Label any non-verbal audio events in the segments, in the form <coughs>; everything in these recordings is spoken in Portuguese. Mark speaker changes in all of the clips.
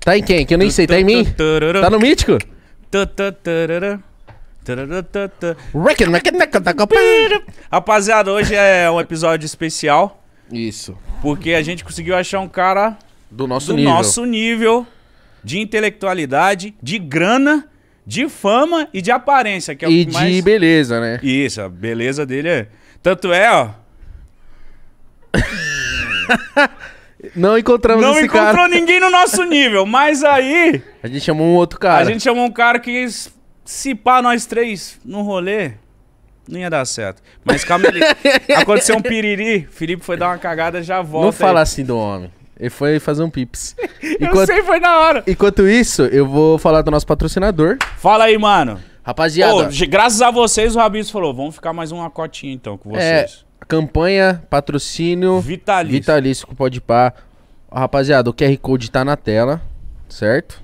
Speaker 1: Tá em quem? Que eu nem sei. Tá em mim? Tá no mítico?
Speaker 2: Rapaziada, hoje é um episódio especial. Isso. Porque a gente conseguiu achar um cara do nosso do nível. nosso nível de intelectualidade, de grana, de fama e de aparência, que é e o que mais... de beleza, né? Isso, a beleza dele é. Tanto é, ó.
Speaker 1: <laughs> Não encontramos Não esse encontrou ninguém no nosso
Speaker 2: nível, mas aí. A
Speaker 1: gente chamou um outro
Speaker 2: cara. A gente chamou um cara que se pá nós três no rolê, não ia dar certo. Mas calma aí. <laughs> Aconteceu um piriri, Felipe foi dar uma cagada, já volta. Não fala aí. assim
Speaker 1: do homem. Ele foi fazer um pips. <laughs> Enquanto, eu sei, foi na hora. Enquanto isso, eu vou falar do nosso patrocinador. Fala aí, mano. Rapaziada.
Speaker 2: graças a vocês, o Rabisco falou: vamos ficar mais uma cotinha então com é,
Speaker 1: vocês. É, Campanha, patrocínio. Vitalício. Vitalício com Pode par Rapaziada, o QR Code tá na tela, certo?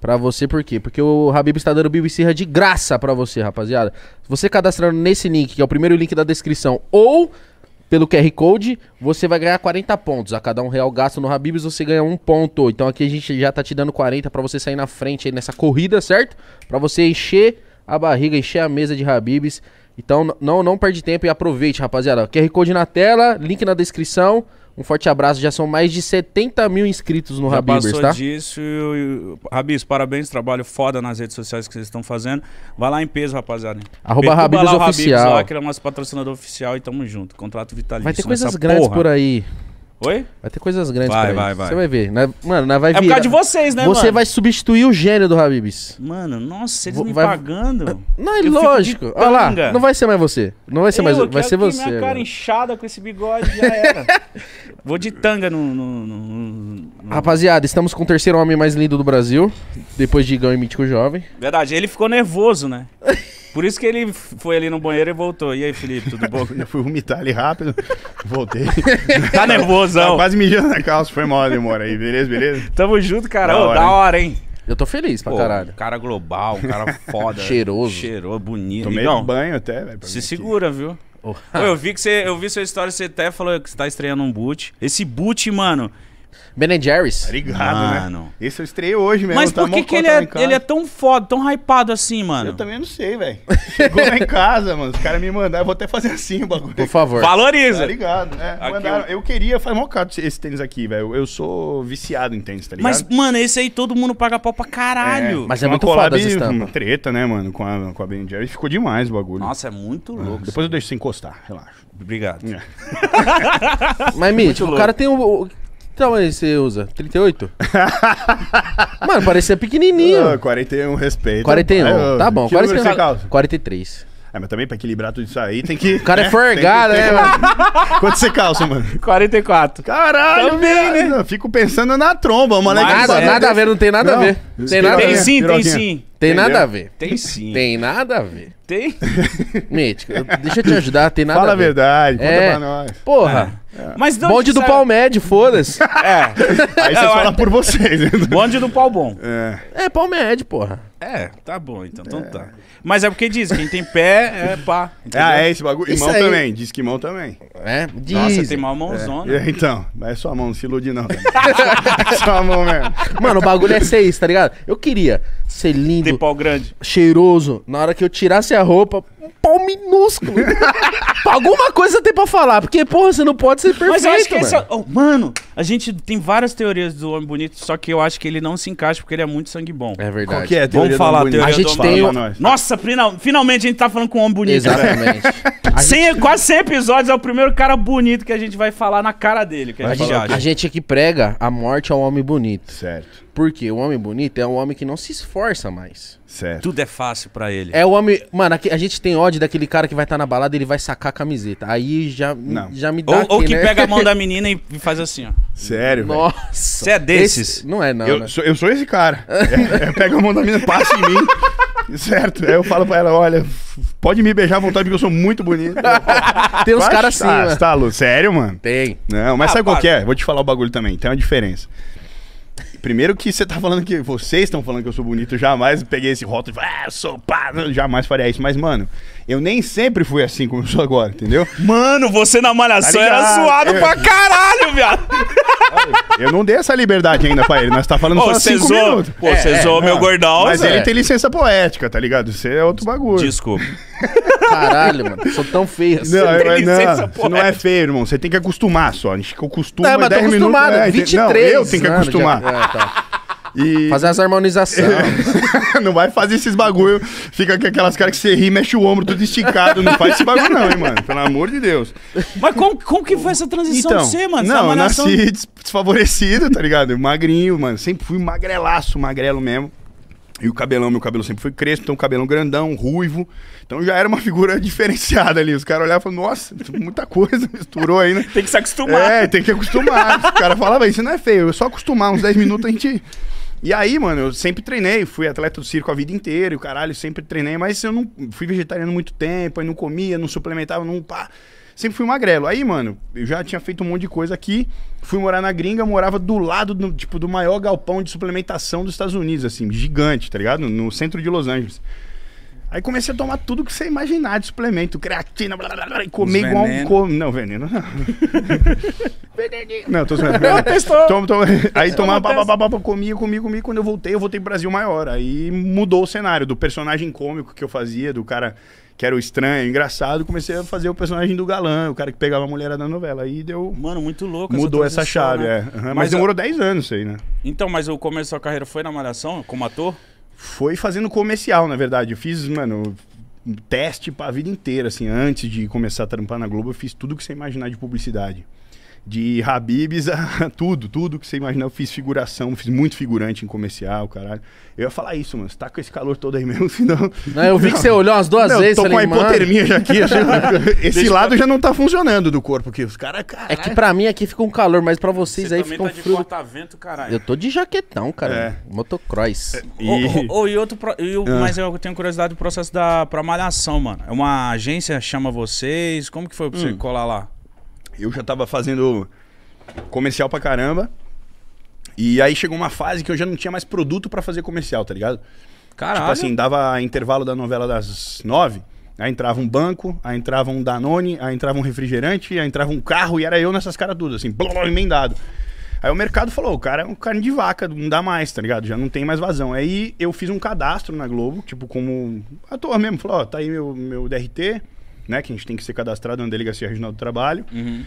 Speaker 1: Pra você, por quê? Porque o Habib está dando Bibicirra de graça pra você, rapaziada. Você cadastrando nesse link, que é o primeiro link da descrição, ou pelo QR Code, você vai ganhar 40 pontos. A cada um real gasto no Habibs, você ganha um ponto. Então aqui a gente já tá te dando 40 para você sair na frente aí nessa corrida, certo? Para você encher a barriga, encher a mesa de Habibs então não, não perde tempo e aproveite, rapaziada. QR Code na tela, link na descrição. Um forte abraço, já são mais de 70 mil inscritos no Rabibers, tá?
Speaker 2: disso. Eu, Rabis, parabéns, trabalho foda nas redes sociais que vocês estão fazendo. Vai lá em peso, rapaziada. Arroba Rabibers Oficial. Rabibers lá, que é o nosso patrocinador oficial e tamo junto. Contrato vitalício. Vai ter coisas grandes
Speaker 1: por aí. Oi? Vai ter coisas grandes vai, pra vai, vai, Vai, Você vai ver. Na, mano, na vai vir. É por causa de vocês, né, Você mano? vai substituir o gênio do Habibs.
Speaker 2: Mano, nossa, eles Vou, me vai... pagando. Ah, não, é lógico. Olha lá, não vai
Speaker 1: ser mais você. Não vai ser eu, mais vai ser você. minha agora. cara
Speaker 2: inchada com esse bigode, já era. <laughs> Vou de tanga no, no, no,
Speaker 1: no, Rapaziada, estamos com o terceiro homem mais lindo do Brasil. Depois de Igão e Mítico Jovem.
Speaker 2: Verdade, ele ficou nervoso, né? <laughs> Por isso
Speaker 3: que ele foi ali no banheiro e voltou. E aí, Felipe, tudo bom? <laughs> eu fui vomitar ali rápido, voltei. <laughs> tá nervosão. Tava tá quase mijando na calça, foi mal a demora aí. Beleza, beleza? Tamo junto, cara. Da, Ô, hora, da hora,
Speaker 2: hein? Eu tô feliz pra Pô, caralho. cara global, um cara <laughs> foda. Cheiroso. Cheiroso, bonito. Tomei então, um banho até, velho. Se segura, aqui. viu? Oh. Pô, eu vi que você, eu vi sua história, você até falou que você tá estreando um boot. Esse boot, mano, Ben Jerry's. Obrigado, tá né? mano. né? Esse eu estreio hoje mesmo. Mas tá por que, que ele, é, ele é tão foda, tão hypado assim, mano? Eu
Speaker 3: também não sei, velho. Chegou lá em casa, mano. Os caras me mandaram. Eu vou até fazer assim o bagulho. Por favor. Valoriza. Tá ligado, né? mandaram, eu... eu queria fazer mocado esse tênis aqui, velho. Eu sou viciado em tênis, tá ligado? Mas, mano, esse aí todo mundo paga pau pra caralho. É, mas é muito foda essa estampa. treta, né, mano, com a, com a Ben
Speaker 1: Jerry's. Ficou demais o bagulho. Nossa,
Speaker 3: é muito é, louco. Depois eu deixo você encostar, relaxa.
Speaker 1: Obrigado. É. mas, Mitch, o cara tem o, então, aí você usa 38? Mano, parecia pequenininho. Não, 41, respeito. 41, tá bom. Que 41,
Speaker 3: 43. É, mas também pra equilibrar tudo isso aí tem que. O cara é né? é forgado, né, mano? <laughs> Quanto você calça, mano? 44. Caralho, também, né? Eu fico pensando na tromba, mano. Nada, nada né? a ver, não tem nada não. a ver. Tem nada tem a ver. sim, tem sim. Tem Entendeu? nada a ver.
Speaker 1: Tem sim. Tem nada a ver. Tem? <laughs> Mítico, deixa eu te ajudar, tem nada Fala a ver. Fala a verdade, conta é. pra nós. Porra. É. É. Mas Bonde do sabe? pau médio, foda-se. É. Aí você fala por vocês. Né?
Speaker 2: Bonde do pau bom. É, é pau médio, porra. É, tá bom, então, então é. tá. Mas é porque
Speaker 3: diz, quem tem pé é pá. entendeu? Ah, é esse bagulho. E mão aí. também. Diz que mão também. É, diz. Nossa, tem mal mãozona. É, então, mas é sua mão, não se ilude não.
Speaker 1: é sua mão mesmo. Mano, o bagulho é ser isso, tá ligado? Eu queria ser lindo, Tem pau grande. cheiroso. Na hora que eu tirasse a roupa, um pau minúsculo. <laughs> Alguma coisa tem pra falar, porque, porra, você não pode ser perfeito. Mas eu acho que mano. esse. É...
Speaker 2: Oh, mano, a gente tem várias teorias do Homem Bonito, só que eu acho que ele não se encaixa porque ele é muito sangue bom. É verdade. Qual que é a Vamos falar a teoria a gente do tem... nós. Nossa, final... finalmente a gente tá falando com o Homem Bonito. Né? Exatamente. Sem, <laughs> gente... Quase 100 episódios é o primeiro cara bonito que a gente vai falar na cara dele. Que a, gente, acha. a
Speaker 1: gente aqui prega a morte ao Homem Bonito. Certo. Porque o homem bonito é um homem que não se esforça mais. Certo. Tudo é fácil para ele. É o homem. Mano, aqui, a gente tem ódio daquele cara que vai estar tá na balada e ele vai sacar a camiseta. Aí já, não. já me dá. Ou, aqui, ou que né? pega
Speaker 2: a mão da <laughs> menina e faz assim, ó. Sério? Nossa. Você é desses? Esse... não é, não. Eu, né? sou,
Speaker 3: eu sou esse cara. <laughs> É, é, pega a mão da menina, passa em mim. Certo. Aí eu falo pra ela, olha, pode me beijar à vontade porque eu sou muito bonito.
Speaker 1: <laughs> tem uns caras assim, ah, né? mano.
Speaker 3: Tá, Lu, sério, mano? Tem. Não, mas ah, sabe qual que é? Vou te falar o bagulho também, tem uma diferença primeiro que você tá falando que. Vocês estão falando que eu sou bonito, jamais peguei esse rótulo e falei, ah, sou pá, jamais faria isso. Mas, mano, eu nem sempre fui assim como eu sou agora, entendeu? Mano, você na malhação tá era zoado é. pra
Speaker 4: caralho, viado.
Speaker 3: Eu não dei essa liberdade ainda pra ele. Nós tá falando só cinco zoou, minutos. Pô, você é, é, zoou é, meu gordão. Mas ele é. tem licença poética, tá ligado? Você é outro bagulho.
Speaker 1: Desculpa. Caralho, mano. Sou tão feio assim. Não, eu, não, você não
Speaker 3: é feio, irmão. Você tem que acostumar só. A gente que acostuma. É, mas tô acostumado. Minutos, é, 23. Não, eu tenho que acostumar. Já,
Speaker 1: tá. E... Fazer as harmonizações. <laughs> não vai fazer esses bagulho. Fica com aquelas caras que você
Speaker 3: ri, mexe o ombro tudo esticado. Não faz esse bagulho, não, hein, mano? Pelo amor de Deus. Mas como, como que foi essa transição então, de você, mano? Não, eu nasci desfavorecido, tá ligado? Magrinho, mano. Sempre fui magrelaço, magrelo mesmo. E o cabelão, meu cabelo sempre foi crespo, então o cabelão grandão, ruivo. Então já era uma figura <laughs> diferenciada ali. Os caras olhavam e falavam, nossa, muita coisa, misturou né tem que se acostumar. É, tem que acostumar. Os caras falavam, isso não é feio, é só acostumar, uns 10 minutos a gente e aí, mano, eu sempre treinei, fui atleta do circo a vida inteira, e o caralho, sempre treinei, mas eu não fui vegetariano muito tempo, aí não comia, não suplementava, não pá. Sempre fui magrelo. Aí, mano, eu já tinha feito um monte de coisa aqui, fui morar na gringa, morava do lado do, tipo, do maior galpão de suplementação dos Estados Unidos, assim, gigante, tá ligado? No centro de Los Angeles. Aí comecei a tomar tudo que você imaginar de suplemento, creatina, blá, blá, blá, e comer igual um come. Não, veneno não. Veneninho. Não, tô zoando. <laughs> aí tomava, babá, babá, comia, comia, comia. Quando eu voltei, eu voltei pro Brasil maior. Aí mudou o cenário do personagem cômico que eu fazia, do cara que era o estranho, engraçado, comecei a fazer o personagem do galã, o cara que pegava a mulher da novela. Aí deu. Mano, muito louco. Mudou essa, essa chave, né? é. Uhum, mas, mas, demorou a... 10 anos isso aí, né? Então, mas o começo da sua carreira foi na Malhação, como ator? foi fazendo comercial, na verdade. Eu fiz, mano, um teste pra vida inteira, assim, antes de começar a trampar na Globo, eu fiz tudo que você imaginar de publicidade de Habibs a <laughs> tudo, tudo que você imaginar. Eu fiz figuração, fiz muito figurante em comercial, caralho. Eu ia falar isso, mano. Você tá com esse calor todo aí <laughs> mesmo, senão. Não, eu vi não. que você olhou umas duas não, vezes. Eu tô com a hipotermia já aqui. <laughs> esse Deixa lado pra... já
Speaker 1: não tá funcionando do corpo aqui. Os caras, cara. É que pra mim aqui fica um calor, mas pra vocês você aí fica um tá frio. vento, caralho. Eu tô de jaquetão, cara. É. Motocross. É. E... e outro. Pro... Eu, ah. Mas
Speaker 2: eu tenho curiosidade do processo da pra malhação, mano. É uma agência chama vocês. Como que foi pra hum. você colar lá? Eu já tava
Speaker 3: fazendo comercial pra caramba. E aí chegou uma fase que eu já não tinha mais produto para fazer comercial, tá ligado? Caralho. Tipo assim, dava intervalo da novela das nove, aí entrava um banco, aí entrava um Danone, aí entrava um refrigerante, aí entrava um carro e era eu nessas caras tudo, assim, blá, blá, emendado. Aí o mercado falou, o cara é um carne de vaca, não dá mais, tá ligado? Já não tem mais vazão. Aí eu fiz um cadastro na Globo, tipo, como toa mesmo. Falou, ó, oh, tá aí meu, meu DRT, né? Que a gente tem que ser cadastrado na Delegacia Regional do Trabalho. Uhum.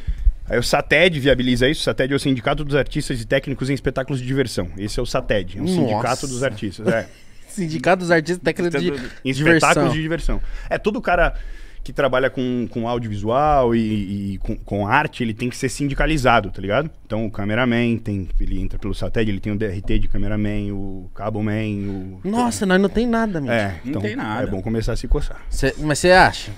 Speaker 3: Aí o SATED viabiliza isso. O SATED é o Sindicato dos Artistas e Técnicos em Espetáculos de Diversão. Esse é o SATED, é um Nossa. sindicato dos artistas. É. <laughs> sindicato dos artistas e técnicos de, em espetáculos de diversão. É todo cara que trabalha com, com audiovisual e, e com, com, arte, ele tem que ser sindicalizado, tá ligado? Então o cameraman, tem, ele entra pelo satélite, ele tem o DRT de cameraman,
Speaker 1: o cabo o... Nossa, nós não tem nada, mesmo. É, então não então, tem nada. é bom começar a se coçar. Cê, mas você acha?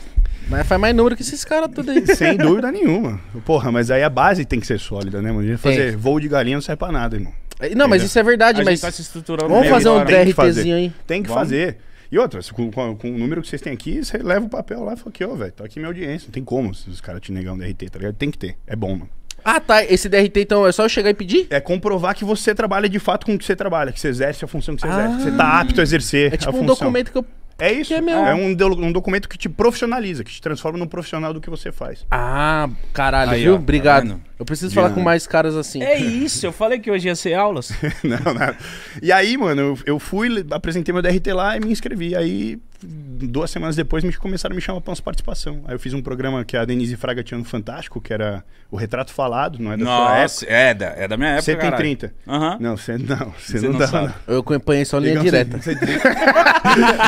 Speaker 1: Mas faz mais número que esses caras tudo aí. <laughs> Sem dúvida
Speaker 3: nenhuma. Porra, mas aí a base tem que ser sólida, né, mano? Fazer voo de galinha não serve pra nada, irmão.
Speaker 1: Não, Entendeu? mas isso é verdade, a mas. Tá se estruturando Vamos fazer um DRTzinho aí. Tem que Vamos. fazer.
Speaker 3: E outra, com, com, com, o número que vocês têm aqui, você leva o papel lá e fala aqui, ó, velho, tô aqui minha audiência. Não tem como se os caras te negar um DRT, tá ligado? Tem que ter. É bom, mano. Ah,
Speaker 1: tá. Esse DRT, então, é só eu chegar e pedir? É comprovar que você trabalha de fato com o que você trabalha,
Speaker 3: que você exerce a função que você ah. exerce, que você tá apto a exercer. É tipo um função. documento que eu é isso. É, meu é um, um, documento que te profissionaliza, que te transforma num profissional do que você faz. Ah, caralho, Aí, viu? Ó, tá Obrigado. Tá eu preciso falar com mais caras assim. É isso, eu falei que hoje ia ser aulas. <laughs> não, nada. E aí, mano, eu, fui, apresentei meu DRT lá e me inscrevi. Aí, duas semanas depois, me começaram a me chamar para umas participação. Aí eu fiz um programa que a Denise Fraga tinha no Fantástico, que era o Retrato Falado, não é da Nossa, época.
Speaker 2: É da, é da minha época, Você tem 30.
Speaker 3: Uhum. Não, você não, você não, não dá. Não. Eu acompanhei só linha direta.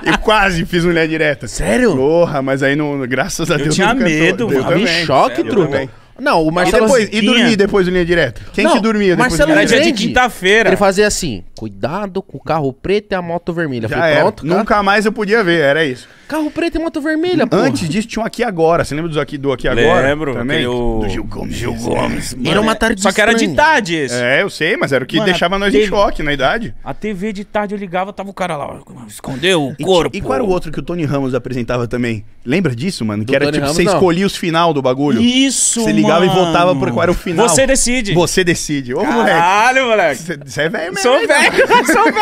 Speaker 3: e <laughs> quase fiz uma linha direta. Sério? Porra, mas aí, não, graças a eu Deus... Tinha medo, eu tinha medo, mano. Choque, truta.
Speaker 1: Não, o Marcelo. E depois, e dormir depois do linha direta? Quem Não, que dormia depois do linha direta? de quinta-feira. Ele fazia assim: cuidado com o carro preto e a moto vermelha. Já Falei, pronto, Nunca mais eu podia ver, era isso. Carro preto e moto vermelha, pô. Antes
Speaker 3: disso, tinha um aqui agora. Você lembra do aqui, do aqui agora? Lembro. Também? Do Gil Gomes. Gil Gomes. Mano, era uma tarde Só que era de tarde esse. É, eu sei, mas era o que Mano, deixava nós em choque na idade.
Speaker 2: A TV de tarde eu ligava, tava o cara lá,
Speaker 3: escondeu o E, corpo. e qual era o outro que o Tony Ramos apresentava também? Lembra disso, mano? que era Tony tipo, Ramos, você não. escolhia os final do bagulho. Isso, mano ligava mano. e votava por qual era o final. Você decide. Você decide. Ô, Caralho, moleque. Você é velho mesmo. Sou velho,
Speaker 2: <laughs> sou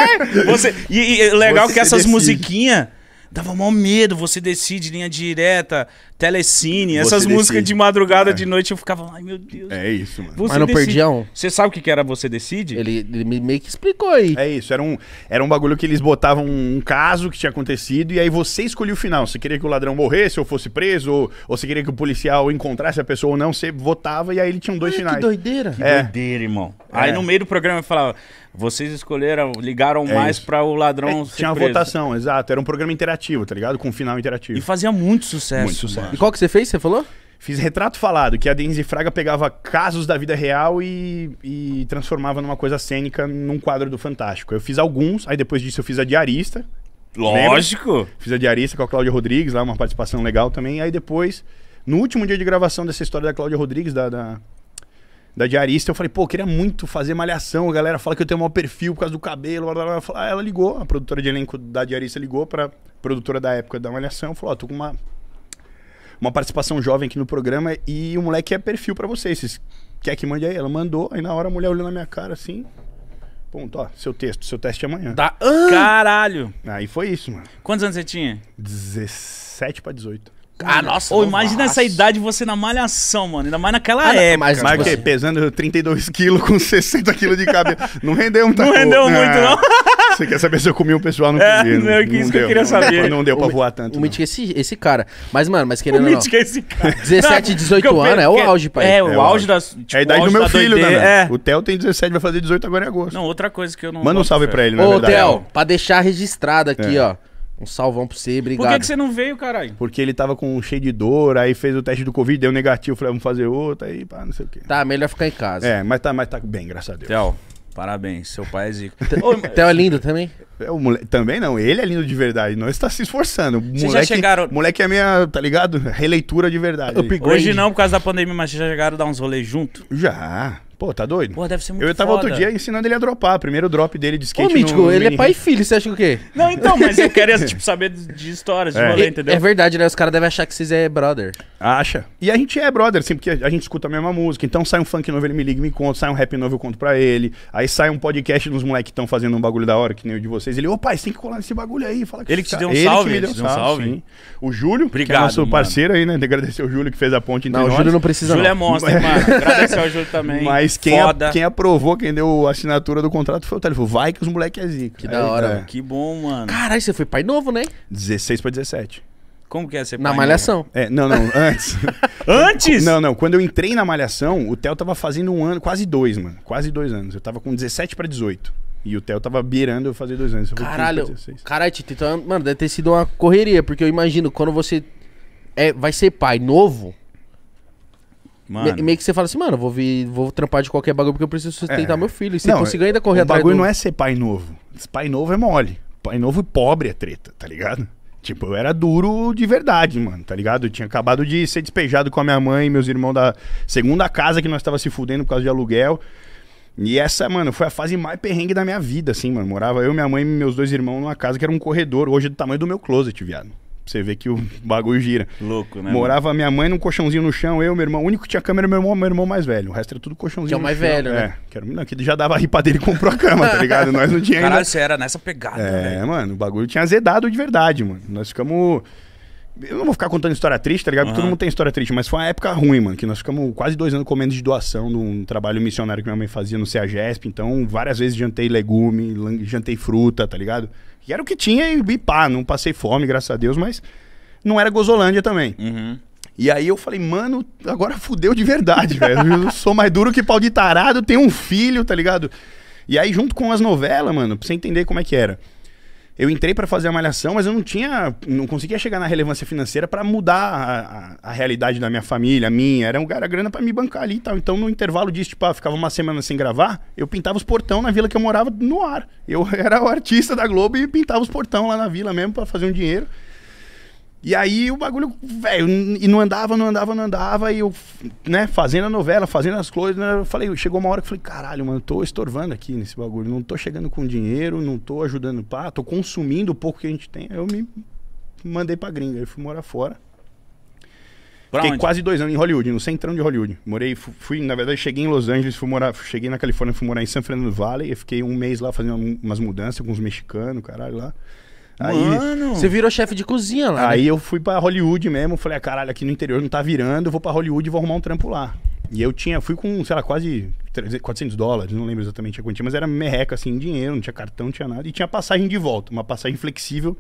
Speaker 2: velho. E, e é legal Você que essas musiquinhas dava mó medo. Você decide, linha direta. Telecine, essas decide. músicas de madrugada, é. de noite, eu ficava, ai meu Deus.
Speaker 3: É isso, mano. Você Mas não perdia um. Você sabe o que era Você Decide? Ele, ele, meio que explicou aí. É isso, era um, era um bagulho que eles botavam um caso que tinha acontecido e aí você escolhia o final. Você queria que o ladrão morresse ou fosse preso, ou, ou você queria que o policial encontrasse a pessoa ou não, você votava e aí ele tinha dois ai, finais. Que doideira. Que é. doideira, irmão. É. Aí no
Speaker 2: meio do programa eu falava, vocês escolheram,
Speaker 3: ligaram é mais para o ladrão é, Tinha preso. votação, exato. Era um programa interativo, tá ligado? Com um final interativo. E fazia muito sucesso. Muito sucesso. E qual que você fez, você falou? Fiz Retrato Falado, que a Denise Fraga pegava casos da vida real e, e transformava numa coisa cênica num quadro do Fantástico. Eu fiz alguns, aí depois disso eu fiz a Diarista. Lógico! Lembra? Fiz a Diarista com a Cláudia Rodrigues, lá uma participação legal também. Aí depois, no último dia de gravação dessa história da Cláudia Rodrigues, da, da, da Diarista, eu falei, pô, eu queria muito fazer malhação. A galera fala que eu tenho mau perfil por causa do cabelo. Blá, blá, blá. Ah, ela ligou, a produtora de elenco da Diarista ligou pra produtora da época da malhação. Falou, ó, oh, tô com uma uma participação jovem aqui no programa e o moleque é perfil para vocês. Vocês quer que mande aí? Ela mandou, aí na hora a mulher olhou na minha cara assim. Ponto, tá, ó, seu texto, seu teste é amanhã. Da... Ah! Caralho! Aí foi isso, mano. Quantos anos você tinha? 17 para 18. Ah, nossa. Ou imagina
Speaker 2: essa idade você na malhação, mano. Ainda mais naquela ah, época. Mas, mas quê?
Speaker 3: pesando 32 quilos com 60 quilos de cabelo. não rendeu muito. Não rendeu muito, não.
Speaker 1: Você quer saber se eu comi um pessoal no é, cozinha? Não, não, é que isso que eu queria saber. Não, não deu pra o voar tanto. O Mítico é esse, esse cara. Mas, mano, mas querendo. O Mítico é esse cara. 17, 18 anos é o auge, pai. É, o, é, é, o auge da. Tipo, é a tipo, idade do meu filho, né? É. O Theo tem 17, vai fazer 18 agora em agosto. Não, outra coisa que eu não. Manda um salve pra ele, né? Ô, Theo, pra
Speaker 2: deixar
Speaker 3: registrado
Speaker 1: aqui, é. ó. Um salvão pra você, obrigado. Por que, que você
Speaker 2: não veio, caralho?
Speaker 3: Porque ele tava com cheio de dor, aí fez o teste do Covid, deu negativo, falei, ah, vamos fazer outro, aí pá, não sei o quê. Tá, melhor ficar em casa. É, mas tá, mas tá bem, graças a Deus. Théo, parabéns, seu pai é zico. Theo é lindo também? É, o mole- Também não, ele é lindo de verdade, nós está se esforçando. O Moleque, já chegaram- moleque é minha, tá ligado? Releitura de verdade. Upgrade. Hoje não,
Speaker 2: por causa da pandemia, mas vocês já chegaram a dar uns rolês
Speaker 3: junto? Já. Pô, tá doido? Pô, deve ser muito Eu tava foda. outro dia ensinando ele a dropar. Primeiro drop dele de skate. Ô, Mítico, no ele é mini... é pai e filho, você acha que o quê? Não,
Speaker 1: então, mas eu <laughs> quero tipo, saber de histórias, de é. rolê, é, entendeu? É verdade, né? Os caras devem achar que vocês é brother. Acha.
Speaker 3: E a gente é brother, assim, porque a gente escuta a mesma música. Então sai um funk novo, ele me liga e me conta. Sai um rap novo, eu conto pra ele. Aí sai um podcast dos moleques que estão fazendo um bagulho da hora, que nem o de vocês. Ele, ô pai, você tem que colar nesse bagulho aí. Fala que ele que te deu um ele salve. Ele deu um salve. Sim. O Júlio, Obrigado, que é nosso mano. parceiro aí, né? Agradecer o Júlio que fez a ponte entre não, nós. o Júlio não precisa Júlio é monstro, mano. <laughs> Agradecer ao Júlio também. Mas mas quem, A, quem aprovou, quem deu a assinatura do contrato foi o Telefone. Vai que os moleques é zica. Que Aí, da hora. Tá. Que bom, mano. Caralho, você foi pai novo, né? 16 pra 17.
Speaker 2: Como que é ser Na Malhação.
Speaker 3: É, não, não, <laughs> antes. antes? Não, não. Quando eu entrei na Malhação, o Theo tava fazendo um ano, quase dois, mano. Quase dois anos. Eu tava com 17 pra 18. E o Theo tava
Speaker 1: beirando eu fazer dois anos. Eu caralho, caralho, Tito, então, mano, deve ter sido uma correria, porque eu imagino, quando você é, vai ser pai novo, Mano. Me, meio que você fala assim, mano, vou, vir, vou trampar de qualquer bagulho porque eu preciso sustentar é. meu filho. E se não, conseguir ainda correr o atrás. O bagulho do... não é ser
Speaker 3: pai novo. pai novo é mole. Pai novo e pobre é treta, tá ligado? Tipo, eu era duro de verdade, mano, tá ligado? Eu tinha acabado de ser despejado com a minha mãe e meus irmãos da segunda casa que nós tava se fudendo por causa de aluguel. E essa, mano, foi a fase mais perrengue da minha vida, assim, mano. Morava eu, minha mãe e meus dois irmãos numa casa que era um corredor, hoje do tamanho do meu closet, viado. Você vê que o bagulho gira. Louco, né? Morava mano? minha mãe num colchãozinho no chão, eu, meu irmão. O único que tinha câmera meu irmão, meu irmão mais velho. O resto era tudo colchãozinho. Que é o mais chão. velho, né? é. né? Que, era, não, que já dava ripa dele e comprou a cama, tá ligado? Nós não tínhamos. <laughs> Caralho, ainda... você era nessa pegada. É, velho. mano, o bagulho tinha azedado de verdade, mano. Nós ficamos. Eu não vou ficar contando história triste, tá ligado? Porque uhum. todo mundo tem história triste, mas foi uma época ruim, mano. Que nós ficamos quase dois anos comendo de doação de um trabalho missionário que minha mãe fazia no CEAGESP. Então, várias vezes jantei legume, jantei fruta, tá ligado? E era o que tinha e, pá, não passei fome, graças a Deus, mas não era Gozolândia também. Uhum. E aí eu falei, mano, agora fudeu de verdade, <laughs> velho. Eu sou mais duro que pau de tarado, tenho um filho, tá ligado? E aí, junto com as novelas, mano, pra você entender como é que era eu entrei para fazer a malhação, mas eu não tinha, não conseguia chegar na relevância financeira para mudar a, a, a, realidade da minha família, minha. Era um cara grana para me bancar ali e tal. Então no intervalo disso, tipo, ah, ficava uma semana sem gravar, eu pintava os portão na vila que eu morava no ar. Eu <laughs> era o artista da Globo e pintava os portão lá na vila mesmo para fazer um dinheiro. E aí o bagulho, velho, e não andava, não andava, não andava, e eu, né, fazendo a novela, fazendo as coisas, né, eu falei, chegou uma hora que eu falei, caralho, mano, tô estorvando aqui nesse bagulho, não tô chegando com dinheiro, não tô ajudando pá, tô consumindo o pouco que a gente tem. Eu me mandei pra gringa, eu fui morar fora. Pra Fiquei onde? quase dois anos em Hollywood, no centrão de Hollywood. Morei, fui, na verdade, cheguei em Los Angeles, fui morar, cheguei na Califórnia, fui morar em San Fernando Valley, e fiquei um mês lá fazendo umas mudanças com os mexicanos, caralho, lá. Aí Mano. você virou chefe de cozinha lá. Aí né? eu fui para Hollywood mesmo, falei, ah, caralho, aqui no interior não tá virando, eu vou para Hollywood e vou arrumar um trampo lá. E eu tinha, fui com, sei lá, quase 300, 400 dólares, não lembro exatamente a quantia, mas era merreca assim, dinheiro, não tinha cartão, não tinha nada. E tinha passagem de volta, uma passagem flexível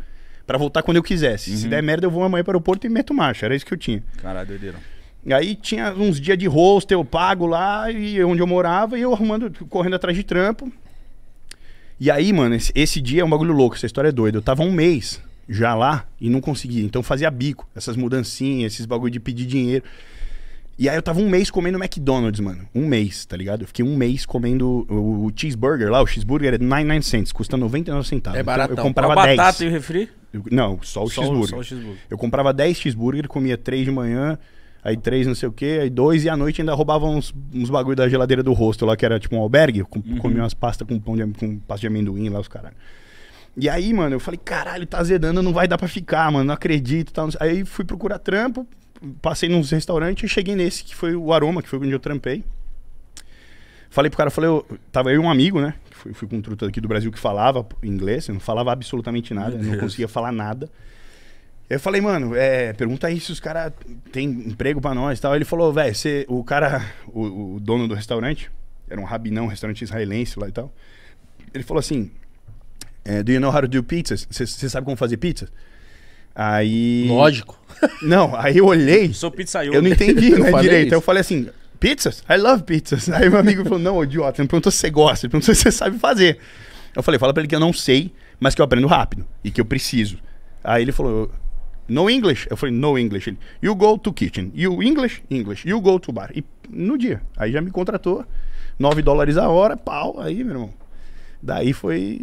Speaker 3: para voltar quando eu quisesse. Uhum. Se der merda, eu vou amanhã para o aeroporto e meto marcha. Era isso que eu tinha. Caralho, doideira. Aí tinha uns dias de hostel pago lá, e onde eu morava, e eu arrumando, correndo atrás de trampo. E aí, mano, esse, esse dia é um bagulho louco, essa história é doida. Eu tava um mês já lá e não conseguia. Então fazia bico, essas mudancinhas, esses bagulho de pedir dinheiro. E aí eu tava um mês comendo McDonald's, mano. Um mês, tá ligado? Eu fiquei um mês comendo o, o cheeseburger lá. O cheeseburger é 99 cents, custa 99 centavos. É barato. Então eu comprava a é 10. batata e o refri? Eu, não, só o, só, cheeseburger. só o cheeseburger. Eu comprava 10 cheeseburger, comia 3 de manhã, aí três não sei o quê, aí dois, e à noite ainda roubavam uns, uns bagulho da geladeira do rosto lá, que era tipo um albergue, com, uhum. comia umas pastas com pão de, com pasta de amendoim lá, os caralho. E aí, mano, eu falei, caralho, tá azedando, não vai dar pra ficar, mano, não acredito. Tá, Aí fui procurar trampo, passei num restaurante e cheguei nesse, que foi o Aroma, que foi onde eu trampei. Falei pro cara, falei, eu, tava eu e um amigo, né? Fui, fui com um truta aqui do Brasil que falava inglês, não falava absolutamente nada, não conseguia falar nada. Eu falei, mano, é, pergunta aí se os caras têm emprego pra nós e tal. Ele falou, velho, o cara, o, o, dono do restaurante, era um rabinão, um restaurante israelense lá e tal. Ele falou assim: é, Do you know how to do pizzas? Você sabe como fazer pizza? Aí. Lógico. Não, aí eu olhei. Sou pizzaiolo. Eu não entendi né, direito. Isso. Aí eu falei assim: pizzas? I love pizzas. Aí meu amigo falou: não, idiota, ele perguntou se você gosta, ele perguntou se você sabe fazer. Eu falei: fala pra ele que eu não sei, mas que eu aprendo rápido e que eu preciso. Aí ele falou: no English? Eu falei, no English. Ele, you go to kitchen. You English? English. You go to bar. E no dia. Aí já me contratou. 9 dólares a hora, pau. Aí, meu irmão. Daí foi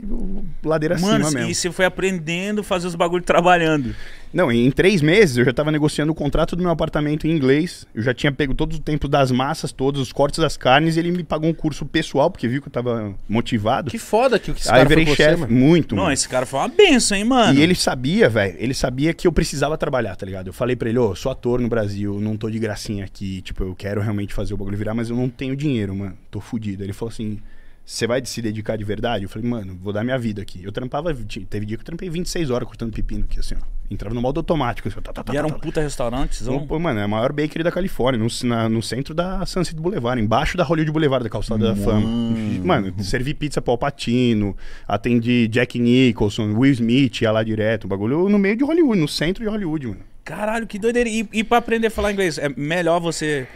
Speaker 3: ladeira Mano, acima mesmo. E você foi aprendendo fazer os bagulho trabalhando. Não, em três meses eu já estava negociando o contrato do meu apartamento em inglês. Eu já tinha pego todo o tempo das massas, todos os cortes das carnes. ele me pagou um curso pessoal, porque viu que eu estava motivado. Que
Speaker 1: foda que, que esse Aí cara virei chefe.
Speaker 3: muito. Não, mano. esse
Speaker 2: cara foi uma benção, hein, mano. E ele
Speaker 3: sabia, velho. Ele sabia que eu precisava trabalhar, tá ligado? Eu falei pra ele: ô, oh, sou ator no Brasil, não tô de gracinha aqui. Tipo, eu quero realmente fazer o bagulho virar, mas eu não tenho dinheiro, mano. Tô fudido. Ele falou assim você vai se dedicar de verdade? Eu falei, mano, vou dar minha vida aqui. Eu trampava, teve dia que eu trampei 26 horas cortando pepino aqui, assim, ó. Entrava no modo automático. Assim, tá, tá, tá, e era tá, um tá. puta restaurante? Um, mano, é a maior bakery da Califórnia, no, na, no centro da Sunset Boulevard, embaixo da Hollywood Boulevard, da Calçada mano. da Fama. Mano, servi pizza pro Alpatino, atendi Jack Nicholson, Will Smith, ia lá direto, um bagulho no meio de Hollywood, no centro de Hollywood, mano.
Speaker 2: Caralho, que doideira. E, e pra aprender a falar inglês, é melhor você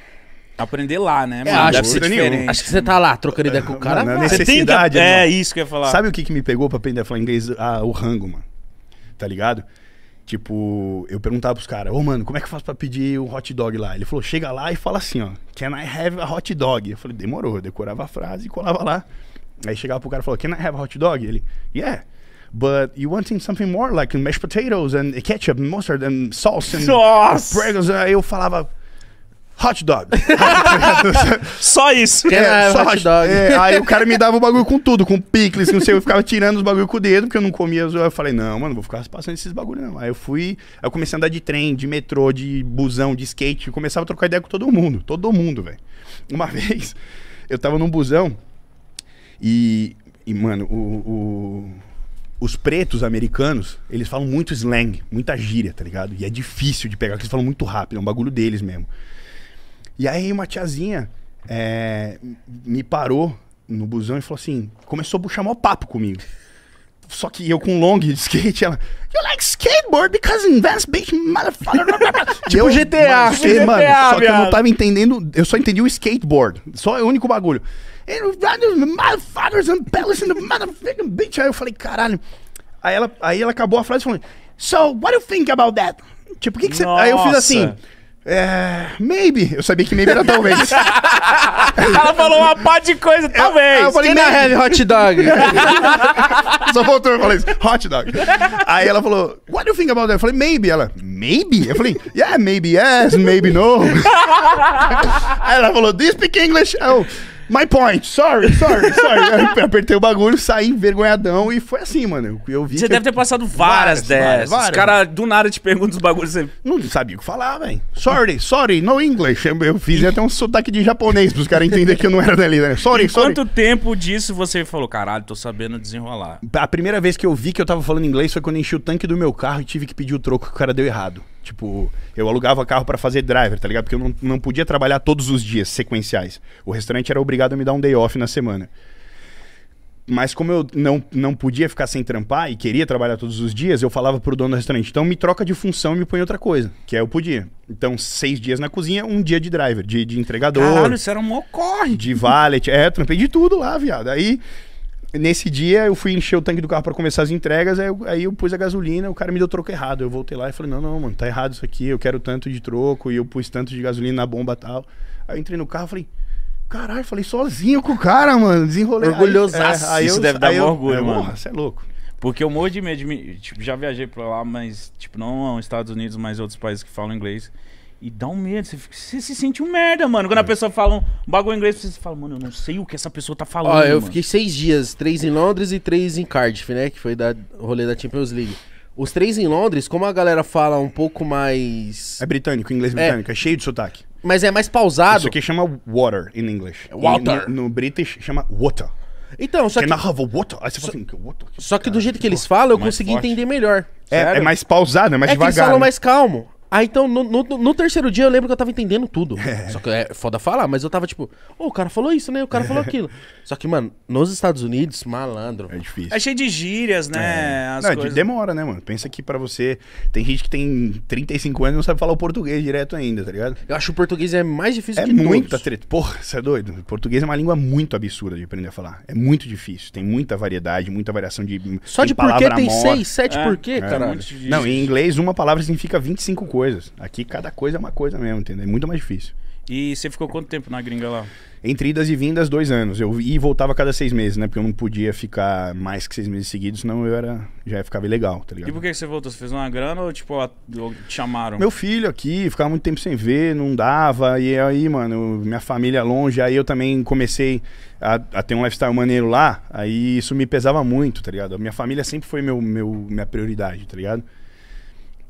Speaker 2: Aprender lá, né? É, acho,
Speaker 1: que acho, que você tá lá trocando ideia com o cara. Mano, que... É isso que eu ia falar. Sabe o que, que me pegou pra
Speaker 3: aprender a falar inglês? Ah, o rango, mano. Tá ligado? Tipo, eu perguntava pros caras, ô oh, mano, como é que eu faço pra pedir um hot dog lá? Ele falou, chega lá e fala assim, ó, can I have a hot dog? Eu falei, demorou, eu decorava a frase e colava lá. Aí chegava pro cara e falou, can I have a hot dog? Ele, yeah, but you wanting something more, like mashed potatoes and ketchup and mustard and sauce and... Nossa! Pregos. Aí eu falava Hot dog. <laughs> só isso. É, é, só hot dog. É, aí o cara me dava o bagulho com tudo, com picles, não sei, eu ficava tirando os bagulho com o dedo, porque eu não comia. Eu falei, não, mano, vou ficar passando esses bagulho não. Aí eu fui, eu comecei a andar de trem, de metrô, de busão, de skate, eu começava a trocar ideia com todo mundo, todo mundo, velho. Uma <laughs> vez, eu tava num busão e, e mano, o, o os pretos americanos, eles falam muito slang, muita gíria, tá ligado? E é difícil de pegar, porque eles falam muito rápido, é um bagulho deles mesmo. E aí uma tiazinha é, me parou no busão e falou assim: começou a puxar mó papo comigo. Só que eu com long skate, ela. You like skateboard because invest bitch motherfucker. <laughs> tipo eu, tipo GTA, assim, mano, GTA, Só que eu não tava entendendo. Eu só entendi o skateboard. Só é o único bagulho. Motherfuckers and palace in the motherfucking bitch. Aí eu falei, caralho. Aí ela, aí ela acabou a frase falando: So, what do you think about that? Tipo, o que, que você. Aí eu fiz assim. É. Maybe. Eu sabia que maybe era talvez. <laughs> Ela falou uma pá de coisa, talvez. Eu, eu falei, Can I hot dog? <laughs> Só voltou eu falei isso. Hot dog. Aí ela falou, what do you think about that? Eu falei, maybe. Ela, maybe? Eu falei, yeah, maybe yes, maybe no. <laughs> Aí ela falou, do you speak English? Eu, My point, sorry, sorry, sorry. <laughs> Eu apertei o bagulho, saí envergonhadão e foi assim, mano. Eu, eu
Speaker 2: vi. Você deve eu... ter passado várias, várias dessas. Várias, Os caras do nada te perguntam os bagulhos. Não
Speaker 3: sabia o que falar, velho. Sorry, sorry, no English. Eu fiz até um sotaque de japonês pros caras entenderem que eu não era dali, né? Sorry, sorry. Quanto
Speaker 2: tempo disso você falou, caralho, tô sabendo desenrolar?
Speaker 3: A primeira vez que eu vi que eu tava falando inglês foi quando enchi o tanque do meu carro e tive que pedir o troco que o cara deu errado. Tipo, eu alugava carro para fazer driver, tá ligado? Porque eu não, não podia trabalhar todos os dias sequenciais. O restaurante era obrigado a me dar um day off na semana. Mas como eu não, não podia ficar sem trampar e queria trabalhar todos os dias, eu falava pro dono do restaurante, então me troca de função e me põe outra coisa. Que é eu podia. Então, seis dias na cozinha, um dia de driver, de, de entregador. Caralho, isso era um ocorre. De valet. É, trampei de tudo lá, viado. Aí nesse dia eu fui encher o tanque do carro para começar as entregas, aí eu, aí eu, pus a gasolina, o cara me deu troco errado. Eu voltei lá e falei: "Não, não, mano, tá errado isso aqui. Eu quero tanto de troco e eu pus tanto de gasolina na bomba tal". Aí eu entrei no carro, falei: "Caralho, falei sozinho com o cara, mano, desenrolei". Orgulhosaço. Aí, é, aí isso eu, deve dar um orgulho, eu, é, mano. você é louco.
Speaker 2: Porque eu morro de medo de tipo, já viajei para lá, mas tipo não aos Estados Unidos, mas outros países
Speaker 1: que falam inglês. E dá um medo. Você, fica,
Speaker 2: você se sente um merda, mano. Quando a é. pessoa fala um bagulho em inglês, você fala, mano, eu não sei o que essa pessoa tá falando. Ó, eu mano. fiquei
Speaker 1: seis dias, três em Londres e três em Cardiff, né? Que foi da rolê da Champions League. Os três em Londres, como a galera fala um pouco mais. É britânico, inglês é. britânico, é, é cheio de sotaque. Mas é mais pausado. Isso aqui chama water in English.
Speaker 3: É water. No, no British chama water. Então, só que. que... Have water? Aí você fala assim, water? Só que
Speaker 1: do jeito que eles falam, eu consegui forte. entender melhor. É, é, mais pausado, é mais é devagar. eles falam né? mais calmo. Aí então, no, no, no, terceiro dia eu lembro que eu tava entendendo tudo. É. Só que é foda falar, mas eu tava tipo, oh, o cara falou isso, né? O cara falou é. aquilo. Só que, mano, nos Estados Unidos, malandro. É difícil. É cheio de
Speaker 2: gírias,
Speaker 3: né? É. Não, é coisas...
Speaker 1: demora, né, mano? Pensa que para você. Tem gente que tem 35 anos e
Speaker 3: não sabe falar o português direto ainda, tá ligado? Eu acho que o português é mais difícil é que muita todos. treta. Porra, você é doido? O português é uma língua muito absurda de aprender a falar. É muito difícil. Tem muita variedade, muita variação de. Só de porquê tem seis, sete é. porquê, é cara. Não, em inglês, uma palavra significa 25 coisas coisas. Aqui cada coisa é uma coisa mesmo, entendeu? É muito mais difícil.
Speaker 2: E você ficou quanto tempo na gringa lá?
Speaker 3: Entre idas e vindas, dois anos. Eu ia e voltava cada seis meses, né? Porque eu não podia ficar mais que seis meses seguidos, senão eu era, já ficava ilegal, tá ligado? E por
Speaker 2: que você voltou? Você fez uma grana ou, tipo, a, ou te chamaram? Meu filho
Speaker 3: aqui, ficava muito tempo sem ver, não dava. E aí, mano, minha família longe. Aí eu também comecei a, a ter um lifestyle maneiro lá. Aí isso me pesava muito, tá ligado? Minha família sempre foi meu, meu, minha prioridade, tá ligado?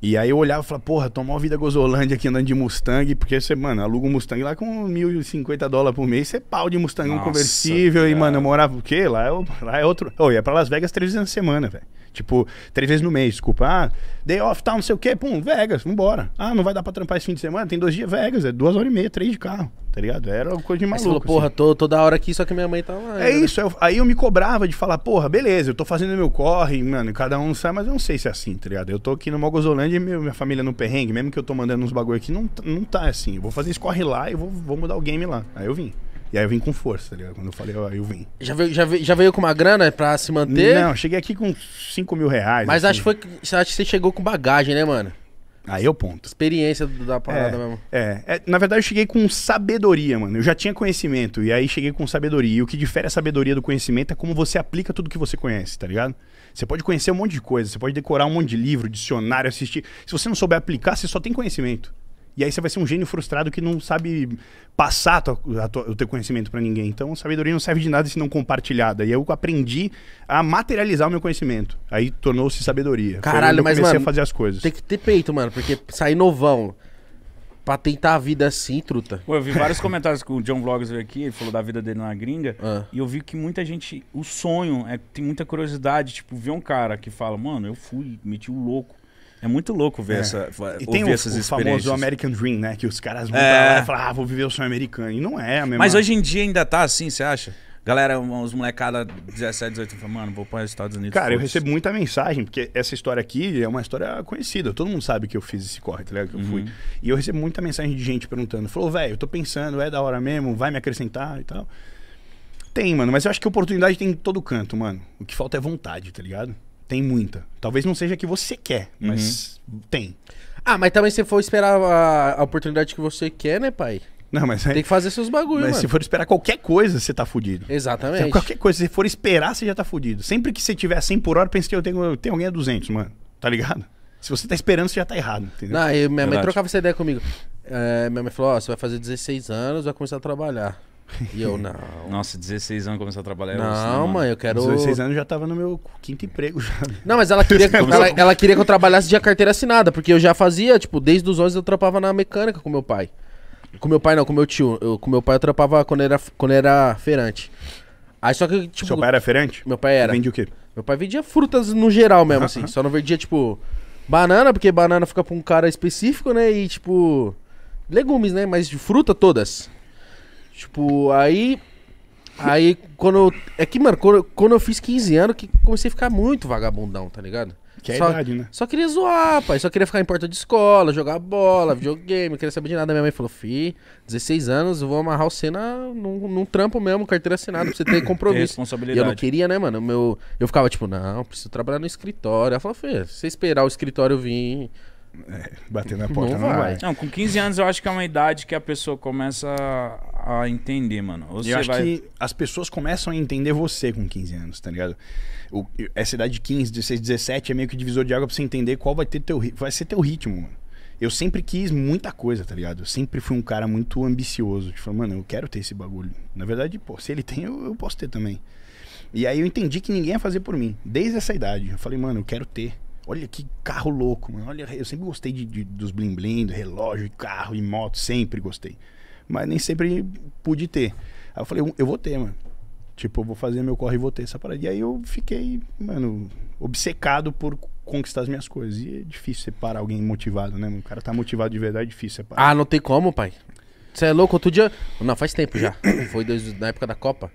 Speaker 3: E aí eu olhava e falava, porra, tomar uma vida gozolândia aqui andando de Mustang, porque você, mano, aluga um Mustang lá com 1.050 dólares por mês, você é pau de Mustang, Nossa, um conversível, cara. e, é. mano, eu morava o quê? Lá é, lá é outro. Eu ia pra Las Vegas três vezes na semana, velho. Tipo, três vezes no mês, desculpa. Ah, day off, tal, não sei o quê, pum, Vegas, vambora. Ah, não vai dar pra trampar esse fim de semana, tem dois dias, Vegas, é duas horas e meia, três de carro
Speaker 1: tá ligado? Era uma coisa de maluco. Mas falou, porra, assim. tô toda hora aqui, só que minha mãe tá lá. É né?
Speaker 3: isso, eu, aí eu me cobrava de falar, porra, beleza, eu tô fazendo meu corre, mano, cada um sai, mas eu não sei se é assim, tá ligado? Eu tô aqui no Mogozolândia e minha família no perrengue, mesmo que eu tô mandando uns bagulho aqui, não, não tá assim. Eu vou fazer esse corre lá e vou, vou mudar o game lá. Aí eu vim. E aí eu vim com força, tá ligado? Quando eu falei, eu, eu vim.
Speaker 1: Já veio, já, veio, já veio com uma grana pra se manter? Não, cheguei aqui com 5 mil reais. Mas assim. acho, que foi, acho que você chegou com bagagem, né, mano? Aí é o ponto. Experiência da parada é, mesmo. É. é. Na verdade, eu cheguei com sabedoria, mano. Eu já tinha conhecimento, e
Speaker 3: aí cheguei com sabedoria. E o que difere a sabedoria do conhecimento é como você aplica tudo que você conhece, tá ligado? Você pode conhecer um monte de coisa, você pode decorar um monte de livro, dicionário, assistir. Se você não souber aplicar, você só tem conhecimento. E aí você vai ser um gênio frustrado que não sabe passar a tua, a tua, o teu conhecimento para ninguém. Então, sabedoria não serve de nada se não compartilhada. E eu aprendi a materializar o meu conhecimento.
Speaker 1: Aí tornou-se sabedoria. Caralho, eu mas comecei mano, a fazer as coisas. Tem que ter peito, mano, porque sair novão pra tentar a vida assim, truta. Pô, eu vi vários <laughs>
Speaker 2: comentários com o John Vlogs aqui, ele falou da vida dele na gringa, ah. e eu vi que muita gente, o sonho, é, tem muita curiosidade, tipo, ver um cara que fala, mano, eu fui, meti o um louco, é muito louco ver, é. essa, e tem o, essas o famoso
Speaker 3: American Dream, né? Que os caras vão é. lá e
Speaker 2: falam, ah, vou viver o sonho americano. E não é mesmo. Mas hoje em dia ainda tá assim, você acha? Galera, os molecada 17, 18 falam, mano, vou para os Estados Unidos. Cara, eu
Speaker 3: recebo muita mensagem, porque essa história aqui é uma história conhecida. Todo mundo sabe que eu fiz esse corre, tá ligado? Que eu uhum. fui. E eu recebo muita mensagem de gente perguntando. Falou, velho, eu tô pensando, é da hora mesmo, vai me acrescentar e tal. Tem, mano, mas eu acho que oportunidade tem em todo canto, mano. O que falta é vontade, tá ligado?
Speaker 1: Tem muita. Talvez não seja a que você quer, mas uhum. tem. Ah, mas também se for esperar a, a oportunidade que você quer, né, pai? Não, mas tem é que fazer seus bagulhos, Mas mano. se for esperar qualquer
Speaker 3: coisa, você tá fudido.
Speaker 1: Exatamente. Se qualquer
Speaker 3: coisa, se for esperar, você já tá fudido. Sempre que você tiver 100 por hora, pense que eu tenho, eu tenho alguém a 200, mano. Tá ligado? Se você tá esperando, você já tá errado, entendeu? Não, minha Verdade. mãe
Speaker 1: trocava essa ideia comigo. É, minha mãe falou, ó, oh, você vai fazer 16 anos, vai começar a trabalhar. E eu, não.
Speaker 2: <laughs> Nossa, 16 anos começou a trabalhar. Não, mãe, eu quero. 16
Speaker 1: anos já tava no meu quinto emprego já. Não, mas ela queria, <laughs> ela, ela queria que eu trabalhasse de carteira assinada, porque eu já fazia, tipo, desde os 11 eu trampava na mecânica com meu pai. Com meu pai não, com meu tio. Eu, com meu pai eu trampava quando era, quando era feirante. Aí só que, tipo. Seu pai era feirante? Meu pai era. Vendia o quê? Meu pai vendia frutas no geral mesmo, assim. Só não vendia, tipo, banana, porque banana fica pra um cara específico, né? E, tipo, legumes, né? Mas de fruta todas. Tipo, aí. Aí, quando. Eu, é que, mano, quando, eu, quando eu fiz 15 anos, que comecei a ficar muito vagabundão, tá ligado? Que é só, idade, né? Só queria zoar, pai. Só queria ficar em porta de escola, jogar bola, videogame, não queria saber de nada. Minha mãe falou: Fi, 16 anos, eu vou amarrar o cena num, num trampo mesmo, carteira assinada, pra você ter <coughs> compromisso. Responsabilidade. E eu não queria, né, mano? Meu, eu ficava tipo: Não, preciso trabalhar no escritório. Ela falou: Fi, você esperar o escritório vir. É, bater na porta não, não
Speaker 3: vai. vai.
Speaker 2: Não, com 15 anos eu acho que é uma idade que a pessoa começa a entender, mano. Você eu acho vai... que
Speaker 3: as pessoas começam a entender você com 15 anos, tá ligado? O, essa idade de 15, 16, 17 é meio que divisor de água pra você entender qual vai, ter teu, vai ser teu ritmo, mano. Eu sempre quis muita coisa, tá ligado? Eu sempre fui um cara muito ambicioso. Tipo, mano, eu quero ter esse bagulho. Na verdade, pô, se ele tem, eu, eu posso ter também. E aí eu entendi que ninguém ia fazer por mim. Desde essa idade. Eu falei, mano, eu quero ter. Olha que carro louco, mano. Olha, eu sempre gostei de, de dos blim-blim, do relógio, carro e moto, sempre gostei mas nem sempre pude ter. Aí eu falei, eu, vou ter, mano. Tipo, eu vou fazer meu corre e vou ter essa parada. E aí eu fiquei, mano, obcecado por conquistar as minhas coisas. E é difícil separar alguém motivado, né? O cara tá motivado de
Speaker 1: verdade, é difícil separar. Ah, não tem como, pai. Você é louco? Outro dia. Não, faz tempo já. <coughs> Foi dois, na época da Copa.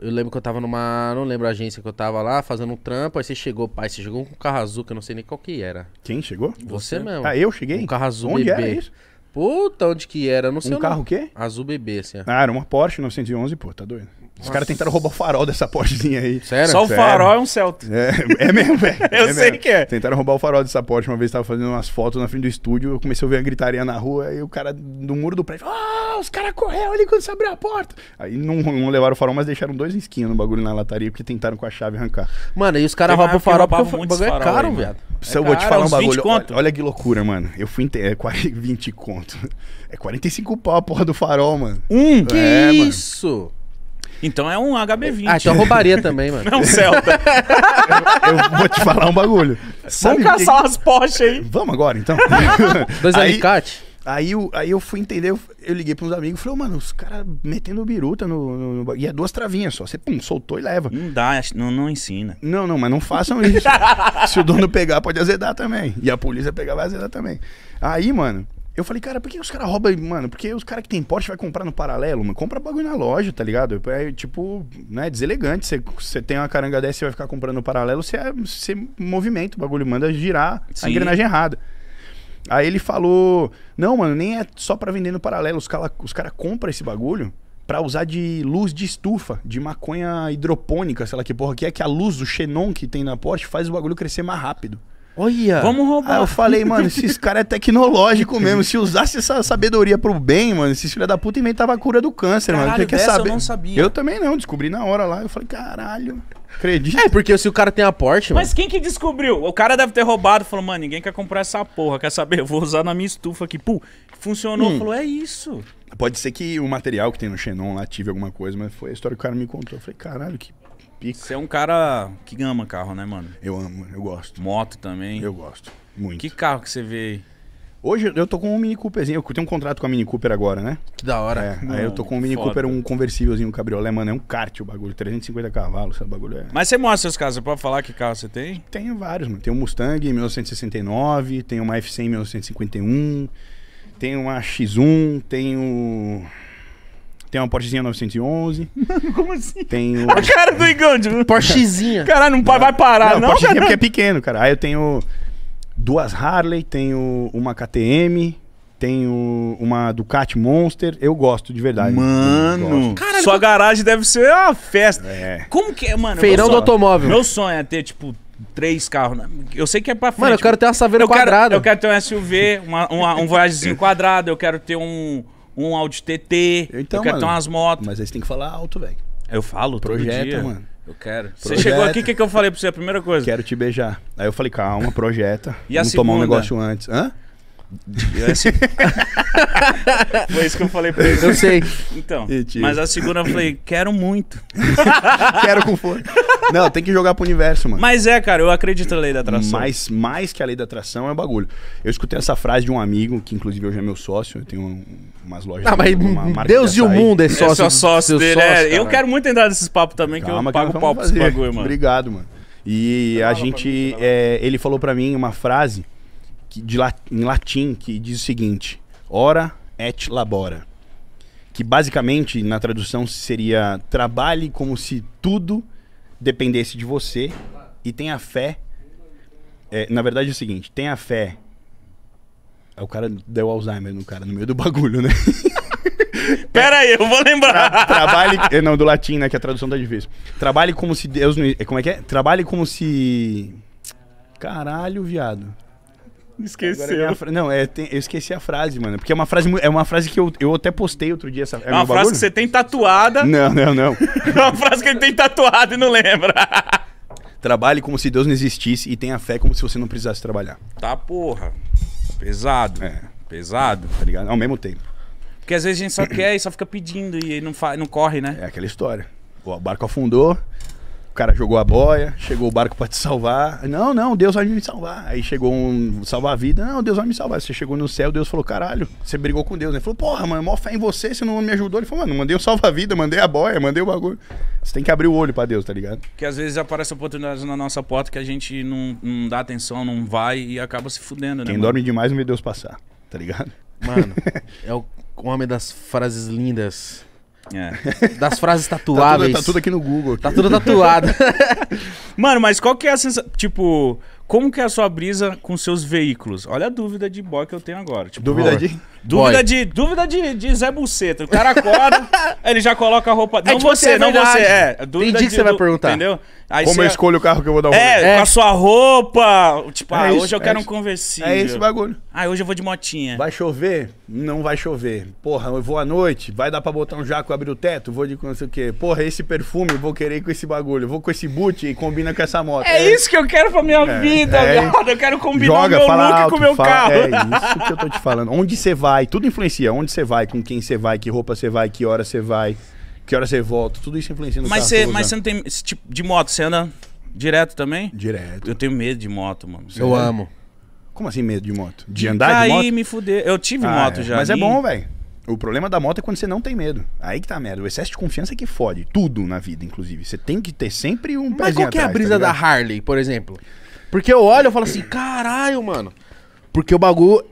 Speaker 1: Eu lembro que eu tava numa. Não lembro a agência que eu tava lá, fazendo um trampo. Aí você chegou, pai. Você chegou com um carro azul, que eu não sei nem qual que era. Quem chegou? Você, Você mesmo. Ah, eu cheguei? Um carro azul Onde bebê. Era isso? Puta, onde que era? Não sei. Um carro o quê? Azul bebê, assim.
Speaker 3: Ah, era uma Porsche 911, pô, tá doido. Os caras tentaram roubar o farol dessa Porschezinha aí. Sério? Só o Sério. farol é um Celta. É, é mesmo, velho. <laughs> É eu é sei mesmo. que é. Tentaram roubar o farol dessa Porsche. Uma vez tava fazendo umas fotos na frente do estúdio, eu comecei a ouvir a gritaria na rua, e o cara do muro do prédio, ah, os caras correram ali quando você abriu a porta. Aí não, não levaram o farol, mas deixaram dois esquinhos no bagulho na lataria, porque tentaram com a chave arrancar.
Speaker 1: Mano, e os caras roubam o farol porque o bagulho é caro, velho. Se é eu vou te falar um bagulho. Olha,
Speaker 3: olha, que loucura, mano. Eu fui. É 20 conto. <laughs> É 45 pau a porra do farol, mano. Um? É, que isso?
Speaker 1: Então é um HB20. Ah, então roubaria também, mano. É um Celta. eu,
Speaker 3: <laughs> eu, vou te falar um bagulho. Sabe Vamos caçar que... umas
Speaker 2: Porsche aí.
Speaker 3: Vamos agora, então. <laughs> Dois aí... alicates? Aí, aí eu fui entender, eu, eu liguei para uns amigos e falei, oh, mano, os caras metendo biruta no, no, no, E é duas travinhas só. Você pum, soltou e leva. Não dá, não, não ensina. Não, não, mas não façam isso. <laughs> Se o dono pegar, pode azedar também. E a polícia pegar, vai azedar também. Aí, mano, eu falei, cara, por que os caras roubam, mano? Porque os caras que tem Porsche vai comprar no paralelo, mano. Compra bagulho na loja, tá ligado? É tipo, né, deselegante. Você tem uma caranga dessa e vai ficar comprando no paralelo, você é, movimenta o bagulho, manda girar Sim. a engrenagem errada. Aí ele falou: Não, mano, nem é só para vender no paralelo. Os caras os cara compram esse bagulho para usar de luz de estufa, de maconha hidropônica, sei lá que porra que é, que a luz, o xenon que tem na Porsche, faz o bagulho crescer mais rápido. Olha! Vamos roubar. Aí eu falei, mano, esses caras é tecnológico mesmo. Se usasse essa sabedoria pro bem, mano, esses filha da puta inventava a cura do câncer, caralho, mano. Quer saber? Eu não sabia. Eu também não, descobri na hora lá. Eu falei, caralho. Acredito. É, porque se o cara tem aporte, Mas mano.
Speaker 2: quem que descobriu? O cara deve ter roubado. Falou, mano, ninguém quer comprar essa porra. Quer saber? Eu vou usar na minha estufa aqui. Pum, funcionou. Hum. Falou,
Speaker 3: é isso. Pode ser que o material que tem no Xenon lá tive alguma coisa, mas foi a história que o cara me contou. Eu falei, caralho, que pica. Você é um cara que ama carro, né, mano? Eu amo, eu gosto. Moto também. Eu gosto, muito. Que carro que você vê aí? Hoje eu tô com um Mini Cooperzinho. Eu tenho um contrato com a Mini Cooper agora, né? Que da hora. É, Mano, aí eu tô com um Mini foda. Cooper, um conversívelzinho, um cabriolé. Mano, é um kart o bagulho. 350 cavalos, sabe o bagulho? É.
Speaker 2: Mas você mostra seus carros. Você pode falar que carro você
Speaker 3: tem? Tenho vários, mano. Tem um Mustang 1969, tem uma F100 1951, tem uma X1, tenho tem uma Porschezinha 911.
Speaker 4: <laughs> como assim?
Speaker 3: Tem o... A cara do Igão, tipo... Porschezinha. <laughs> Caralho, não, não vai parar, não. não Porschezinha é porque é pequeno, cara. Aí eu tenho duas Harley, tenho uma KTM, tenho uma Ducati Monster. Eu gosto, de verdade. Mano! Caralho, Sua garagem deve ser uma festa.
Speaker 2: É. Como que é, mano? Feirão do automóvel. Meu sonho é ter, tipo, três carros. Né? Eu sei que é pra frente. Mano, eu quero ter uma Saveiro quadrada. eu quero ter um SUV, uma, uma um Voyagezinho <laughs> quadrado, eu quero ter um um Audi TT, então, eu quero mano, ter umas
Speaker 3: motos. Mas aí você tem que falar alto, velho. Eu falo Projeta, dia. mano. Eu quero. Projeta. Você chegou aqui, o que, que eu falei pra você? A primeira coisa. Quero te beijar. Aí eu falei, calma, projeta. e Vamos tomar um negócio antes. Hã? É assim. <laughs> Foi isso que eu falei pra ele. Eu sei. Então, mas a segunda eu falei, quero muito. <laughs> quero com força. Não, tem que jogar pro universo, mano. Mas é, cara, eu acredito na lei da atração. mais mais que a lei da atração é o bagulho. Eu escutei essa frase de um amigo, que inclusive hoje é meu sócio, eu tenho umas lojas. Ah, mas uma Deus e o mundo é, é sócio. É sócio dele, sócio, é. Eu quero
Speaker 2: muito entrar nesses papos também, Calma, que eu pago que pau pra esse bagulho, mano.
Speaker 3: Obrigado, mano. E a gente. É, ele falou para mim uma frase que de lat, em latim, que diz o seguinte: ora et labora. Que basicamente, na tradução, seria trabalhe como se tudo dependesse de você e tenha fé. É, na verdade é o seguinte, tenha fé. É, o cara deu Alzheimer no cara, no meio do bagulho, né? <laughs> Pera aí, eu vou lembrar. Tra trabalhe. É, não, do latim, né? Que a tradução tá difícil. Trabalhe como se Deus não. Como é que é? Trabalhe como se. Caralho, viado.
Speaker 2: Esqueceu.
Speaker 3: Não, é, tem... eu esqueci a frase, mano. Porque é uma frase, é uma frase que eu, eu até postei outro dia. Essa, é, é uma frase bagulho? que você
Speaker 2: tem tatuada. Não,
Speaker 3: não, não. <laughs> é uma frase que ele tem
Speaker 2: tatuada
Speaker 3: e não lembra. <laughs> Trabalhe como se Deus não existisse e tenha fé como se você não precisasse trabalhar.
Speaker 2: Tá, porra. Pesado. É.
Speaker 3: Pesado. Tá ligado? Ao mesmo tempo. Porque às vezes a gente só quer e só fica pedindo e não, não corre, né? É aquela história. O barco afundou, o cara jogou a boia, chegou o barco para te salvar. Não, não, Deus vai me salvar. Aí chegou um salvar a vida. Não, Deus vai me salvar. Você chegou no céu, Deus falou: caralho, você brigou com Deus. Ele falou: porra, mano, mó fé em você, você não me ajudou. Ele falou: mano, mandei o salva-vida, mandei a boia, mandei o bagulho. Você tem que abrir o olho para Deus, tá ligado? Porque
Speaker 2: às vezes aparece oportunidades na nossa porta que a gente não, não dá atenção, não vai e acaba se fudendo, né? Quem mano? dorme
Speaker 3: demais não vê Deus passar, tá
Speaker 1: ligado? Mano, <laughs> é o homem das frases lindas. É. <laughs> Das frases tatuáveis. tá, tudo, tá, tudo, aqui no Google. Tá aqui. Tá tudo tatuado. <laughs> Mano, mas qual que é a sensação.
Speaker 2: Tipo, como que é a sua brisa com seus veículos? Olha a dúvida de boy que eu tenho agora. Tipo, dúvida
Speaker 3: de? Dúvida
Speaker 2: de dúvida de, de Zé Buceta. O cara acorda, <laughs> ele já coloca a roupa. Não é, tipo, você, assim, é não você. É, é, dúvida Tem dia que você vai perguntar. Entendeu?
Speaker 3: Aí Como você... eu escolho o carro que eu vou dar um é, é, com a é. sua roupa. Tipo, ah, isso, hoje eu quero isso. um conversinho. É esse bagulho. Ah, hoje eu vou de motinha. Vai chover? Não vai chover. Porra, eu vou à noite, vai dar pra botar um jaco, abrir o teto? Vou de não sei o quê. Porra, esse perfume, vou querer ir com esse bagulho. Vou com esse boot e combina com essa moto. É, isso que eu quero pra minha vida, viado.
Speaker 2: Eu quero combinar o meu look alto, com o meu fala... carro. É isso
Speaker 3: que eu tô te falando. Onde você vai? vai, tudo influencia. Onde você vai, com quem você vai, que roupa você vai, que hora você vai, que hora você volta, tudo isso influencia no mas carro. Cê, mas você
Speaker 2: não tem esse tipo de moto, você anda direto também? Direto.
Speaker 3: Eu tenho medo de moto, mano. Eu amo. Como assim medo de moto? De, de andar cair, de moto? Aí me fuder. Eu tive ah, moto é. já. Mas é bom, velho. O problema da moto é quando você não tem medo. Aí que tá a merda. O excesso de confiança
Speaker 1: é que fode. Tudo na vida, inclusive. Você tem que ter sempre um Mas qual que atrás, é a tá brisa tá da Harley, por exemplo? Porque eu olho e falo assim, caralho, mano. Porque o bagulho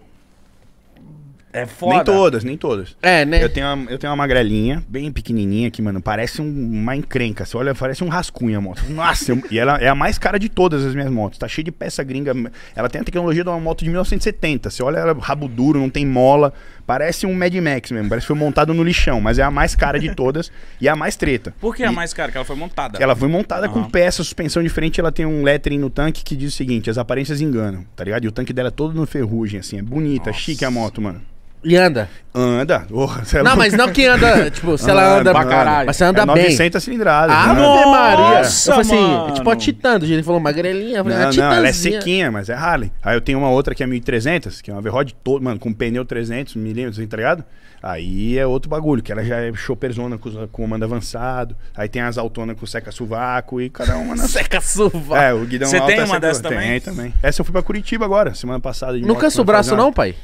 Speaker 1: é foda. Nem todas, nem
Speaker 3: todas. É, né? Eu tenho uma, eu tenho uma magrelinha, bem pequenininha aqui, mano. Parece um, uma encrenca. Você olha, parece um rascunho a moto. Nossa, eu, e ela é a mais cara de todas as minhas motos. Tá cheia de peça gringa. Ela tem a tecnologia de uma moto de 1970. Você olha, ela é rabo duro, não tem mola. Parece um Mad Max mesmo. Parece que foi montado no lixão. Mas é a mais cara de todas e a mais treta. Por que e, é a
Speaker 2: mais cara? Que ela foi montada. Ela
Speaker 3: foi montada uhum. com ah. peça, suspensão de frente. Ela tem um lettering no tanque que diz o seguinte: as aparências enganam, tá ligado? E o tanque dela é todo no ferrugem, assim. É bonita, Nossa. chique a moto, mano. E anda? Anda. <laughs> Oh, não, mas não que anda, <laughs> tipo, se ela ah, anda. Pra caralho. Mas você anda é 900 bem. 900 cilindradas. Ah, né? Maria. Nossa, eu assim, é tipo
Speaker 1: a Titando. Ele falou magrelinha. Falei, é não, não, ela é sequinha,
Speaker 3: mas é Harley. Aí eu tenho uma outra que é 1300, que é uma Rod todo, mano, com pneu 300 milímetros, tá ligado? Aí é outro bagulho, que ela já é chopperzona com, com comando avançado. Aí tem as autonas com seca suvaco e cada uma na... <laughs> seca suvaco. É, o guidão Você tem é uma dessa também? Tem, também. Essa eu fui pra Curitiba agora, semana passada. Não cansa o braço não, pai?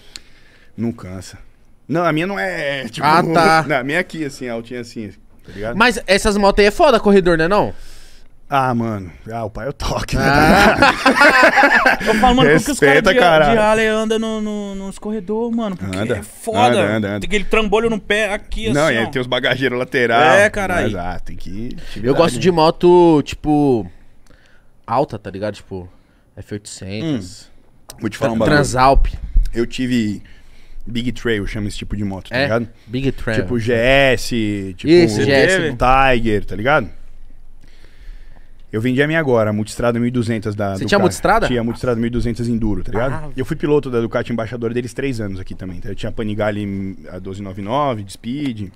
Speaker 1: Não cansa. Não, a minha não é, é tipo... Ah, tá.
Speaker 3: Não, <laughs> a minha é aqui, assim, altinha assim,
Speaker 1: tá ligado? Mas essas motos aí é foda, corredor, né não? Ah, mano. Ah, o pai é o toque, né? Ah. <laughs> eu falo, mano, Respeita, como que os caras de, de Harley
Speaker 2: andam no, no, nos corredores, mano?
Speaker 1: Porque anda, é foda. Anda, anda, anda. Tem
Speaker 2: aquele trambolho no pé
Speaker 4: aqui,
Speaker 3: Não, assim. Não, e tem os bagageiros lateral. É, caralho. Mas,
Speaker 1: ah, tem que... Eu gosto de moto, tipo... Alta, tá ligado? Tipo, F800. Hum. Vou te falar um bagulho. Transalp. Eu tive...
Speaker 3: Big Trail chama esse tipo de moto, tá é? ligado? Big Trail. Tipo é. GS, tipo Isso, GS. Tiger, tá ligado? Eu vendi a minha agora, a Multistrada 1200 da Você Ducati. tinha Multistrada? Tinha Multistrada 1200 Enduro, tá ligado? Ah. Eu fui piloto da Ducati, embaixador deles três anos aqui também. Tá? Eu tinha a Panigale a 1299, de Speed.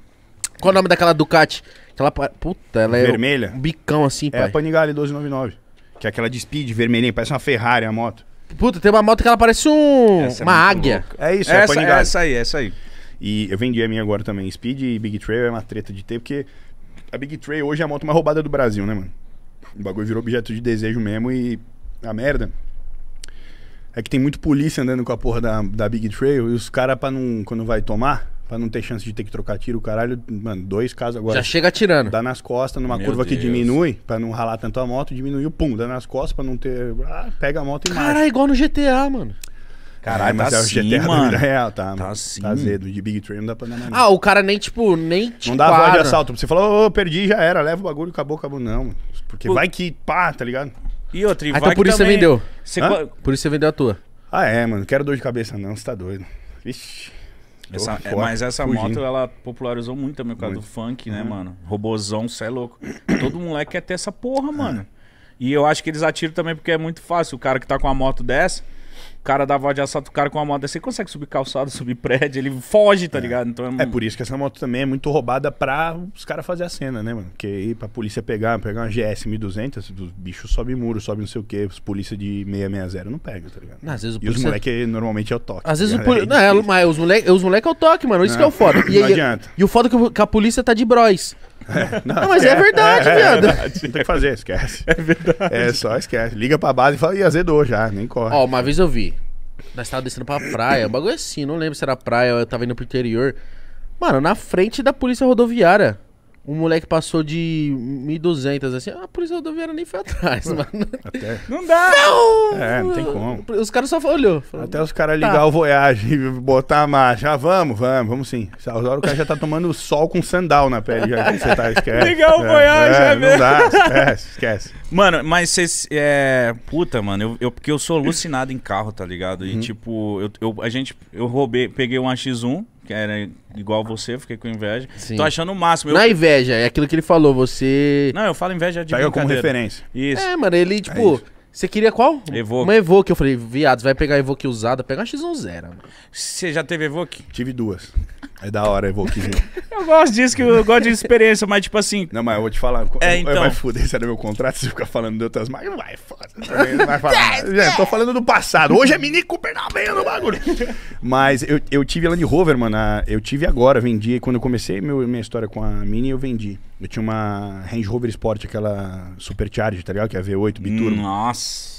Speaker 3: Qual o nome daquela Ducati? Aquela,
Speaker 1: puta,
Speaker 3: ela é... Vermelha. Um bicão assim, é pai. É a Panigale 1299. Que é aquela de Speed, vermelhinha, parece uma Ferrari a moto.
Speaker 1: Puta, tem uma moto que ela parece um. é uma águia. louca. É isso, é essa, é
Speaker 3: essa aí, essa aí. E eu vendi a minha agora também. Speed e Big Trail é uma treta de ter, porque a Big Trail hoje é a moto mais roubada do Brasil, né, mano? O bagulho virou objeto de desejo mesmo e a merda é que tem muito polícia andando com a porra da, da Big Trail e os caras, pra não. Quando vai tomar, Pra não ter chance de ter que trocar tiro, caralho. Mano, dois casos agora. Já
Speaker 1: chega atirando.
Speaker 3: Dá nas costas, numa Meu curva Deus. que diminui, pra não ralar tanto a moto, diminuiu, pum, dá nas costas pra não ter. Ah, pega a moto e Cara,
Speaker 1: igual no GTA, mano.
Speaker 3: Caralho, é, tá mas tá é o assim, GTA mano. real, tá? Tá assim. Tá zedo. De Big Train não dá pra dar mais. Ah, o
Speaker 1: cara nem, tipo, nem te Não dá voz de assalto.
Speaker 3: Você falou, ô, oh, perdi, já era. Leva o bagulho, acabou, acabou. Não, Porque Pô. vai que pá, tá ligado? E outra, e ah, então por isso também... você vendeu. Você... Por isso você vendeu a tua. Ah, é, mano. Quero dor de cabeça, não. Você tá doido. Vixe. Essa, é, mas essa fugindo. moto,
Speaker 2: ela popularizou muito também por causa muito. do funk, né, uhum. mano? Robozão, cê é louco. Todo moleque quer ter essa porra, é. mano. E eu acho que eles atiram também porque é muito fácil. O cara que tá com uma moto dessa, cara dá voz de assalto, o cara com uma moto, você consegue subir calçado, <laughs> subir
Speaker 3: prédio, ele foge, tá é. ligado? Então é... é... por isso que essa moto também é muito roubada pra os caras fazer a cena, né, mano? Porque aí pra polícia pegar, pegar uma GS 1200, os bichos sobe muro, sobe não sei o quê, os polícia de 660 não pegam tá ligado? Não, às vezes o polícia... E os moleque normalmente é o toque. Às vezes tá o é, não, é, mas
Speaker 1: os moleque, os moleque é o toque, mano, isso não, que é o foda. <laughs> E, não e, adianta. E o foda é que a polícia tá de bróis. <laughs>
Speaker 3: não, não, mas é, é verdade, é, viado. Verdade.
Speaker 1: Não tem que fazer, esquece. <laughs> É
Speaker 3: verdade. É, só esquece. Liga pra base e
Speaker 1: fala, e azedou já, nem corre. Ó, uma vez eu vi. Nós tava descendo pra praia, o bagulho assim, não lembro se era praia, eu tava indo pro interior. Mano, na frente da polícia rodoviária. Um moleque passou de 1.200, assim. Ah, a polícia rodoviária nem foi atrás, <laughs> mano. Até... Não dá! Não! É, não tem como. Os caras só olhou. Falou, Até os caras tá. ligar o Voyage e botar a
Speaker 3: marcha. Ah, vamos, vamos, vamos sim. Essa hora o cara já tá tomando sol com sandal na pele. Já, você tá, esquece. Ligar o é, Voyage, é, é mesmo. Não dá, esquece, esquece. Mano, mas vocês... É... Puta,
Speaker 2: mano, eu, eu, porque eu sou alucinado em carro, tá ligado? E, uhum. tipo, eu, eu, a gente... Eu roubei, peguei um AX1 era igual você, fiquei com inveja. Sim. Tô achando o máximo. Eu... Na
Speaker 1: inveja, é aquilo que ele falou, você. Não, eu
Speaker 2: falo inveja de. Pega como referência. Isso. É, mano, ele, é tipo.
Speaker 1: É você queria qual? Evoque. Uma Evoque. Eu falei, viados, vai pegar Evoque usada, pega uma X10, né, Você já teve Evoque? Tive duas. É da hora, Evoquezinho.
Speaker 3: <laughs> eu gosto disso, que eu gosto de experiência, mas tipo assim. Não, mas eu vou te falar. É, então. Vai fuder, esse era é meu contrato, se ficar falando de outras marcas, vai, foda. vai falar. <laughs> É, é, tô é. falando do passado. Hoje é Mini Cooper na meia do bagulho. mas eu, eu tive Land Rover, mano. eu tive agora, vendi. Quando eu comecei meu, minha história com a Mini, eu vendi. Eu tinha uma Range Rover Sport, aquela Supercharge, tá ligado? Que é a V8 biturbo. Nossa.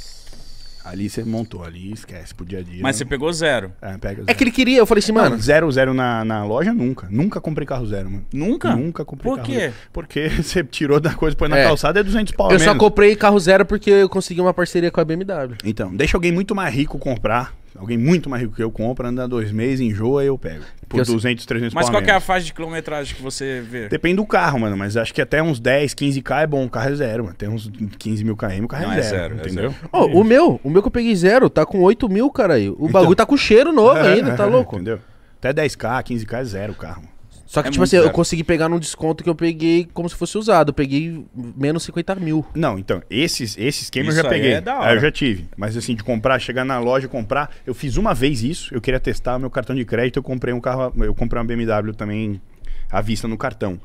Speaker 3: Ali você montou, ali esquece, pro dia a dia. Mas você
Speaker 2: pegou zero. É, pega
Speaker 1: zero. É que ele queria, eu falei assim,
Speaker 3: mano. zero, zero na, na loja, nunca. Nunca comprei carro zero, mano. Nunca? Nunca comprei Por carro quê? zero. Porque <laughs> você tirou da coisa, põe na É. calçada, é 200 pau Eu só
Speaker 1: comprei carro zero porque eu consegui uma parceria com a
Speaker 3: BMW. Então, deixa alguém muito mais rico comprar Alguém muito mais rico que eu compra, anda dois meses, enjoa e eu pego. Por eu 200, 300 Mas qual é
Speaker 2: a faixa de quilometragem que você vê?
Speaker 3: Depende do carro, mano. Mas acho que até uns 10, 15k é bom. O carro é zero, mano. Tem uns 15 mil km, o carro é Não, é, zero, é zero. Entendeu? É zero. Oh, o
Speaker 1: meu, o meu que eu peguei zero, tá com 8 mil, cara. O então, bagulho tá com cheiro novo <laughs> ainda, tá é, louco? Entendeu? Até 10k, 15k é zero o carro. Mano. Só que, é tipo assim, caro. eu consegui pegar num desconto que eu peguei como se fosse usado. Eu peguei menos 50 mil. Não, então, esses, esse esquema isso eu já peguei. É da hora. eu já
Speaker 3: tive. Mas assim, de comprar, chegar na loja e comprar. Eu fiz uma vez isso, eu queria testar meu cartão de crédito, eu comprei um carro. Eu comprei uma BMW também à vista no cartão.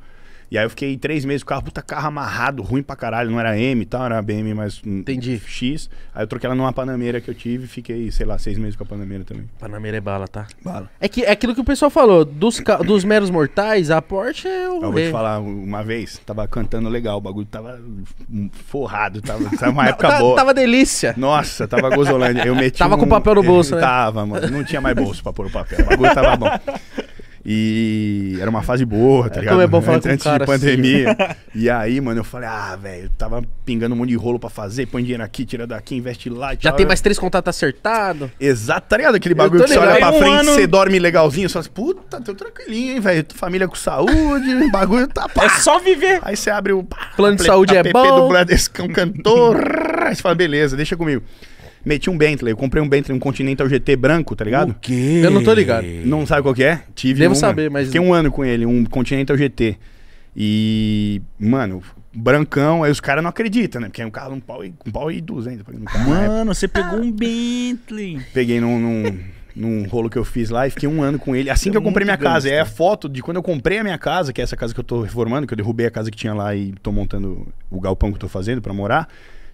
Speaker 3: E aí eu fiquei três meses com o carro, puta carro amarrado, ruim pra caralho. Não era M e tal, era BM, mas Entendi. X. Aí eu troquei ela numa Panameira que eu tive e fiquei, sei lá, seis meses com a Panameira também.
Speaker 1: Panameira é bala, tá? Bala. É, que, é aquilo que o pessoal falou, dos, dos meros mortais, a Porsche é o Eu vou te
Speaker 3: falar, uma vez, tava cantando legal, o bagulho tava forrado, tava, tava <laughs> uma época tava, tá, boa. Tava delícia. Nossa, tava gozolândia. Eu meti Tava um, com o papel no bolso, <laughs> né? Tava, mano. Não tinha mais bolso pra pôr o papel. O bagulho tava bom. E era uma fase boa, tá é, ligado? Como é bom falar antes, antes de assim. pandemia. Assim. <laughs> E aí, mano, eu falei, ah, velho, tava pingando um monte de rolo pra fazer, põe dinheiro aqui, tira daqui, investe lá. Já tem mais
Speaker 1: três contatos acertados. Exato, tá ligado? Aquele bagulho que você olha pra um frente, ano... você
Speaker 3: dorme legalzinho, só assim, puta,
Speaker 1: tô tranquilinho, hein, velho. Família com saúde, bagulho tá pá. É só viver. Aí
Speaker 3: você abre o. Pá, plano de saúde é bom. do Bradescão é cantor. <laughs> aí você fala, beleza, deixa comigo. Meti um Bentley. Eu comprei um Bentley, um Continental GT branco, tá ligado? O quê? Eu não tô ligado. Não sabe qual que é? Tive Devo um, saber, mas... Fiquei um ano com ele, um Continental GT. E, mano, brancão, aí os caras não acreditam, né? Porque é um carro, um pau e, um pau e 200. Mano, você pegou um Bentley. Peguei num, num, num, rolo que eu fiz lá e fiquei um ano com ele. Assim é que eu comprei minha casa. é a foto de quando eu comprei a minha casa, que é essa casa que eu tô reformando, que eu derrubei a casa que tinha lá e tô montando o galpão que eu tô fazendo para morar.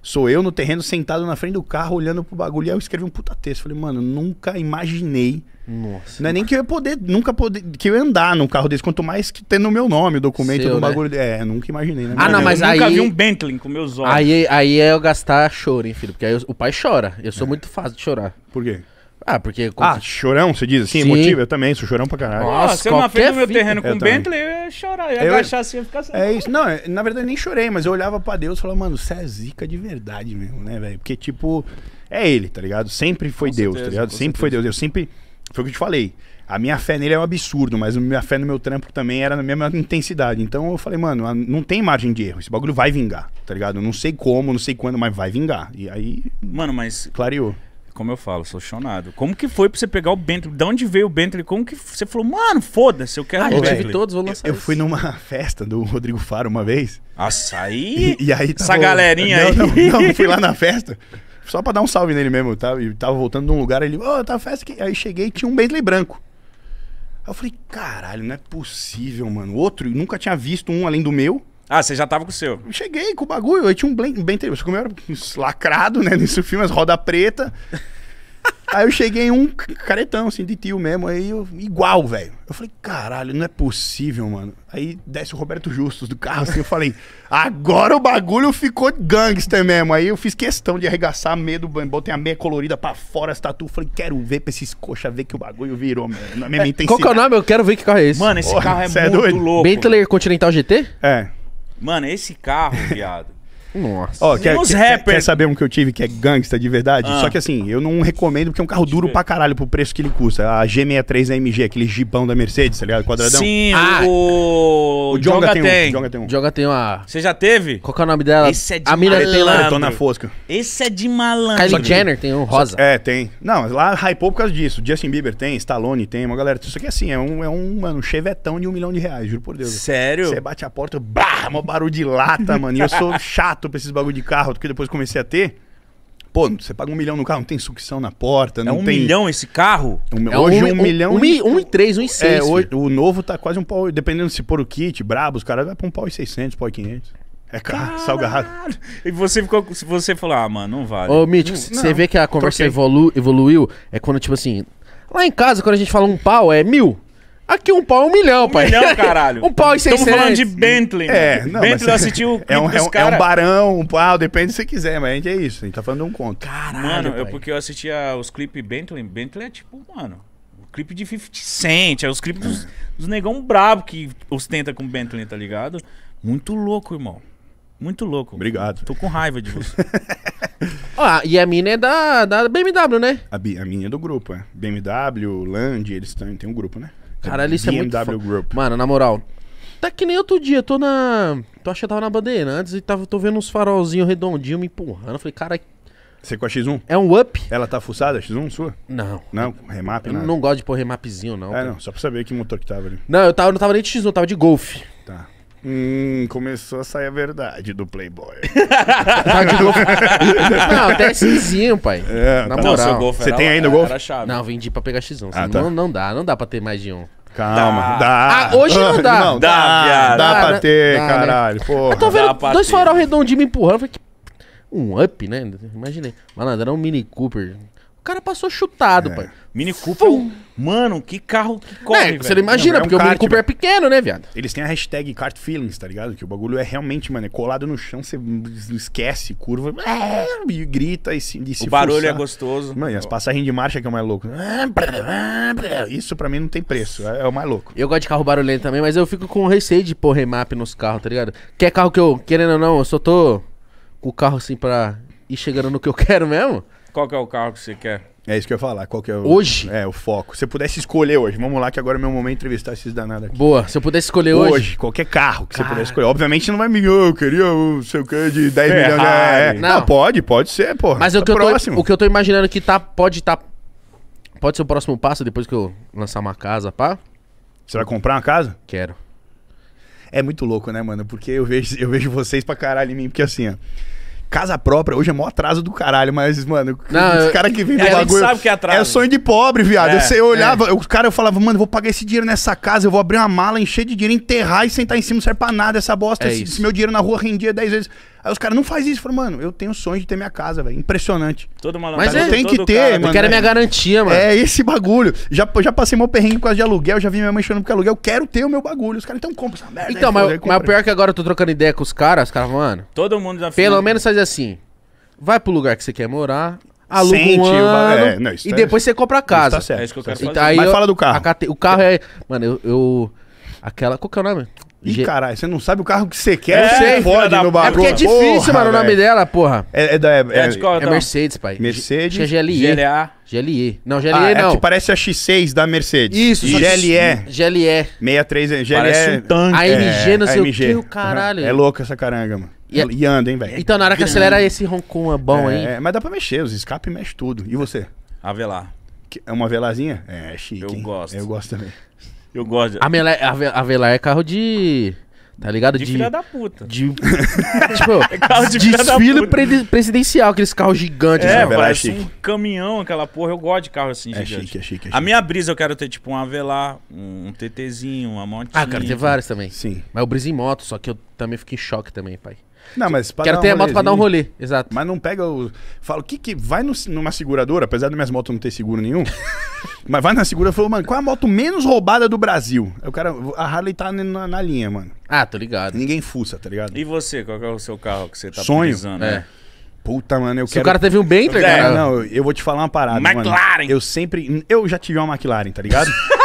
Speaker 3: Sou eu no terreno sentado na frente do carro olhando pro bagulho. E aí eu escrevi um puta texto. Falei, mano, nunca imaginei. Nossa. Não é nem que eu ia poder, nunca poder, que eu ia andar num carro desse, quanto mais que tendo no meu nome o documento Seu, do né? bagulho. Né? É, nunca
Speaker 1: imaginei, né? Ah, não, mas eu aí. Nunca vi um
Speaker 2: Bentley com meus olhos. Aí,
Speaker 1: aí é eu gastar choro, hein, filho? Porque aí eu, o pai chora. Eu sou é. muito fácil de chorar. Por quê? Ah, porque Ah. chorão, você diz assim, Sim. emotivo? Eu também, sou chorão pra caralho. Nossa, se eu não frente no meu terreno com o Bentley,
Speaker 2: eu ia chorar, ia Eu- agachar assim, ia ficar sem. Assim.
Speaker 1: É isso. Não, é,
Speaker 3: na verdade eu nem chorei, mas eu olhava pra Deus e falava, mano, você é zica de verdade mesmo, né, velho? Porque, tipo, é ele, tá ligado? Sempre foi Com Deus, tá certeza, tá ligado? Sempre foi Deus. Eu sempre. Foi o que eu te falei. A minha fé nele é um absurdo, mas a minha fé no meu trampo também era na mesma intensidade. Então eu falei, mano, não tem margem de erro. Esse bagulho vai vingar, tá ligado? Eu não sei como, não sei quando, mas vai vingar. E aí, Mano, mas clareou. Como eu falo, sou chonado. Como que foi pra você pegar o Bentley? De onde veio o Bentley? Como que você falou, mano, foda-se,
Speaker 2: eu quero ah, um Bentley. Tive todos, vou lançar eu, eu
Speaker 3: fui numa <laughs> festa do Rodrigo Faro uma vez. Ah, E, e aí Essa tava... galerinha não, aí. Não, não, fui lá na festa. Só pra dar um salve nele mesmo. Tá? E tava voltando de um lugar, ele, ô, oh, tá festa aqui. Aí cheguei e tinha um Bentley branco. Aí eu falei, caralho, não é possível, mano. Outro, nunca tinha visto um além do meu. Ah, você já tava com o seu. Cheguei com o bagulho, eu tinha um bem bem Você comeu lacrado, né, nesse filme, as roda preta. <laughs> aí eu cheguei um caretão, assim, de tio mesmo, aí eu, igual, velho. Eu falei, caralho, não é possível, mano. Aí desce o Roberto Justus do carro, assim, eu falei, agora o bagulho ficou gangster mesmo. Aí eu fiz questão de arregaçar medo, botei a meia colorida pra fora, as tatu. Falei, quero ver pra esses coxa ver que o bagulho virou, mano. Na minha é, Qual que é o nome? Eu quero ver que carro é esse. Mano, esse Porra, carro é, é muito é louco. Bentley
Speaker 1: Continental GT? É.
Speaker 2: Mano, esse carro, viado.
Speaker 3: Nossa.
Speaker 1: Ó, quer, rappers. quer, quer, saber um que eu tive que é gangsta de
Speaker 3: verdade? Ah. Só que assim, eu não recomendo porque é um carro duro pra caralho pro preço que ele custa. A G63 AMG, aquele gibão da Mercedes, tá ligado? Quadradão. Sim, ah,
Speaker 1: o... o tem, tem. Um, tem um.
Speaker 3: Joga tem uma... Você já teve? Qual que é o nome
Speaker 2: dela? Esse é de A mina tem lá. Detona Fosca. Esse é de malandro. Kylie Jenner
Speaker 3: tem um rosa. É, tem. Não, lá hypou por causa disso. Justin Bieber tem, Stallone tem, uma galera. Isso aqui é assim, é um, é um mano, chevetão de um milhão de reais, juro por Deus. Sério? Você bate a porta, bah, mó barulho de lata, <laughs> mano. E eu sou chato chato pra esses bagulho de carro que depois comecei a ter. Pô, você paga um milhão no carro, não tem sucção na porta, é não é um tem... milhão esse carro? É um, é hoje um, um, um milhão... Um, e... um e três,
Speaker 1: um e é, seis. É, hoje,
Speaker 3: o novo tá quase um pau... Dependendo se pôr o kit, brabo, os caras vai pra um pau e seiscentos, pau e quinhentos. É caro, salgado. E você ficou... Se você falou, ah, mano, não vale. Ô, Mítico, você
Speaker 1: vê que a conversa evolu, evoluiu, é quando, tipo assim... Lá em casa, quando a gente fala um pau, é mil. Aqui um pau é um milhão, pai. Um milhão, <laughs> caralho. um pau e seis Estamos falando de Bentley.
Speaker 3: Né? É, não, Bentley mas... assistiu o <laughs> é um, é, é, um, cara... é um barão, um pau, depende se você quiser, mas a gente é isso. A gente tá falando de um conto. Caralho,
Speaker 2: Mano, É porque eu assistia os clipes Bentley. Bentley é tipo, mano, o clipe de 50
Speaker 3: Cent,
Speaker 2: é os clipes dos, dos negão brabo que ostenta com Bentley, tá ligado? Muito louco,
Speaker 3: irmão. Muito louco. Obrigado. Tô com raiva de você.
Speaker 1: ah, <laughs> e a mina é da, da BMW, né?
Speaker 3: A, a minha é do grupo, é. BMW, Land, eles têm um grupo,
Speaker 1: né? Caralho, isso BMW é muito. BMW Group. Mano, na moral. Tá que nem outro dia, tô na. Tô achando que tava na Bandeirantes e tava, tô vendo uns farolzinhos redondinhos me empurrando. Falei, cara. Você com a X1? É um up. Ela tá fuçada, X1 sua? Não. Não, remap, não não gosto de pôr remapzinho, não. É, cara. não,
Speaker 3: só pra saber que motor que tava ali.
Speaker 1: Não, eu, tava, eu não tava nem de X1, eu tava de Golf. Tá. Hum, começou
Speaker 3: a sair a verdade do Playboy. <laughs> não, até Xzinho, pai. É, na tá. moral. Não, Você era, tem ainda o Golf? Não,
Speaker 1: vendi pra pegar X1. Ah, tá. não, não dá, não dá pra ter mais de um. Calma, dá. Ah. dá. Ah, hoje não dá. Não, dá, dá, dá, dá pra né? ter, dá, né? caralho. Né? Porra. Eu tô vendo dois farol redondinho me empurrando. Falei, que... Um up, né? Imaginei. é um Mini Cooper. O cara passou chutado, é. pai. Mini Cooper é Fum. Mano, que carro que
Speaker 3: corre, é, Você não imagina, não, é um porque o Mini Cooper é pequeno, né, viado? Eles têm a hashtag kart feelings, tá ligado? Que o bagulho é realmente, mano, é colado no chão, você esquece, curva, é, e grita e se, e se O barulho é
Speaker 1: gostoso. Mano, e as passagens de marcha que é o mais louco. Isso pra mim não tem preço, é, é, o mais louco. Eu gosto de carro barulhento também, mas eu fico com receio de pôr remap nos carros, tá ligado? quer é carro que eu, querendo ou não, eu só tô com o carro assim pra ir chegando no que eu quero mesmo.
Speaker 3: Qual que é o carro que você quer?
Speaker 1: É isso que eu ia falar. Qual que é o, Hoje? É, o foco. Se eu pudesse escolher hoje, vamos lá, que
Speaker 3: agora é meu momento de entrevistar esses danados aqui. Boa, se eu pudesse escolher hoje. Hoje, qualquer carro que Cara. você pudesse escolher. Obviamente não vai me.
Speaker 1: eu queria o sei o que de 10 é, milhões. É, não. não. pode, pode ser, porra. Mas o, tá que eu tô, o que eu tô imaginando que tá, pode estar. Tá, pode ser o próximo passo depois que eu lançar uma casa, pá? Você vai comprar uma casa? Quero. É muito louco, né, mano? Porque eu vejo,
Speaker 3: eu vejo vocês pra caralho em mim, porque assim, ó casa própria hoje é mó atraso do caralho, mas, mano, não, os caras que vendem do é, bagulho. Sabe que é, atraso. é sonho de pobre, viado. É, você olhava, é. o cara eu falava, mano, eu vou pagar esse dinheiro nessa casa, eu vou abrir uma mala, encher de dinheiro, enterrar e sentar em cima, não serve pra nada essa bosta. É meu dinheiro na rua rendia 10 vezes. Aí os caras não faz isso. Falei, mano, eu tenho sonho de ter minha casa, velho. Impressionante. Todo malandro. Mas é, tem que ter, cara, mano. Eu quero a minha é. garantia, mano. É esse bagulho. Já, já passei meu perrengue por causa de aluguel, já vi minha mãe chorando com aluguel. Eu quero ter o meu bagulho. Os caras, então compram essa merda. Então, aí, mas, o pior
Speaker 1: é que agora eu tô trocando ideia com os caras, os caras, mano. Todo mundo já Pelo menos faz assim. Vai pro lugar que você quer morar, aluga Sente um ano, é, não, e tá depois você compra a tá casa. Tá certo. É isso que eu tá quero fazer. Então, Mas eu, fala do carro. o carro é... Mano, eu... eu... Aquela... Qual que é o nome? Ih, G... caralho, você não sabe o carro que você quer, é, você pode no bagulho. É porque é difícil, porra, mano, o nome dela, porra. É, é, é, é, é, de qual, é Mercedes, pai.
Speaker 3: Mercedes. É GLE. GLA. GLE. Não, GLE ah, é não. É que parece a X6 da Mercedes. Isso. GLE. GLE. 63, GLE. Parece um tanque. AMG, não sei AMG. o que, o caralho. É louco essa caranga, mano. E, e anda, hein, velho. Então, na hora que acelera esse ronco é bom, hein. É, mas dá pra mexer, os escapes mexe tudo. E você? Avelar. É uma velazinha? É, chique. Eu hein? gosto. Eu gosto também.
Speaker 1: Eu gosto. A Avelar é, é carro de. Tá ligado? De, de filha da puta. De, <laughs> tipo, é carro de, desfile presidencial, aqueles carros gigantes. É, né? parece é um
Speaker 2: caminhão, aquela porra. Eu gosto de carro assim, é gigante. Chique, é chique, é chique. A minha brisa eu quero ter, tipo, um Avelar,
Speaker 1: um TTzinho, uma motinha. Ah, quero ter vários também. Sim. Mas eu brisa em moto, só que eu também fico em choque também, pai. Não, mas pra Quero ter um a moto pra dar um rolê,
Speaker 3: exato. Mas não pega o. falo o que que. Vai no, numa seguradora, apesar das minhas motos não ter seguro nenhum. Mas vai na segura e falou, mano, qual é a moto menos roubada do Brasil? o cara, a Harley tá na, na linha, mano. Ah, tô ligado. Ninguém fuça, tá ligado? E você, qual é o seu carro que você tá Sonho, né? É. Né? Puta, mano, eu Se quero... o cara teve um Bentley, é. cara. Não, eu vou te falar uma parada, McLaren. Mano. Eu sempre... Eu já tive uma McLaren, tá ligado? <laughs>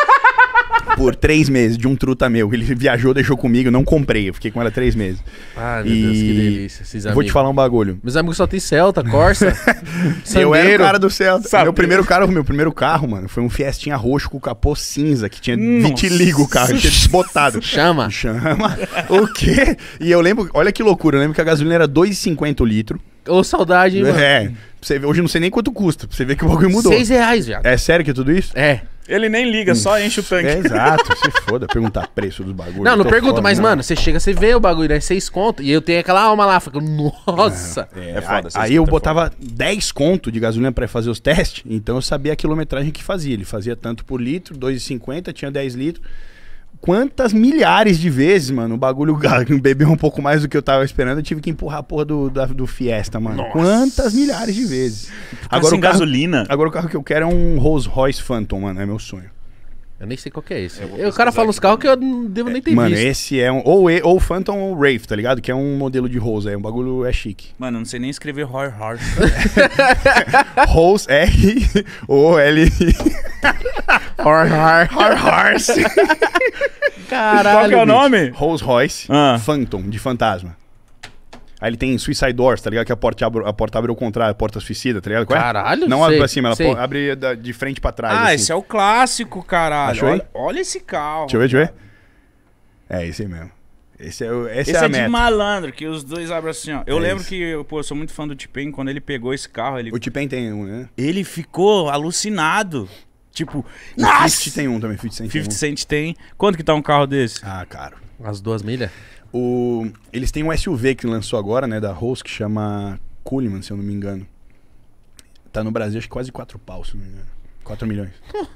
Speaker 3: por três meses de um truta meu. Ele viajou, deixou comigo, não comprei. Eu fiquei com ela três meses. Ah, meu e... Deus, que delícia. Esses Vou te falar um bagulho. Meus amigos só tem Celta, Corsa. <laughs> eu era o cara do Celta. Sabe? Meu primeiro carro, meu primeiro carro, mano, foi um Fiestinha roxo com capô cinza, que tinha
Speaker 1: vitiligo o carro, tinha <laughs> desbotado. Chama. Chama.
Speaker 3: o quê? E eu lembro, olha que loucura, eu lembro que a gasolina era 2,50 o litro.
Speaker 1: Ô, saudade, hein, é, mano. É.
Speaker 3: Você, hoje não sei nem quanto custa. Pra você ver que
Speaker 1: o bagulho mudou. Seis reais, já.
Speaker 3: É sério que é tudo isso? É. Ele nem liga, só enche o tanque. É, exato, se foda, perguntar preço dos bagulhos. Não, não pergunta, mas, não. mano,
Speaker 1: você chega, você vê o bagulho, aí né, seis conto, e eu tenho aquela alma lá, fica, nossa. É, é, é foda. Aí eu é botava dez conto de
Speaker 3: gasolina para fazer os testes, então eu sabia a quilometragem que fazia. Ele fazia tanto por litro, 2,50, tinha 10 litros quantas milhares de vezes, mano, o bagulho <laughs> bebeu um pouco mais do que eu tava esperando, eu tive que empurrar a porra do, da, do Fiesta, mano. Nossa. Quantas
Speaker 1: milhares de vezes. Agora o carro,
Speaker 3: gasolina. Agora o carro que eu quero é um Rolls Royce Phantom, mano, é meu sonho.
Speaker 1: Eu nem sei qual que é esse. o cara fala os carros que eu não devo é, nem ter mano, visto. Mano,
Speaker 3: esse é um. Ou, e, ou Phantom ou Wraith, tá ligado? Que é um modelo de Rose. É um bagulho é chique.
Speaker 2: Mano, eu não sei nem escrever Roy Horse.
Speaker 3: Rose R-O-L. Horse.
Speaker 4: Caralho. Qual que é o
Speaker 3: nome? Rolls Royce ah. Phantom, de fantasma. Aí ele tem Suicide Doors, tá ligado? Que a porta abre, a porta abre ao contrário, a porta suicida, tá ligado? Qual é? Não sei, abre pra cima, ela sei. abre da, de frente pra trás. Ah, assim. esse é o clássico, caralho. Olha, olha,
Speaker 2: esse carro. Deixa eu
Speaker 3: ver, deixa eu ver. É, esse aí mesmo. Esse é, esse, esse é, é de malandro,
Speaker 2: que os dois abrem assim, ó. Eu é lembro que, pô, eu sou muito fã do Tipen. Quando ele pegou esse carro, ele. O Tipen tem um, né? Ele ficou alucinado. Tipo, Nossa! 50 tem um também, 50 Cent. 50 tem um. Cent tem. Quanto que tá um carro desse? Ah, caro. As
Speaker 3: duas milhas? O... Eles têm um SUV que lançou agora, né, da Rose, que chama Coleman, se eu não me engano. Tá no Brasil, acho que quase 4 pau, se não me engano. 4 milhões. <laughs>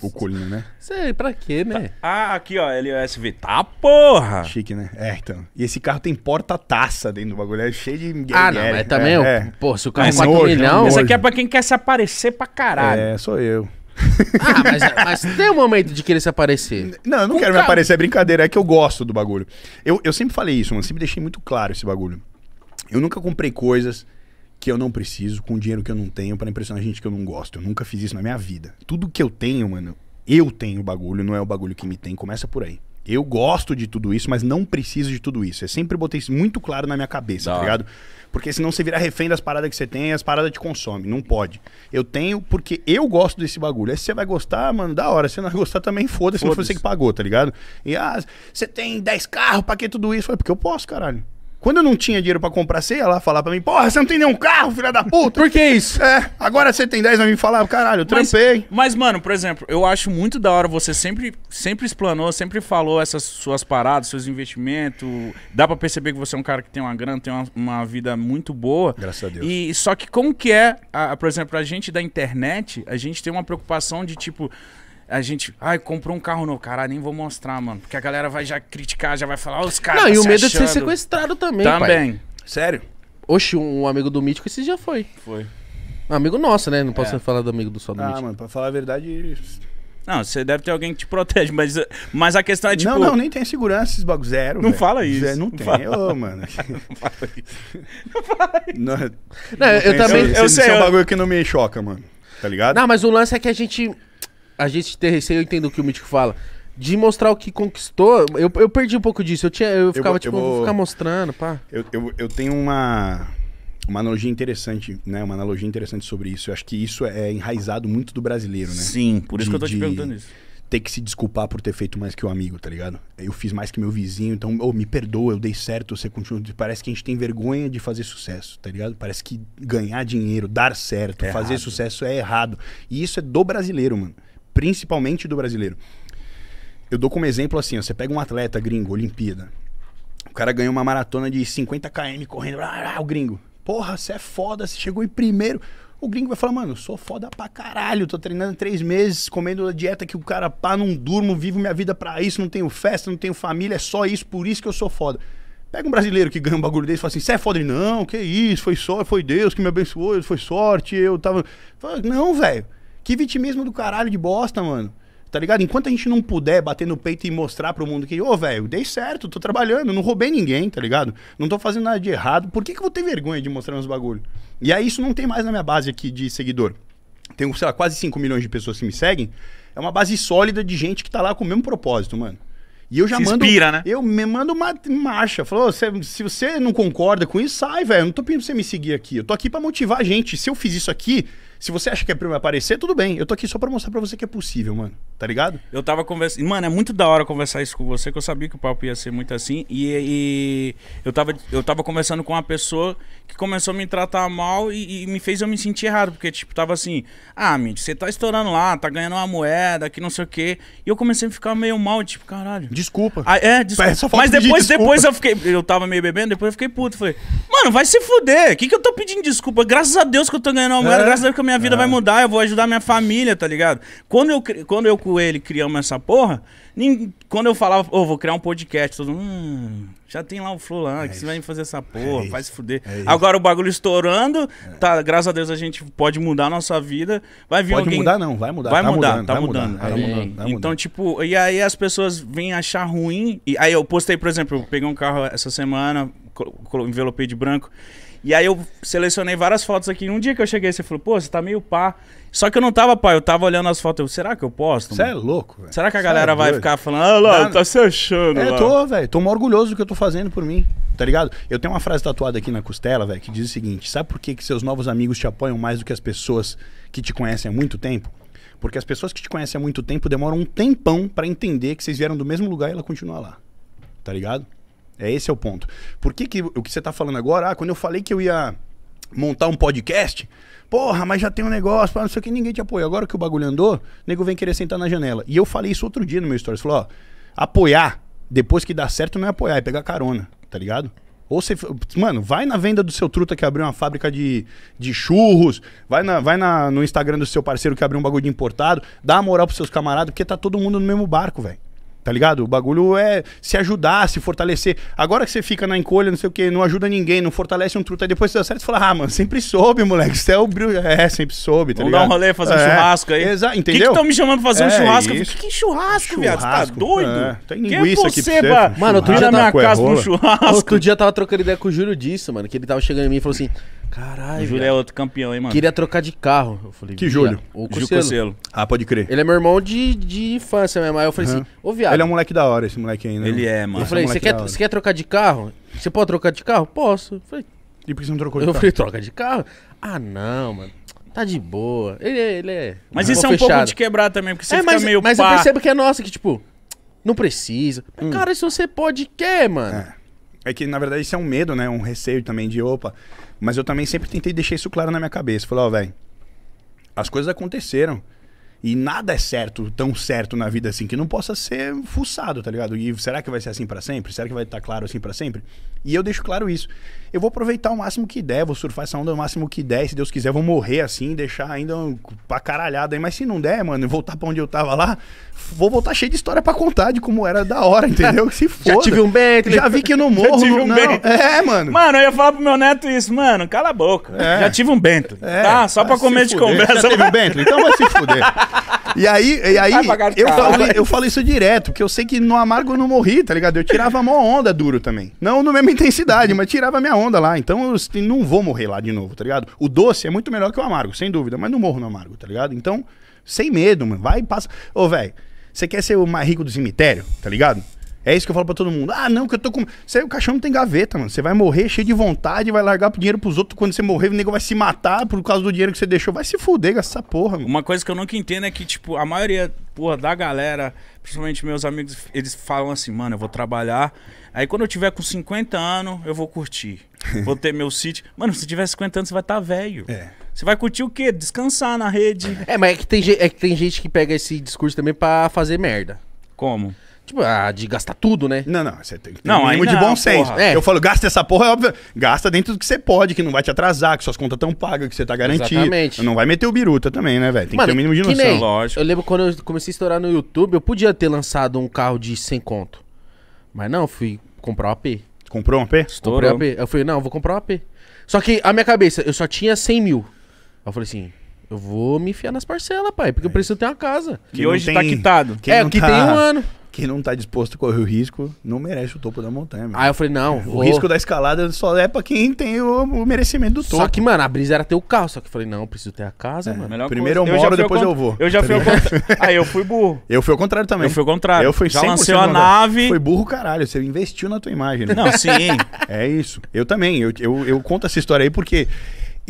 Speaker 3: o Coleman, né?
Speaker 1: Sei, pra quê,
Speaker 2: né?
Speaker 3: Tá. Ah, aqui, ó, LSV
Speaker 2: Tá porra!
Speaker 3: Chique, né? É, então. E esse carro tem porta-taça dentro do bagulho, é cheio de... Ah, não, mas também, é, o... é. pô, se o carro é 4 milhões... Esse aqui é
Speaker 1: pra quem quer se aparecer pra caralho.
Speaker 3: É, sou eu.
Speaker 1: Ah, mas, mas tem um momento de querer se
Speaker 3: aparecer. Não, eu não Com quero me aparecer, é brincadeira, é que eu gosto do bagulho. Eu, eu sempre falei isso, mano, sempre deixei muito claro esse bagulho. Eu nunca comprei coisas que eu não preciso, com dinheiro que eu não tenho, para impressionar gente que eu não gosto. Eu nunca fiz isso na minha vida. Tudo que eu tenho, mano, eu tenho o bagulho, não é o bagulho que me tem. Começa por aí eu gosto de tudo isso, mas não preciso de tudo isso. Eu sempre botei isso muito claro na minha cabeça, tá, tá ligado? Porque senão você vira refém das paradas que você tem as paradas te consomem. Não pode. Eu tenho porque eu gosto desse bagulho. Aí você vai gostar, mano, da hora. Se você não vai gostar também, foda-se, foda não foi você que pagou, tá ligado? E ah, você tem 10 carros, pra que tudo isso? Eu porque eu posso, caralho. Quando eu não tinha dinheiro para comprar, você ia lá falar para mim, porra, você não tem nenhum carro, filha da puta. Por que isso? É, agora você tem 10, vai me falar, caralho, eu mas, trampei.
Speaker 2: Mas, mano, por exemplo, eu acho muito da hora, você sempre, sempre explanou, sempre falou essas suas paradas, seus investimentos. Dá para perceber que você é um cara que tem uma grana, tem uma, uma, vida muito boa. Graças a Deus. E só que como que é, a, por exemplo, a gente da internet, a gente tem uma preocupação de tipo a gente, ai, comprou um carro novo. Caralho, nem vou mostrar, mano. Porque a galera vai já criticar, já vai falar, os caras. Não, tá e o medo achando. de ser sequestrado
Speaker 1: também. Também. Pai. Sério? Oxi, um amigo do Mítico esse já foi. Foi. Um amigo nosso, né? Não posso é. falar do amigo do só do ah, Mítico. Ah,
Speaker 2: mano, pra falar a verdade. Não, você deve ter alguém que te protege, mas, mas a questão é tipo. Não, não, nem
Speaker 3: tem segurança esses bagulhos, Zero.
Speaker 1: Não véio. fala isso. Zero, não tem. Ô, oh, mano. <laughs> não fala isso. Não fala isso. Não, não, não eu também. Isso. Eu, eu sei. Isso é um bagulho que não me choca, mano. Tá ligado? Não, mas o lance é que a gente a gente ter receio, eu entendo o que o Mítico fala. De mostrar o que conquistou, eu, eu perdi um pouco disso. Eu, tinha, eu ficava, eu, tipo, eu vou, vou ficar mostrando, pá.
Speaker 3: Eu, eu, eu tenho uma, uma analogia interessante, né? Uma analogia interessante sobre isso. Eu acho que isso é enraizado muito do brasileiro, né? Sim, por isso que eu tô te perguntando isso ter que se desculpar por ter feito mais que o um amigo, tá ligado? Eu fiz mais que meu vizinho, então, oh, me perdoa, eu dei certo, você continua. Parece que a gente tem vergonha de fazer sucesso, tá ligado? Parece que ganhar dinheiro, dar certo, é fazer errado. sucesso é errado. E isso é do brasileiro, mano principalmente do brasileiro. Eu dou como exemplo assim: ó, você pega um atleta gringo, Olimpíada. O cara ganhou uma maratona de 50 km correndo. Blá, blá, o gringo. Porra, você é foda, você chegou em primeiro. O gringo vai falar, mano, eu sou foda pra caralho, tô treinando três meses, comendo a dieta que o cara pá, não durmo, vivo minha vida pra isso, não tenho festa, não tenho família, é só isso, por isso que eu sou foda. Pega um brasileiro que ganha um bagulho desse e fala assim, você é foda? Ele, não, que isso, foi só, foi Deus que me abençoou, foi sorte, eu tava. Fala, não, velho. Que vitimismo do caralho de bosta, mano. Tá ligado? Enquanto a gente não puder bater no peito e mostrar pro mundo que, ô, oh, velho, dei certo, tô trabalhando, não roubei ninguém, tá ligado? Não tô fazendo nada de errado. Por que, que eu vou ter vergonha de mostrar meus bagulho? E aí isso não tem mais na minha base aqui de seguidor. Tenho, sei lá, quase 5 milhões de pessoas que me seguem. É uma base sólida de gente que tá lá com o mesmo propósito, mano. E eu já se mando. Inspira, né? Eu me mando uma marcha. Falou, se você não concorda com isso, sai, velho. Não tô pedindo pra você me seguir aqui. Eu tô aqui para motivar a gente. Se eu fiz isso aqui, se você acha que é primo eu aparecer, tudo bem. Eu tô aqui só pra mostrar pra você que é possível, mano
Speaker 2: tá ligado? Eu tava conversando. Mano, é muito da hora conversar isso com você, que eu sabia que o papo ia ser muito assim. E, e eu, tava, eu tava conversando com uma pessoa que começou a me tratar mal e, e me fez eu me sentir errado. Porque, tipo, tava assim, ah, Mitch, você tá estourando lá, tá ganhando uma moeda, que não sei o quê. E eu comecei a ficar meio mal, tipo, caralho. Desculpa. Ah, é, desculpa. Mas depois, depois eu fiquei. Eu tava meio bebendo, depois eu fiquei puto. Falei, mano, vai se fuder. O que, que eu tô pedindo desculpa? Graças a Deus que eu tô ganhando uma moeda, é. graças a Deus que a minha vida é. vai mudar, eu vou ajudar minha família, tá ligado? Quando eu, quando eu com ele, criamos essa porra. Nem, quando eu falava, ô, oh, vou criar um podcast, todo mundo, hum, já tem lá o Flow lá, é que isso. você vai fazer essa é porra, é faz se fuder. É Agora o bagulho estourando, é. tá, graças a Deus a gente pode mudar a nossa vida. Vai vir pode alguém... mudar não, vai mudar. Vai tá mudar, mudando, tá, tá, é. tá mudando. mudando. mudando tá então, mudando. tipo, e aí as pessoas vêm achar ruim. E aí eu postei, por exemplo, eu peguei um carro essa semana, envelopei de branco. E aí eu selecionei várias fotos aqui. Um dia que eu cheguei, você falou, pô, você tá meio pá. Só que eu não tava pá, eu tava olhando as fotos. Eu, será que eu posto? Você é louco, velho. Será que a galera é vai ficar falando, ah lá, tá se
Speaker 3: achando? É, lá. tô, velho. Tô orgulhoso do que eu tô fazendo por mim, tá ligado? Eu tenho uma frase tatuada aqui na costela, velho, que diz o seguinte: sabe por que, que seus novos amigos te apoiam mais do que as pessoas que te conhecem há muito tempo? Porque as pessoas que te conhecem há muito tempo demoram um tempão para entender que vocês vieram do mesmo lugar e ela continua lá. Tá ligado? É esse é o ponto. Por que, que o que você tá falando agora? Ah, quando eu falei que eu ia montar um podcast, porra, mas já tem um negócio, não sei o que, ninguém te apoia. Agora que o bagulho andou, nego vem querer sentar na janela. E eu falei isso outro dia no meu stories. Falou, ó, apoiar depois que dá certo não é apoiar, é pegar carona, tá ligado? Ou você. Mano, vai na venda do seu truta que abriu uma fábrica de, de churros. Vai, na, vai na, no Instagram do seu parceiro que abriu um bagulho de importado. Dá uma moral pros seus camaradas, porque tá todo mundo no mesmo barco, velho. Tá ligado? O bagulho é se ajudar, se fortalecer. Agora que você fica na encolha, não sei o que, não ajuda ninguém, não fortalece um truta, aí depois você dá certo e fala, ah, mano, sempre soube, moleque. Você é o brilho. É, sempre soube, tá Vamos ligado? dar um rolê, fazer é, um churrasco aí. Exato, Entendeu? Que que estão me chamando pra fazer é, um churrasco? Falei, que, churrasco, churrasco viado? Você tá doido? É, tem linguiça que é você, aqui pra você, Mano, outro dia na minha casa pra um churrasco. Outro
Speaker 1: dia eu tava trocando ideia com o Júlio disso, mano, que ele tava chegando em mim e falou assim... Caralho. O Júlio é outro campeão, hein, mano? Queria trocar de carro. Eu falei, Que Júlio? O Júlio Ah, pode crer. Ele é meu irmão de, de infância mesmo. Aí eu falei assim, ô viado. Ele é um
Speaker 3: moleque da hora, esse moleque ainda. Né? Ele é, mano. Eu falei, você quer,
Speaker 1: quer trocar de carro? Você pode trocar de carro? Posso. Eu falei, E por que você não trocou de eu carro? falei, troca de carro? Ah, não, mano. Tá de boa. Ele, é- ele é. Mas isso é um pouco de quebrar também, porque você é, fica meio mas eu percebo que é nossa, que tipo, não precisa. Hum. Cara, se você pode, quer, mano. É. é que, na verdade, isso é um medo,
Speaker 3: né? Um receio também de, opa, mas eu também sempre tentei deixar isso claro na minha cabeça. Falei, ó, oh, velho, as coisas aconteceram. E nada é certo, tão certo na vida assim, que não possa ser fuçado, tá ligado? E será que vai ser assim para sempre? Será que vai estar tá claro assim para sempre? E eu deixo claro isso. Eu vou aproveitar o máximo que der, vou surfar essa onda o máximo que der. se Deus quiser, vou morrer assim, deixar ainda pra caralhada aí. Mas se não der, mano, voltar pra onde eu tava lá, vou voltar cheio de história pra contar de como era da hora, <laughs> entendeu? Se for. Já tive um Bentley. Já vi que não <laughs> morro. Já tive não, um não. Bentley. É, mano.
Speaker 2: Mano, eu ia falar pro meu neto isso, mano, cala a boca. É. Já tive um Bentley. É. Tá? Só pra comer de conversa. Já
Speaker 3: teve um Bentley? Então vai se fuder. <laughs> E aí, e aí eu, falo, eu falo isso direto, porque eu sei que no Amargo eu não morri, tá ligado? Eu tirava a maior onda duro também. Não na mesma intensidade, mas tirava minha onda lá. Então eu não vou morrer lá de novo, tá ligado? O doce é muito melhor que o amargo, sem dúvida, mas não morro no amargo, tá ligado? Então, sem medo, mano. Vai e passa. Ô, velho, você quer ser o mais rico do cemitério, tá ligado? É isso que eu falo pra todo mundo. Ah, não, que eu tô com. Você, o caixão não tem gaveta, mano. Você vai morrer cheio de vontade, vai largar dinheiro pros outros. Quando você morrer, o nego vai se matar por causa do dinheiro que você deixou. Vai se fuder com essa porra, mano.
Speaker 2: Uma coisa que eu nunca entendo é que, tipo, a maioria, porra, da galera, principalmente meus amigos, eles falam assim, mano, eu vou trabalhar. Aí quando eu tiver com 50 anos, eu vou curtir. <laughs> Vou ter meu sítio. Mano, se tiver 50 anos, você vai estar tá velho. É. Você vai curtir o quê? Descansar
Speaker 1: na rede. É, mas é que tem, é que tem gente que pega esse discurso também pra fazer merda. Como? Tipo, ah, de gastar tudo, né? Não, não, você tem que ter não, um mínimo de não, bom senso. É. Eu falo,
Speaker 3: gasta essa porra, é óbvio. Gasta dentro do que você pode, que não vai te atrasar, que suas contas estão pagas, que você tá garantido. Exatamente. Não vai meter o biruta também, né, velho? Tem Mano, que ter o mínimo de noção. Lógico.
Speaker 1: Eu lembro quando eu comecei a estourar no YouTube, eu podia ter lançado um carro de 100 conto. Mas não, fui comprar um AP. Comprou um AP? Estourou. Comprei um AP. Eu falei, não, vou comprar um AP. Só que a minha cabeça, eu só tinha 100 mil. Eu falei assim, eu vou me enfiar nas parcelas, pai, porque é eu preciso ter uma casa. Que hoje tá tem... tá quitado. Quem é, que tá... tem um ano. Quem não tá disposto a correr o risco não merece o topo da montanha. Meu. Aí ah, eu falei, não. É, o risco da escalada
Speaker 3: só é pra quem tem o, o, merecimento do topo. Só que,
Speaker 1: mano, a brisa era ter o carro. Só que eu falei, não, preciso ter a casa, é, mano. Primeiro coisa. eu moro, eu depois eu vou. Eu já fui ao contrário. Aí <laughs> ah, eu fui burro. Eu fui o contrário também. Eu fui ao contrário. Eu fui
Speaker 3: já lancei a nave. Foi burro, caralho. Você investiu na tua imagem. Né? Não, sim. <laughs> é isso. Eu também. Eu, eu, eu conto essa história aí porque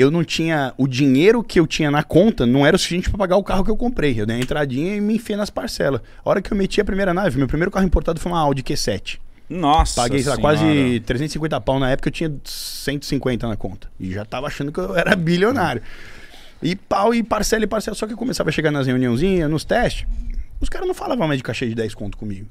Speaker 3: eu não tinha. O dinheiro que eu tinha na conta não era o suficiente para pagar o carro que eu comprei. Eu dei a entradinha e me enfiei nas parcelas. A hora que eu meti a primeira nave, meu primeiro carro importado foi uma Audi Q7. Nossa! Paguei lá, quase 350 pau na época, eu tinha 150 na conta. E já tava achando que eu era bilionário. E pau, e parcela, e parcela. Só que eu começava a chegar nas reuniãozinhas, nos testes. Os caras não falavam mais de cachê de 10 conto comigo.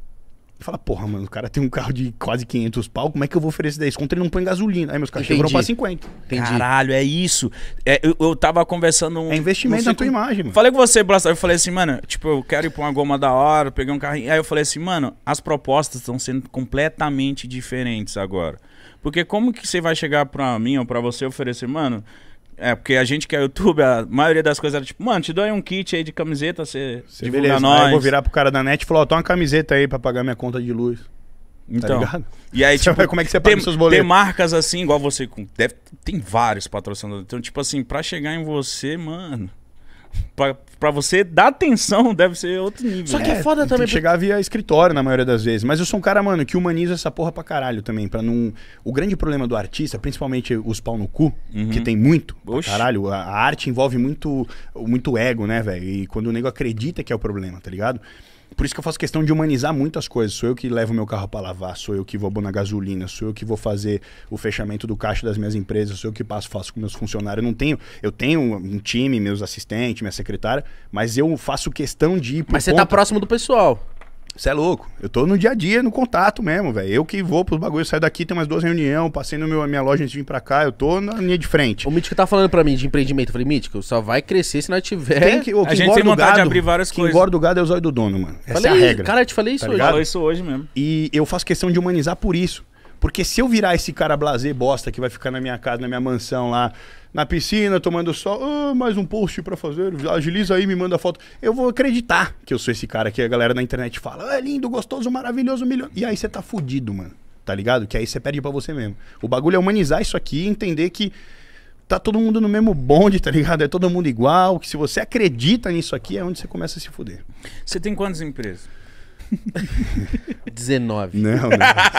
Speaker 3: Fala, porra, mano, o cara tem um carro de quase 500 pau, como é que eu vou oferecer 10 conto? Ele não põe gasolina. Aí meus caras chegaram pra 50. Entendi. Caralho, é isso. É, eu, eu tava conversando... é investimento
Speaker 2: na tua imagem, mano. Falei com você, Blastar. eu falei assim, mano, tipo, eu quero ir pra uma goma da hora, peguei um carrinho. Aí eu falei assim, mano, as propostas estão sendo completamente diferentes agora. Porque como que você vai chegar pra mim ou pra você oferecer, mano... É, porque a gente que é YouTube, a maioria das coisas era tipo, mano, te dou aí um kit aí de camiseta, você divulga beleza, nós. Aí eu vou virar
Speaker 3: pro cara da net e falar, ó, toma uma camiseta aí pra pagar minha conta de luz. Tá então, tá e aí, <laughs> tipo, como é que você paga tem, seus boletos? Tem
Speaker 2: marcas assim, igual você, com, deve, tem vários patrocinadores. Então, tipo assim, pra chegar em você, mano, Pra, você dar atenção, <laughs> deve ser outro nível. Só que é, é foda também. Pra... Chegar
Speaker 3: via escritório na maioria das vezes. Mas eu sou um cara, mano, que humaniza essa porra pra caralho também. para não... O grande problema do artista, principalmente os pau no cu, uhum. que tem muito. Caralho, a, a arte envolve muito, muito ego, né, velho? E quando o nego acredita que é o problema, tá ligado? por isso que eu faço questão de humanizar muitas coisas. Sou eu que levo meu carro para lavar, sou eu que vou pôr na gasolina, sou eu que vou fazer o fechamento do caixa das minhas empresas, sou eu que passo, faço com meus funcionários. Eu não tenho, eu tenho um time, meus assistentes, minha secretária, mas eu faço questão de ir Mas você conta... tá próximo do pessoal. Você é louco. Eu tô no dia a dia, no contato mesmo, velho. Eu que vou pros bagulhos, saio daqui, tem umas duas reuniões, passei na minha
Speaker 1: loja antes de vir pra cá, eu tô na linha de frente. O Mítico tá falando pra mim de empreendimento. Eu falei, Mítico, só vai crescer se nós tiver. Tem que, ô, a gente tem vontade gado, de abrir várias coisas. Que
Speaker 3: engorda o gado é o zóio do dono, mano. Essa falei, é a regra. Cara, eu te falei isso tá hoje. Falou isso hoje mesmo. E eu faço questão de humanizar por isso. Porque se eu virar esse cara blazer bosta que vai ficar na minha casa, na minha mansão lá, na piscina, tomando sol. Ah, mais um post para fazer, agiliza aí, me manda foto. Eu vou acreditar que eu sou esse cara que a galera na internet fala, ah, é lindo, gostoso, maravilhoso, milhão. E aí você tá fudido, mano. Tá ligado? Que aí você perde para você mesmo. O bagulho é humanizar isso aqui e entender que tá todo mundo no mesmo bonde, tá ligado? É todo mundo igual. Que se você acredita nisso aqui, é onde você começa a se fuder. Você tem quantas empresas? 19. <laughs> Não, não.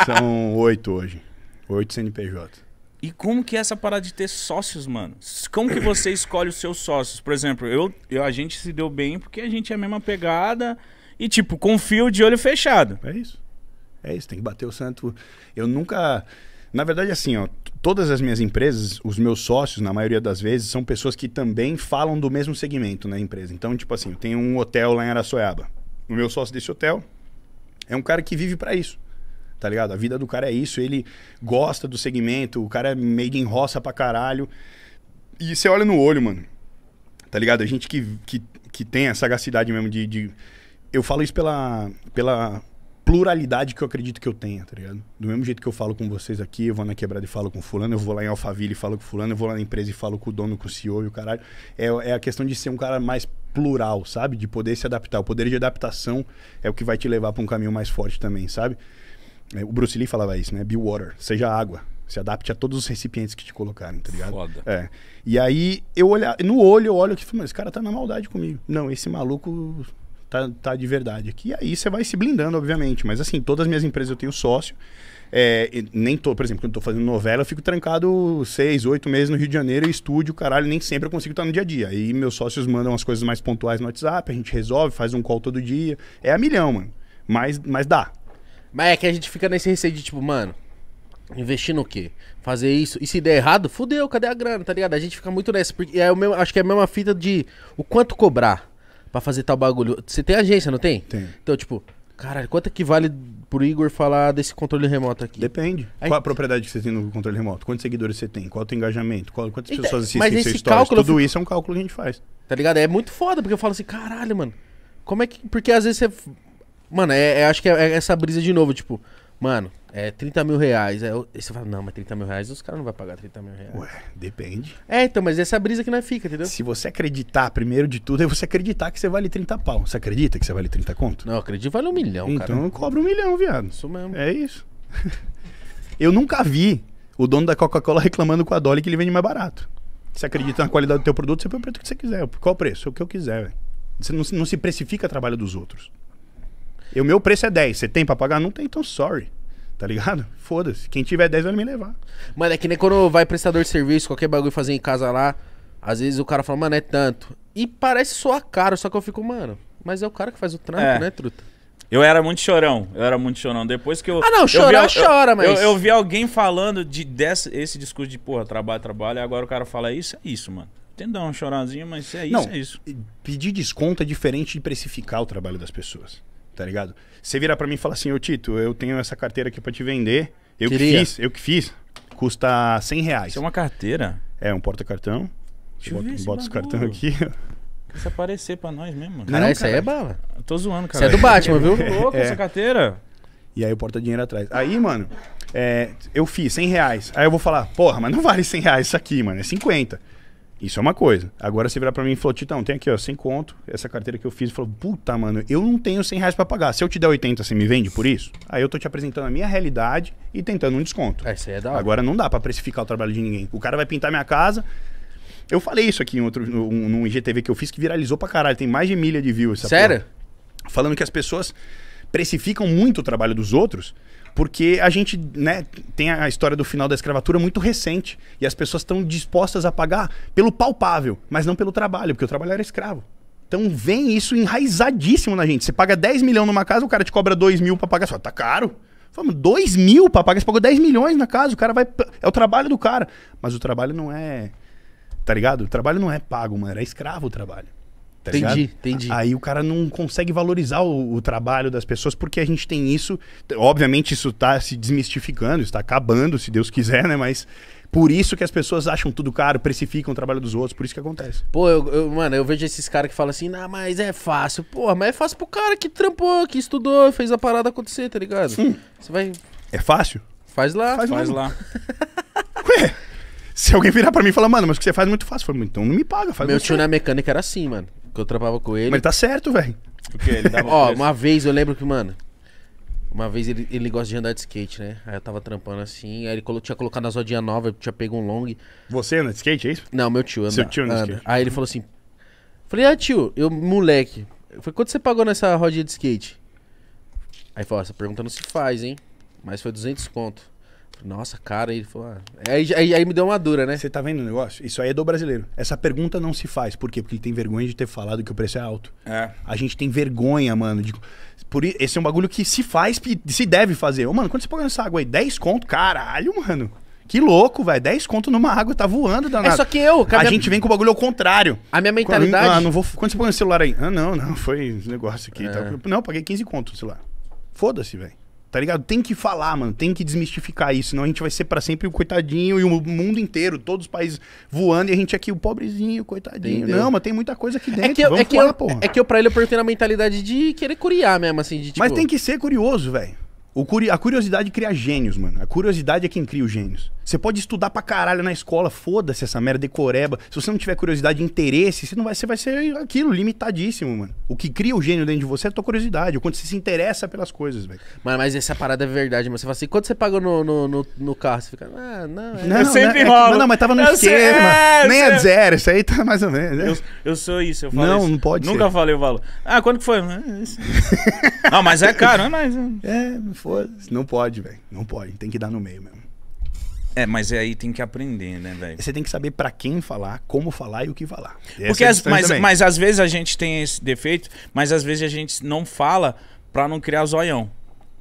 Speaker 3: São oito hoje. Oito CNPJ.
Speaker 2: E como que é essa parada de ter sócios, mano? Como que você <coughs> escolhe os seus sócios? Por exemplo, eu, eu a gente se deu bem porque a gente é a mesma pegada e, tipo, confio de olho fechado.
Speaker 3: É isso. É isso, tem que bater o santo. Eu nunca. Na verdade, assim, ó, todas as minhas empresas, os meus sócios, na maioria das vezes, são pessoas que também falam do mesmo segmento na empresa. Então, tipo assim, eu tenho um hotel lá em Araçoiaba. O meu sócio desse hotel é um cara que vive para isso tá ligado? A vida do cara é isso, ele gosta do segmento, o cara é made em roça pra caralho. E você olha no olho, mano. Tá ligado? A gente que, que, que tem a sagacidade mesmo de, de. Eu falo isso pela, pela pluralidade que eu acredito que eu tenha, tá ligado? Do mesmo jeito que eu falo com vocês aqui, eu vou na quebrada e falo com fulano, eu vou lá em Alphaville e falo com fulano, eu vou lá na empresa e falo com o dono, com o CEO e o caralho. É, é a questão de ser um cara mais plural, sabe? De poder se adaptar. O poder de adaptação é o que vai te levar para um caminho mais forte também, sabe? É, o Bruce Lee falava isso, né? Be water, seja água. Se adapte a todos os recipientes que te colocarem, tá ligado? Foda. É. E aí eu olhar, no olho eu olho aqui e falo, mas esse cara tá na maldade comigo. Não, esse maluco tá, tá de verdade aqui. E aí você vai se blindando, obviamente. Mas assim, todas as minhas empresas eu tenho sócio. É, nem tô, por exemplo, quando eu tô fazendo novela, eu fico trancado seis, oito meses no Rio de Janeiro, estúdio, caralho, nem sempre eu consigo estar no dia a dia. Aí meus sócios mandam as coisas mais pontuais no WhatsApp, a gente resolve, faz um call todo dia. É a milhão, mano. Mas, mas
Speaker 1: dá, mas é que a gente fica nesse receio de tipo, mano, investir no quê? Fazer isso. E se der errado, fudeu, cadê a grana, tá ligado? A gente fica muito nessa. Porque é o mesmo, acho que é a mesma fita de o quanto cobrar pra fazer tal bagulho. Você tem agência, não tem? Tem. Então, tipo, caralho, quanto é que vale pro Igor falar desse controle remoto aqui? Depende. Aí, qual a propriedade que você tem no controle remoto? Quantos seguidores você tem? Qual o teu engajamento? Qual, quantas então, pessoas assistem seu stories? Cálculo, Tudo fico... isso é um
Speaker 3: cálculo que a gente faz. Tá ligado?
Speaker 1: É muito foda, porque eu falo assim, caralho, mano. Como é que. Porque às vezes você Mano, é, é acho que é, é, essa brisa de novo, tipo, mano, é 30 mil reais. Aí você fala, não, mas 30 mil reais os caras não vão pagar 30 mil reais. Ué, depende. É, então, mas é essa brisa que não fica, entendeu? Se você acreditar, primeiro
Speaker 3: de tudo, é você acreditar que você vale 30 pau. Você acredita que você vale 30 conto? Não, eu acredito vale um milhão, então, cara. Então cobra um milhão, viado. Isso mesmo. É isso. <laughs> eu nunca vi o dono da Coca-Cola reclamando com a Dolly que ele vende mais barato. Você acredita na qualidade do teu produto, você põe o preço que você quiser. Qual o preço? É o que eu quiser, velho. Você não, não se precifica o trabalho dos outros. E o meu preço é 10.
Speaker 1: Você tem pra pagar? Não tem, então sorry. Tá ligado? <laughs> Foda-se. Quem tiver 10 vai me levar. Mano, é que nem quando vai prestador de serviço, qualquer bagulho fazer em casa lá. Às vezes o cara fala, mano, é tanto. E parece soar caro, só que eu fico, mano, mas é o cara que faz o trampo, é. né,
Speaker 2: truta? Eu era muito chorão, eu era muito chorão. Depois que eu. Ah, não, chorar chora, eu, mas. Eu, eu, vi alguém falando de, desse, esse discurso de, porra, trabalho, trabalho, e agora o cara fala isso, é isso, mano.
Speaker 3: Tem dar é um chorãozinho, mas é isso, não, é isso. Pedir desconto é diferente de precificar o trabalho das pessoas tá ligado? Você vira para mim e fala assim, ô Tito, eu tenho essa carteira aqui para te vender. Eu Queria. que fiz, eu que fiz. Custa 100 reais. Isso é uma carteira? É, um porta-cartão. Bota, bota os cartões aqui.
Speaker 2: Se aparecer para nós mesmo. Cara, não, isso aí é bala. Eu tô zoando,
Speaker 3: cara. Isso é do Batman, viu? louco é. essa carteira. E aí eu porto dinheiro atrás. Aí, mano, é, eu fiz 100 reais. Aí eu vou falar, porra, mas não vale 100 reais isso aqui, mano. É 50. Isso é uma coisa. Agora você virar para mim e falou, Titão, tem aqui, ó, sem conto, essa carteira que eu fiz. Falou, puta, mano, eu não tenho 100 reais pra pagar. Se eu te der 80, você me vende por isso? Aí eu tô te apresentando a minha realidade e tentando um desconto. É, isso aí é da hora. Agora não dá pra precificar o trabalho de ninguém. O cara vai pintar minha casa. Eu falei isso aqui em outro, num, num IGTV que eu fiz que viralizou pra caralho. Tem mais de milha de views. Sério? Porra. Falando que as pessoas precificam muito o trabalho dos outros porque a gente né, tem a história do final da escravatura muito recente e as pessoas estão dispostas a pagar pelo palpável, mas não pelo trabalho, porque o trabalho era escravo. Então vem isso enraizadíssimo na gente. Você paga 10 milhões numa casa, o cara te cobra 2 mil pra pagar. Só tá caro. Vamos, 2 mil pra pagar. Você pagou 10 milhões na casa, o cara vai. É o trabalho do cara. Mas o trabalho não é. Tá ligado? O trabalho não é pago, mano. Era escravo o trabalho. Tá entendi, ligado? entendi. Aí o cara não consegue valorizar o, o, trabalho das pessoas porque a gente tem isso. Obviamente, isso está se desmistificando, está acabando, se Deus quiser, né? Mas por isso que as pessoas acham tudo caro, precificam o trabalho dos outros, por isso que acontece.
Speaker 1: Pô, eu, eu mano, eu vejo esses caras que falam assim, ah, mas é fácil. Porra, mas é fácil pro cara que trampou, que estudou, fez a parada acontecer, tá ligado? Sim. Você vai. É fácil? Faz lá. Faz, faz lá. <laughs>
Speaker 3: Ué. Se alguém virar pra mim e falar, mano, mas o que você faz é muito fácil. Eu falo, então não me paga. faz. Meu tio na
Speaker 1: mecânica era assim, mano que eu trampava com ele. Mas tá certo, velho. O Ele <laughs> Ó, uma vez eu lembro que, mano. Uma vez ele, ele gosta de andar de skate, né? Aí eu tava trampando assim, aí ele colo, tinha colocado na rodinha nova, tinha pego um long. Você anda de skate, é isso? Não, meu tio anda. Seu tio anda, anda. Aí ele falou assim. Falei, ah, tio, eu, moleque, foi quanto você pagou nessa rodinha de skate? Aí falou, essa pergunta não se faz, hein? Mas foi 200 conto nossa, cara, ele falou. Ah. Aí,
Speaker 3: aí, aí, me deu uma dura, né? Você tá vendo o negócio? Isso aí é do brasileiro. Essa pergunta não se faz. Por quê? Porque ele tem vergonha de ter falado que o preço é alto. É. A gente tem vergonha, mano. De... Por... Esse é um bagulho que se faz e se deve fazer. Ô, mano, quando você paga essa água aí? 10 conto? Caralho, mano. Que louco, velho. 10 conto numa água, tá voando danado. É só que eu... Cara, a minha... gente vem com o bagulho ao contrário.
Speaker 1: A minha mentalidade... Ah, não
Speaker 3: vou... Quando você põe o celular aí... Ah, não, não, <laughs> foi um negócio aqui. É. Tá... Não, paguei 15 conto no celular. Foda-se, velho. Tá ligado? Tem que falar, mano. Tem que desmistificar isso. Senão a gente vai ser para sempre o coitadinho e o
Speaker 1: mundo inteiro, todos os países voando e a gente aqui o pobrezinho, coitadinho. Entendeu? Não, mas tem muita coisa aqui é dentro. É que eu, Vamos é que falar, eu, porra. É que eu, pra ele, eu perco na mentalidade de querer curiar mesmo, assim. De, tipo... Mas tem que ser curioso,
Speaker 3: velho. Curi a curiosidade cria gênios, mano. A curiosidade é quem cria os gênios. Você pode estudar pra caralho na escola, foda-se essa merda, decoreba. Se você não tiver curiosidade e interesse, você, não vai, você vai ser
Speaker 1: aquilo, limitadíssimo, mano. O que cria o gênio dentro de você é a tua curiosidade, o é quanto você se interessa pelas coisas, velho. Mano, mas essa parada é verdade, mano. Você fala assim, quanto você pagou no, no, no, no carro? Você fica, ah, não, é... não eu é sempre é não, é, não, mas tava
Speaker 3: no eu esquema. Sei, nem é zero, isso aí tá mais ou menos. Né? Eu, eu sou isso, eu falo Não, isso. não pode Nunca ser. falei
Speaker 2: o valor. Ah, quanto que foi? <laughs> Ah, mas é caro, é mais. Né?
Speaker 4: É,
Speaker 3: não pode, velho. Não pode. Tem que dar no meio mesmo. É, mas é aí tem que aprender, né, velho? Você tem que saber para quem falar, como falar e o que falar. E Porque é as, mas, mas às
Speaker 2: vezes a gente tem esse defeito, mas às vezes a gente não fala pra não criar zoião.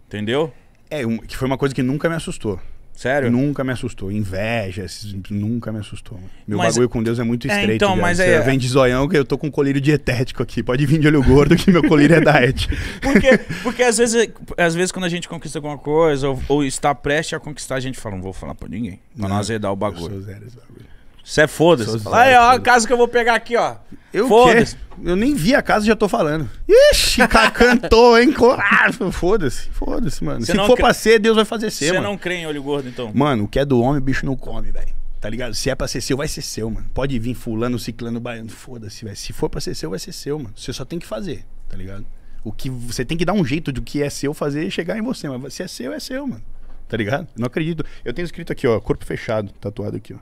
Speaker 3: Entendeu? É, um, que foi uma coisa que nunca me assustou. Sério? Nunca me assustou. Inveja, nunca me assustou. Meu mas, bagulho com Deus é muito é, estreito. É, então, já. mas Você é... vem de zoião que eu tô com colírio dietético aqui. Pode vir de olho gordo que meu colírio é diet. <laughs> Porque,
Speaker 2: porque às, vezes, às vezes quando a gente conquista alguma coisa ou, ou está prestes a conquistar, a gente fala, não vou falar pra ninguém. Pra não, não azedar o bagulho. Eu sou zero esse bagulho. Você é foda-se. aí,
Speaker 3: ó, a casa que eu vou pegar aqui, ó. Eu foda Eu nem vi a casa e já tô falando. Ixi, <laughs> cantou, hein? Ah, foda-se, foda-se, mano. Cê Se for cre... pra ser, Deus vai fazer ser, Você mano. não crê em olho gordo, então? Mano, o que é do homem, o bicho não come, velho. Tá ligado? Se é pra ser seu, vai ser seu, mano. Pode vir fulano, ciclano, baiano. Foda-se, velho. Se for pra ser seu, vai ser seu, mano. Você só tem que fazer, tá ligado? O que você tem que dar um jeito do que é seu fazer e chegar em você, mas se é seu, é seu, mano. Tá ligado? Não acredito. Eu tenho escrito aqui, ó, corpo fechado, tatuado aqui, ó.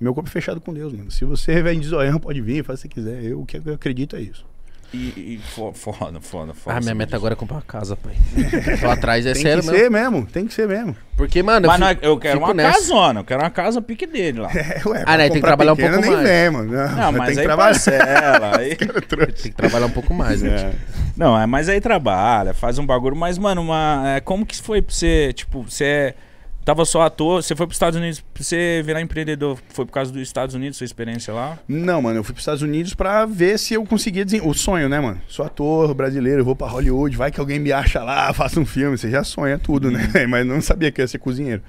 Speaker 3: Meu corpo é fechado com Deus, mano. Se você vem de zoião, pode vir, faz o que quiser. Eu, que
Speaker 1: acredito é isso. E, e foda, foda, foda. Ah, minha meta agora é comprar uma casa, pai. <laughs> Tô atrás é tem sério, Tem que ser
Speaker 3: mesmo, tem que ser mesmo.
Speaker 1: Porque, mano. Mas eu, fico, é, eu quero uma nessa. casona, eu quero uma casa
Speaker 2: pique dele lá. <laughs> É, ué, ah, né? Tem que trabalhar um pouco nem mais. Vem, mano. Não, não mas tem aí parcela. <laughs> Aí... tem que
Speaker 1: trabalhar um pouco mais, né?
Speaker 2: Não, é, mas aí trabalha, faz um bagulho. Mas, mano, uma, é, como que foi pra você, tipo, você é Tava só ator. Você foi para os Estados Unidos para você virar empreendedor? Foi por causa dos Estados Unidos, sua experiência lá?
Speaker 3: Não, mano. Eu fui para os Estados Unidos para ver se eu conseguia desen... O sonho, né, mano? Sou ator brasileiro, vou para Hollywood, vai que alguém me acha lá, <laughs> faça um filme. Você já sonha tudo, né? Uhum. <laughs> Mas não sabia que ia ser cozinheiro.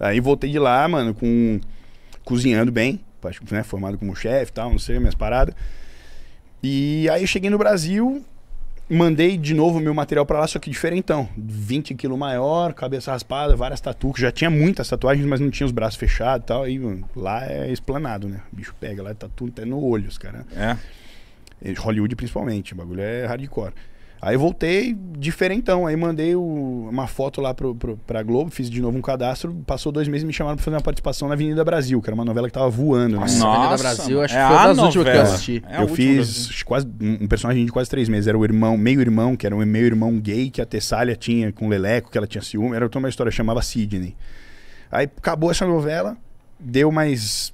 Speaker 3: Aí voltei de lá, mano, com cozinhando bem, né? formado como chefe e tal, não sei, minhas paradas. E aí eu cheguei no Brasil, mandei de novo meu material para lá, só que diferentão. 20 quilos maior, cabeça raspada, várias tatuas. Já tinha muitas tatuagens, mas não tinha os braços fechados e tal. E mano, hum, lá é esplanado, né? O bicho pega lá, tatu até no olho, os caras. É. Hollywood principalmente, o bagulho é hardcore. Aí voltei diferentão. Aí mandei o, uma foto lá pro, pro, pra Globo, fiz de novo um cadastro. Passou dois meses e me chamaram pra fazer uma participação na Avenida Brasil, que era uma novela que tava voando. Né? Nossa, Avenida Brasil, acho é que foi a das novela. últimas que eu assisti. É eu fiz quase, um personagem de quase três meses. Era o irmão, meio-irmão, que era um meio-irmão gay que a Tessália tinha com o Leleco, que ela tinha ciúme. Era toda uma história, chamava Sidney. Aí acabou essa novela, deu mais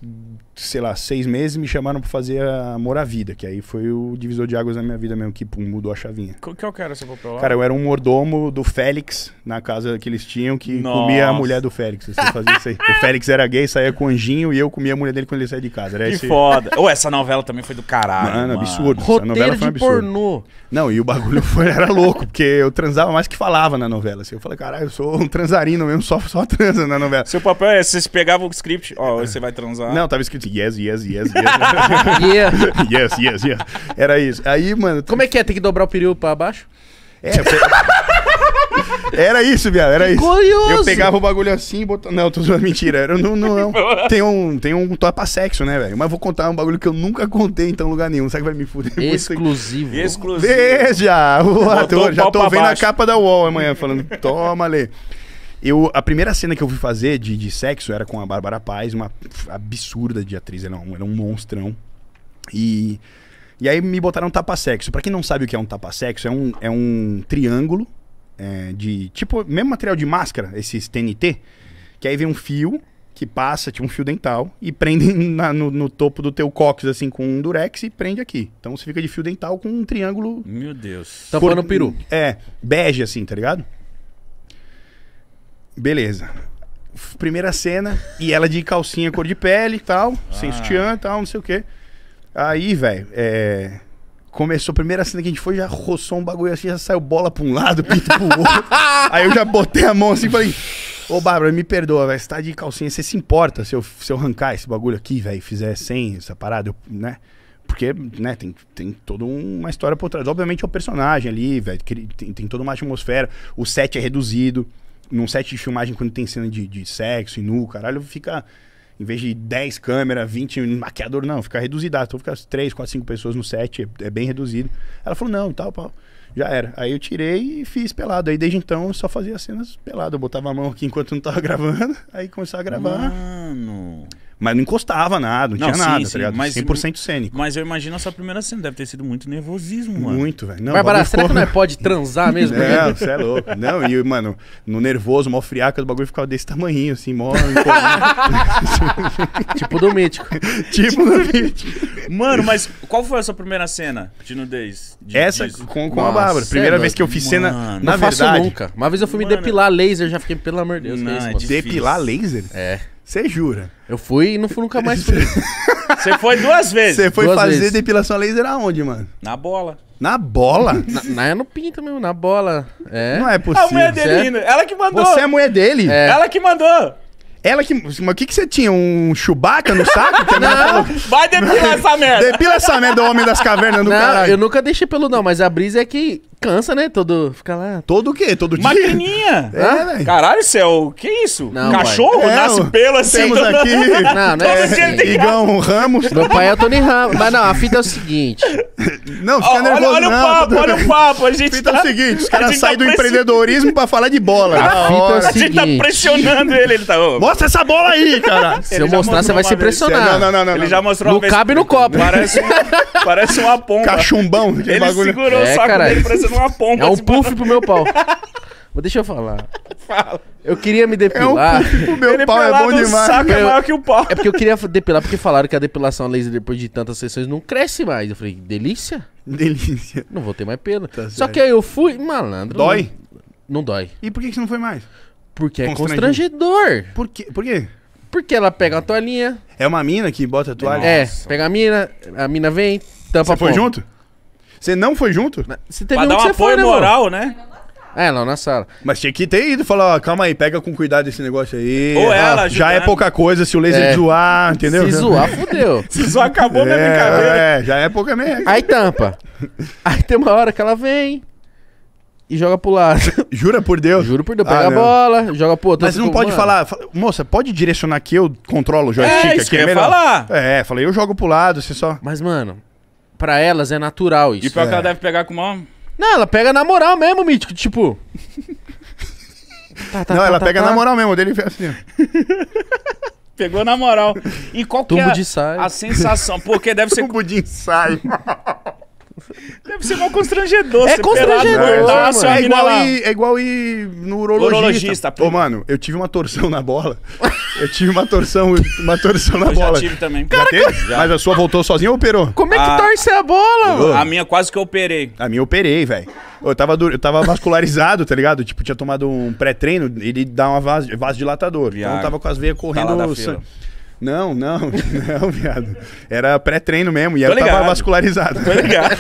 Speaker 3: sei lá, seis meses, me chamaram para fazer Amor à Vida, que aí foi o divisor de águas na minha vida mesmo, que pum, mudou a chavinha. O que era quero essa papel lá? Cara, eu era um mordomo do Félix, na casa que eles tinham, que Nossa. comia a mulher do Félix. Assim, fazia isso aí. o Félix era gay, saía com o anjinho e eu comia a mulher dele quando ele saía de casa. Era que esse... foda. Ou oh, essa novela também foi do caralho. Mano, mano. absurdo. Roteiro essa novela foi um absurdo. pornô. Não, e o bagulho foi, era louco, porque eu transava mais que falava na novela. Assim. Eu falei, caralho, eu sou um transarino mesmo, só, só transa na novela. Seu papel é, vocês pegavam o script, ó, oh, você vai transar. Não, tava escrito yes, yes, yes, yes. <laughs> yeah. yes, yes, yes. Era isso. Aí, mano. Como é que é? Tem que dobrar o peru pra baixo? É, <laughs> Era isso, viado, era isso. Curioso. Eu pegava o bagulho assim e botava. Não, tô zoando mentira. Era, não, não, não. Tem um, tem um topa sexo, né, velho? Mas vou contar um bagulho que eu nunca contei então, em tão lugar nenhum. Será que vai me fuder?
Speaker 1: Exclusivo. Exclusivo. Veja! O ator, já tô vendo baixo. a capa da
Speaker 3: Wall amanhã falando: toma, Lê. Eu, a primeira cena que eu fui fazer de, de sexo era com a Bárbara Paz, uma absurda de atriz, era é um, era é um monstrão. E, e aí me botaram tapa-sexo. Pra quem não sabe o que é um tapa-sexo, é um, é um triângulo é, de. Tipo, mesmo material de máscara, esses TNT, que aí vem um fio que passa, tipo um fio dental, e prende <laughs> na, no, no, topo do teu cóccix, assim, com um durex e prende aqui. Então você fica de fio dental com um triângulo. Meu Deus. Tampando o peru. É, bege, assim, tá ligado? Beleza. Primeira cena, e ela de calcinha cor de pele e tal, ah. sem sutiã e tal, não sei o quê. Aí, velho, é... Começou a primeira cena que a gente foi, já roçou um bagulho assim, já saiu bola pra um lado, pinto pro outro. <laughs> Aí eu já botei a mão assim e falei: Ô, Bárbara, me perdoa, velho, você tá de calcinha, você se importa se eu, se eu arrancar esse bagulho aqui, velho, fizer sem essa parada, eu, né? Porque, né, tem, tem toda uma história por trás. Obviamente é o personagem ali, velho, tem, tem toda uma atmosfera, o set é reduzido num set de filmagem, quando tem cena de, de sexo e nu, caralho, fica. Em vez de 10 câmeras, 20 maquiador, não, fica reduzida Então fica 3, 4, 5 pessoas no set, é, é bem reduzido. Ela falou, não, tal, pau. Já era. Aí eu tirei e fiz pelado. Aí desde então eu só fazia cenas pelado. Eu botava a mão aqui enquanto não tava <laughs> gravando. Aí começava a gravar. Mano. Mas não encostava nada, não, não tinha sim, nada, tá sim, tá ligado? Mas, 100% cênico.
Speaker 2: Mas eu imagino essa primeira cena, deve ter sido muito nervosismo, mano. Muito, velho. Bárbara, será que não é pode transar mesmo? <laughs> não, você é louco. Não,
Speaker 3: e, mano, no nervoso, mó friaca, o bagulho ficava desse tamanhinho, assim, mó... <laughs> tipo do Mítico. <laughs> tipo do tipo Mítico. Mano, mas qual foi a sua primeira
Speaker 2: cena
Speaker 1: de nudez? De, essa de... com, com Nossa, a Bárbara. Primeira é vez que eu fiz cena, na não verdade... nunca. Uma vez eu fui mano. me depilar laser, já fiquei, pelo amor de Deus, não, é, é Depilar laser? É. Você jura? Eu fui e não fui nunca mais fui. Você <laughs> foi duas vezes. Você foi duas fazer vezes.
Speaker 3: depilação laser aonde,
Speaker 1: mano? Na bola. Na bola? <laughs> na, na, é no pinto mesmo, na bola. É. Não é possível. A mulher dele, é... ela que mandou. Você é a mulher dele? É. Ela que mandou. Ela que. Mas o que, que você tinha? Um Chewbacca no saco? Que <laughs> não, vai
Speaker 3: depilar essa merda. Depila essa merda, o homem das cavernas
Speaker 1: do cara Eu nunca deixei pelo não, mas a brisa é que cansa, né? Todo. Fica lá. Todo o quê? Todo dia? Maquininha! É,
Speaker 2: velho. Caralho, céu, que isso? Não, Cachorro? É, nasce pelo assim. Temos aqui. Não, <laughs> não é. Assim. Igão Ramos. Meu pai é o Tony
Speaker 1: Ramos. Mas não, a fita é o seguinte.
Speaker 2: Não,
Speaker 4: fica nervoso. Olha, olha não, o papo, olha o papo. A gente fita tá... é o tá- seguinte: os caras tá saem tá do empreendedorismo
Speaker 1: pra
Speaker 3: falar de bola. A, a fita é o seguinte. A gente tá
Speaker 2: pressionando ele, ele tá. Oh,
Speaker 3: Mostra essa bola aí, cara. Se eu mostrar, você vai ser se impressionar. Não,
Speaker 1: não, não, não. Ele já mostrou Não uma vez. cabe no copo. Parece, um- uma ponta. Cachumbão, Ele segurou o é, saco dele parecendo
Speaker 2: uma ponta. É um assim, puff
Speaker 1: pro meu pau. <laughs> Mas deixa eu falar. Fala. Eu queria me É um depilar. puff pro meu Ele pau, é bom bom O demais. saco é maior que o pau. É porque eu queria depilar, porque falaram que a depilação a laser depois de tantas sessões não cresce mais. Eu falei, delícia? Delícia. Não vou ter mais pelo. Tá Só que aí eu fui, malandro. Dói? Não, não dói. E por que que você não foi mais? Porque é constrangedor. Por quê? Por quê? Porque ela pega a toalhinha. É uma mina que bota a toalha? É, Nossa. pega a mina, a mina vem, tampa Você foi junto? Você não foi junto? Você teve Pra um dar que um você apoio foi, né, moral, né? É, lá na sala.
Speaker 3: Mas tinha que ter ido falar, ó, calma aí, pega com cuidado esse negócio aí. Ou ah, ela ajudando. Já é pouca coisa se o laser É.
Speaker 1: zoar, entendeu? Se zoar, <laughs> fudeu. Se zoar, acabou minha é, brincadeira. É, já é pouca merda. Aí tampa. <laughs> Aí tem uma hora que ela vem, e joga pro lado. <laughs> Jura por Deus? Juro por Deus. Ah, pega ah, a bola,
Speaker 3: joga pro outro. Mas não pode mano. falar, fala, moça, pode direcionar que eu controlo o joystick é, isso aqui? Que é melhor. falar.
Speaker 1: É, falei, eu jogo pro lado, você só. Mas, mano, pra elas é natural isso. E pior é. que ela é.
Speaker 2: deve pegar com mão.
Speaker 1: Não, ela pega na moral mesmo, mítico, tipo. tá, <laughs> tá, não, tá, ela pega na moral mesmo, dele assim. <laughs>
Speaker 2: Pegou na moral. E qual Tumbo que é a, a sensação? Porque deve ser. Tumbo de ensaio.
Speaker 3: Deve ser mal constrangedor. É constrangedor. é, igual ir, é igual ir
Speaker 1: no urologista. urologista
Speaker 3: Ô, mano, eu tive uma torção na bola. Eu tive uma torção, uma torção na eu bola. Eu tive
Speaker 1: também. Já
Speaker 3: já. Mas a sua voltou sozinha ou operou? Como é que a... Ah.
Speaker 1: torce a bola? A
Speaker 3: minha quase que eu operei. A minha eu operei, velho. Eu tava, eu tava vascularizado, tá ligado? Tipo, tinha tomado um pré-treino, ele dá uma vas... vasodilatador. Então eu tava com as veias tá correndo... Tá não, não, <laughs> não, viado. Era pré-treino mesmo e ela ligado. tava vascularizada. Tô ligado.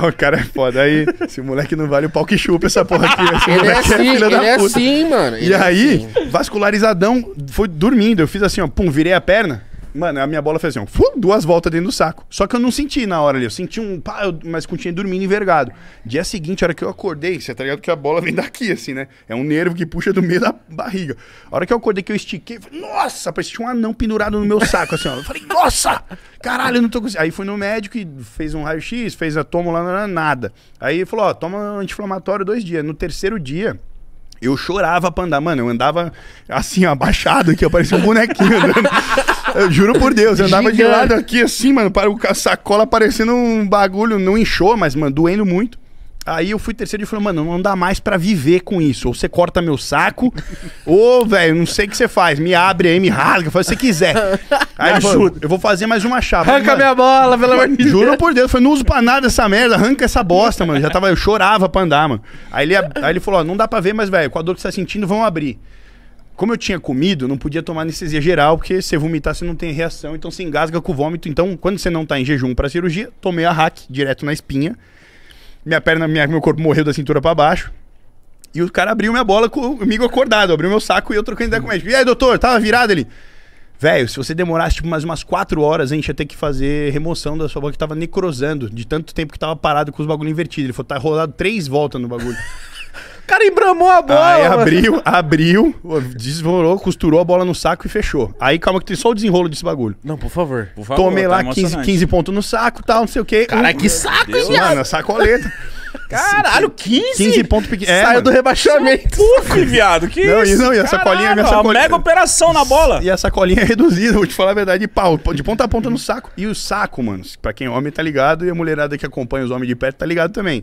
Speaker 3: <laughs> o cara é foda. Aí, esse moleque não vale o pau que chupa essa porra aqui. Né? Esse ele é, é assim, é ele é assim, mano. Ele e é aí, assim. vascularizadão, foi dormindo. Eu fiz assim, ó, pum, virei a perna. Mano, a minha bola fez assim, duas voltas dentro do saco. Só que eu não senti na hora ali. Eu senti um. Pá, eu, mas continuei dormindo envergado. Dia seguinte, a hora que eu acordei, você tá ligado que a bola vem daqui, assim, né? É um nervo que puxa do meio da barriga. A hora que eu acordei, que eu estiquei, falei, nossa, parecia um anão pendurado no meu saco, assim, ó. Eu falei, nossa, caralho, eu não tô conseguindo. Aí fui no médico e fez um raio-x, fez a tomo lá, nada. Aí falou, ó, toma anti-inflamatório dois dias. No terceiro dia. Eu chorava pra andar, mano. Eu andava assim, abaixado, que eu parecia um bonequinho andando. <laughs> Eu juro por Deus, eu andava de lado aqui assim, mano, para a sacola parecendo um bagulho, não inchou, mas, mano, doendo muito. Aí eu fui terceiro e falei, mano, não dá mais para viver com isso. Ou você corta meu saco, <laughs> ou, velho, não sei o que você faz. Me abre aí, me rasga, faz o que você quiser. Aí eu ajuda. Eu vou fazer mais uma chave. Arranca mano, minha bola, pelo amor de Deus. Juro por Deus, eu falei, não uso pra nada essa merda, arranca essa bosta, mano. Já tava, eu chorava pra andar, mano. Aí ele, aí ele falou, ó, não dá pra ver, mas, velho, com a dor que você tá sentindo, vão abrir. Como eu tinha comido, não podia tomar anestesia geral, porque se vomitar, você não tem reação, então você engasga com o vômito. Então, quando você não está em jejum para cirurgia, tomei a hack direto na espinha. Minha perna, minha, meu corpo morreu da cintura para baixo. E o cara abriu minha bola comigo acordado, abriu meu saco e eu trocando ideia com o médico. E aí, doutor, tava virado ele. Velho, se você demorasse tipo, mais umas 4 horas, a gente ia ter que fazer remoção da sua boca que tava necrosando, de tanto tempo que tava parado com os bagulho invertido. Ele falou, tá rolado três voltas no bagulho. <laughs> cara embramou a bola. Aí abriu, abriu, desvorou, costurou a bola no saco e fechou. Aí calma que tem só o desenrolo desse bagulho. Não, por favor. Por favor Tomei tá lá 15, 15 pontos no saco tal, não sei o quê. Cara, que saco, Deus. Mano, sacoleta. Caralho, 15? 15 pontos pequenos. É, Saiu mano. do rebaixamento.
Speaker 2: Puf, viado, que não, isso? Não, e a sacolinha... Minha sacolinha mega operação na bola.
Speaker 3: E a sacolinha é reduzida, vou te falar a verdade, de pau. De ponta a ponta no saco. E o saco, mano, pra quem é homem tá ligado e a mulherada que acompanha os homens de perto tá ligado também.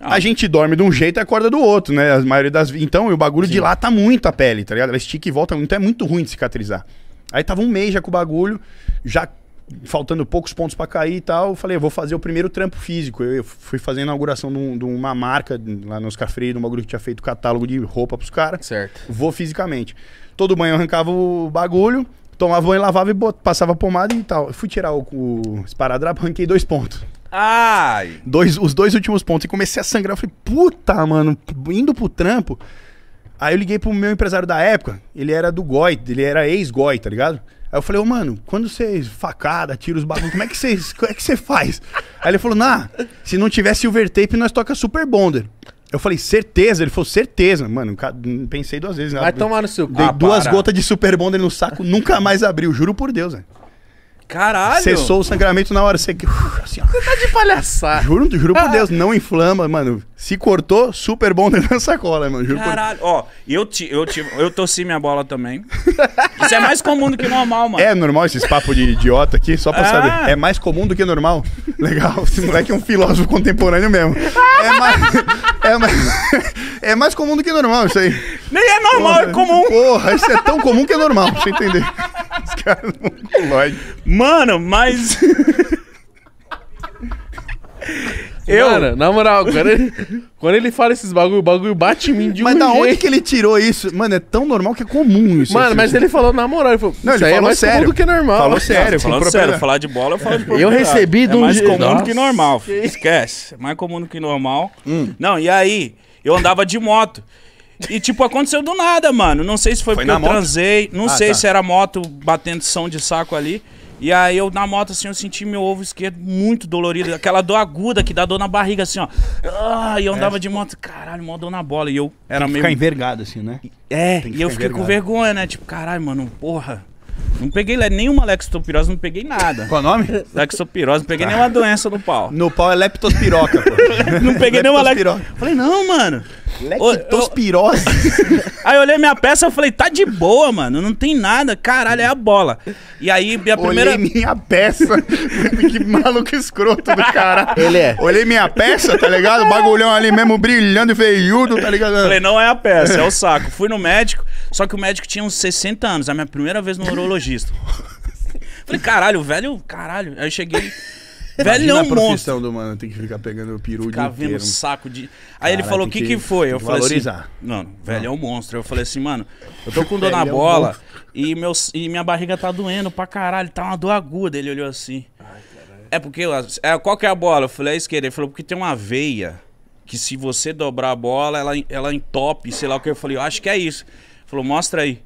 Speaker 3: Ah. A gente dorme de um jeito e acorda do outro, né? A maioria das Então, o bagulho Sim. dilata tá muito a pele, tá ligado? Ela estica e volta, então é muito ruim de cicatrizar. Aí tava um mês já com o bagulho, já faltando poucos pontos para cair e tal, eu falei, eu vou fazer o primeiro trampo físico. Eu, eu fui fazer a inauguração de, um, de, uma marca lá nos Freire, de um bagulho que tinha feito catálogo de roupa pros caras. Certo. Vou fisicamente. Todo banho eu arrancava o bagulho, tomava banho, lavava e bot... passava pomada e tal. Eu fui tirar o, o esparadrapo, arranquei dois pontos. Ai! Dois, os dois últimos pontos. E comecei a sangrar. Eu falei, puta, mano, indo pro trampo. Aí eu liguei pro meu empresário da época. Ele era do Goi, ele era ex-Goi, tá ligado? Aí eu falei, ô, oh, mano, quando você facada, tira os bagulhos, como é que você <laughs> é que faz? Aí ele falou, nah, se não tiver silver tape, nós toca Super Bonder. Eu falei, certeza? Ele falou, certeza. Mano, pensei duas vezes. Né? Vai tomar no seu Dei ah, duas para. gotas de Super Bonder no saco, nunca mais abriu, juro por Deus, velho. Né? Caralho! Cessou o sangramento na hora. Você, que, assim, você tá de palhaçada. Juro, juro por ah. Deus, não inflama, mano. Se cortou, super bom <laughs> dentro da sacola, mano. Juro Caralho.
Speaker 2: Por... Ó, eu, ti, eu, ti, eu torci minha bola também.
Speaker 3: Isso é mais comum do que normal, mano. É normal esses papos de idiota aqui, só pra ah. saber. É mais comum do que normal. <laughs> Legal, esse moleque é um filósofo contemporâneo mesmo. É mais, é mais, é mais comum do que normal isso aí. Nem é normal, é porra, é comum. Porra, isso é tão comum que é normal, pra você entender.
Speaker 1: Os caras não Mano, mas. <laughs> Eu... Mano, na moral, quando ele, quando ele fala esses bagulho, o bagulho bate em mim de mas um Mas da onde que
Speaker 3: ele tirou isso? Mano, é tão normal que é comum isso. Mano, mas ele falou na moral. Ele falou, não, ele é falou é
Speaker 2: sério. do
Speaker 1: que normal. Falou sério. falou sério, falar de
Speaker 2: bola, eu falo de <laughs> Eu recebi de é um É mais comum Nossa. do que normal. Esquece. É mais comum do que normal. Hum. Não, e aí? Eu andava de moto. E, tipo, aconteceu do nada, mano. Não sei se foi, foi porque eu moto? transei. Não ah, sei tá. se era moto batendo som de saco ali. E aí eu na moto, assim, eu senti meu ovo esquerdo muito dolorido. Aquela dor aguda que dá dor na barriga, assim, ó. Ah, e eu andava é. de moto, caralho, mó dor na bola. E eu era meio. Ficar envergado,
Speaker 3: assim, né? É, e eu fiquei com
Speaker 2: vergonha, né? Tipo, caralho, mano, porra. Não peguei nenhuma leptospirose, não peguei nada. Qual
Speaker 3: o nome? Leptospirose, não peguei nenhuma doença no pau. No pau é leptospiroca, pô. <laughs> não peguei nenhuma leptospirose. Falei, não, mano. Leptospirose?
Speaker 2: aí eu olhei minha peça e falei, tá de boa, mano. Não tem nada. Caralho, é a bola.
Speaker 3: E aí, minha primeira... Olhei minha peça. <laughs> que maluco escroto do cara. Ele é. Olhei minha peça, tá ligado? O bagulhão ali mesmo brilhando e feiudo, tá ligado? Falei, não é a peça, é o
Speaker 2: saco. Fui no médico, só que o médico tinha uns 60 anos. A minha primeira vez no urologia <laughs> Falei, caralho, velho, caralho. Aí eu cheguei. Velho não, monstro. profissão
Speaker 3: do mano, tem que ficar pegando o peru ficar de vendo inteiro. saco de. Aí ele falou: o que, que, que foi? Eu falei assim, valorizar. assim: Mano, velho é um monstro. Eu falei assim, mano, <laughs> eu tô com dor na é um bola
Speaker 2: e, meu e minha barriga tá doendo pra caralho, tá uma dor aguda. Ele olhou assim. É porque. É, qual que é a bola? Eu falei, é a esquerda. Ele falou, porque tem uma veia que se você dobrar a bola, ela, ela entope, sei lá o que. Eu falei, eu acho que é isso. Ele falou, mostra aí.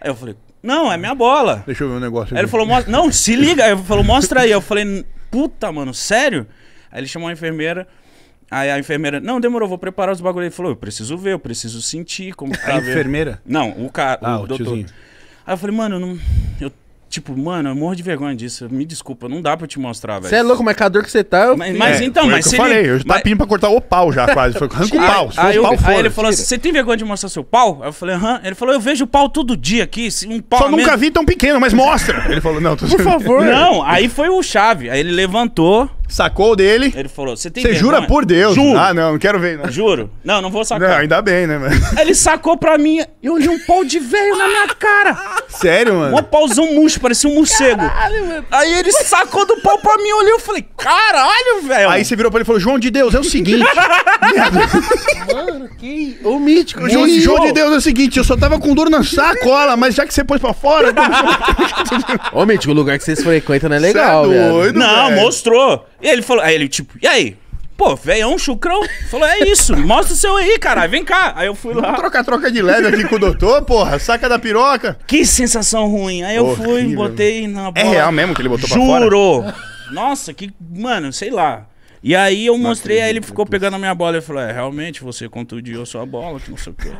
Speaker 2: Aí eu falei, não, é minha bola. Deixa eu ver um negócio aqui. Aí ele falou, não, se liga. Ele falou, mostra aí. Eu falei, puta, mano, sério? Aí ele chamou a enfermeira. Aí a enfermeira, não, demorou, vou preparar os bagulho. Ele falou, eu preciso ver, eu preciso sentir como tá. A enfermeira? Não, o cara, ah, o, o doutor. Tiozinho. Aí eu falei, mano, eu, não, eu Tipo, mano, eu morro de vergonha disso. Me desculpa, não dá pra te mostrar, velho. Você é louco, mas dor que
Speaker 1: você tá? Eu... Mas, mas é, então, mas. Que eu falei, ele... eu tá mas... tapinha pra cortar o pau já, quase. Foi com
Speaker 3: o pau. Se aí, eu, pau aí ele falou
Speaker 2: assim: você tem vergonha de mostrar seu pau? Aí eu falei, aham. Ele falou, eu vejo pau todo dia aqui. Um pau Só é nunca mesmo. vi tão pequeno, mas mostra. ele falou, não, tô Por favor. <laughs> Não, aí foi o chave. Aí ele levantou sacou dele. Ele falou: Você tem Você jura por Deus? Juro. Ah,
Speaker 3: não, não quero ver. Não. Juro. Não, não vou sacar. Não, ainda bem, né, mano?
Speaker 2: Ele sacou pra mim e
Speaker 3: olhei um pau de velho na minha cara. Sério, mano? Um pauzão
Speaker 2: murcho, parecia um morcego. Caralho, mano. Aí ele sacou do pau pra mim e olhou Eu falei: Caralho, velho. Aí
Speaker 3: você virou pra ele e falou: João de Deus, é o seguinte. <laughs>
Speaker 1: mano, que. o mítico. João, né? João de Deus
Speaker 3: é o seguinte: Eu só tava com dor na sacola, mas já que você pôs pra fora.
Speaker 1: Ô, mítico, o lugar que vocês frequentam não é legal, é velho. Não, mostrou. E ele falou, aí ele
Speaker 2: tipo, e aí? Pô, um chucrão. Falou, é isso, mostra o seu aí, caralho, vem cá. Aí eu fui lá.
Speaker 3: Troca-troca de leve aqui com o doutor, porra, saca da piroca. Que sensação ruim. Aí eu Horrível.
Speaker 2: fui, botei na é bola. É real mesmo que ele botou Juro. pra fora? Juro. Nossa, que, mano, sei lá. E aí eu não mostrei, acredito, aí ele ficou pegando a minha bola e falou, é, realmente, você contundiu sua bola, que não sei o quê.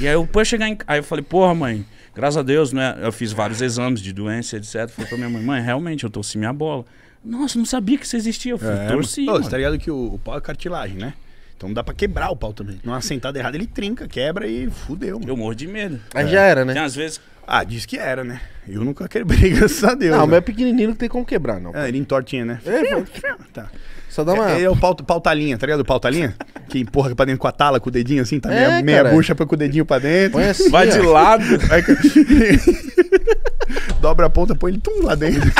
Speaker 2: E aí eu pô chegar em... Aí eu falei, porra, mãe, graças a Deus, né? Eu fiz vários exames
Speaker 3: de doença, etc. Falei pra minha mãe, mãe, realmente, eu torci minha bola.
Speaker 2: Nossa, não sabia que isso existia. Eu fui, é,
Speaker 3: torci. você tá ligado que o, o pau é cartilagem, né? Então dá pra quebrar o pau também. Numa sentada errada, ele trinca, quebra e fudeu. Mano. Eu morro de medo. Mas é. já era, né? Tem às vezes. Ah, diz que era, né? Eu nunca quebrei, <laughs> graças a Deus. Não, né? mas
Speaker 1: é pequenininho não tem como quebrar, não. É, ele entortinha, né?
Speaker 3: É, <laughs> tá. Só dá uma. É, é o pau, talinha tá ligado? O pautalinha? que empurra pra dentro com a tala, com o dedinho assim, tá meia, é, meia bucha
Speaker 1: pra, com o dedinho pra dentro. Põe assim, Vai ó. de lado. Vai... <laughs> Dobra a ponta, põe ele tum lá dentro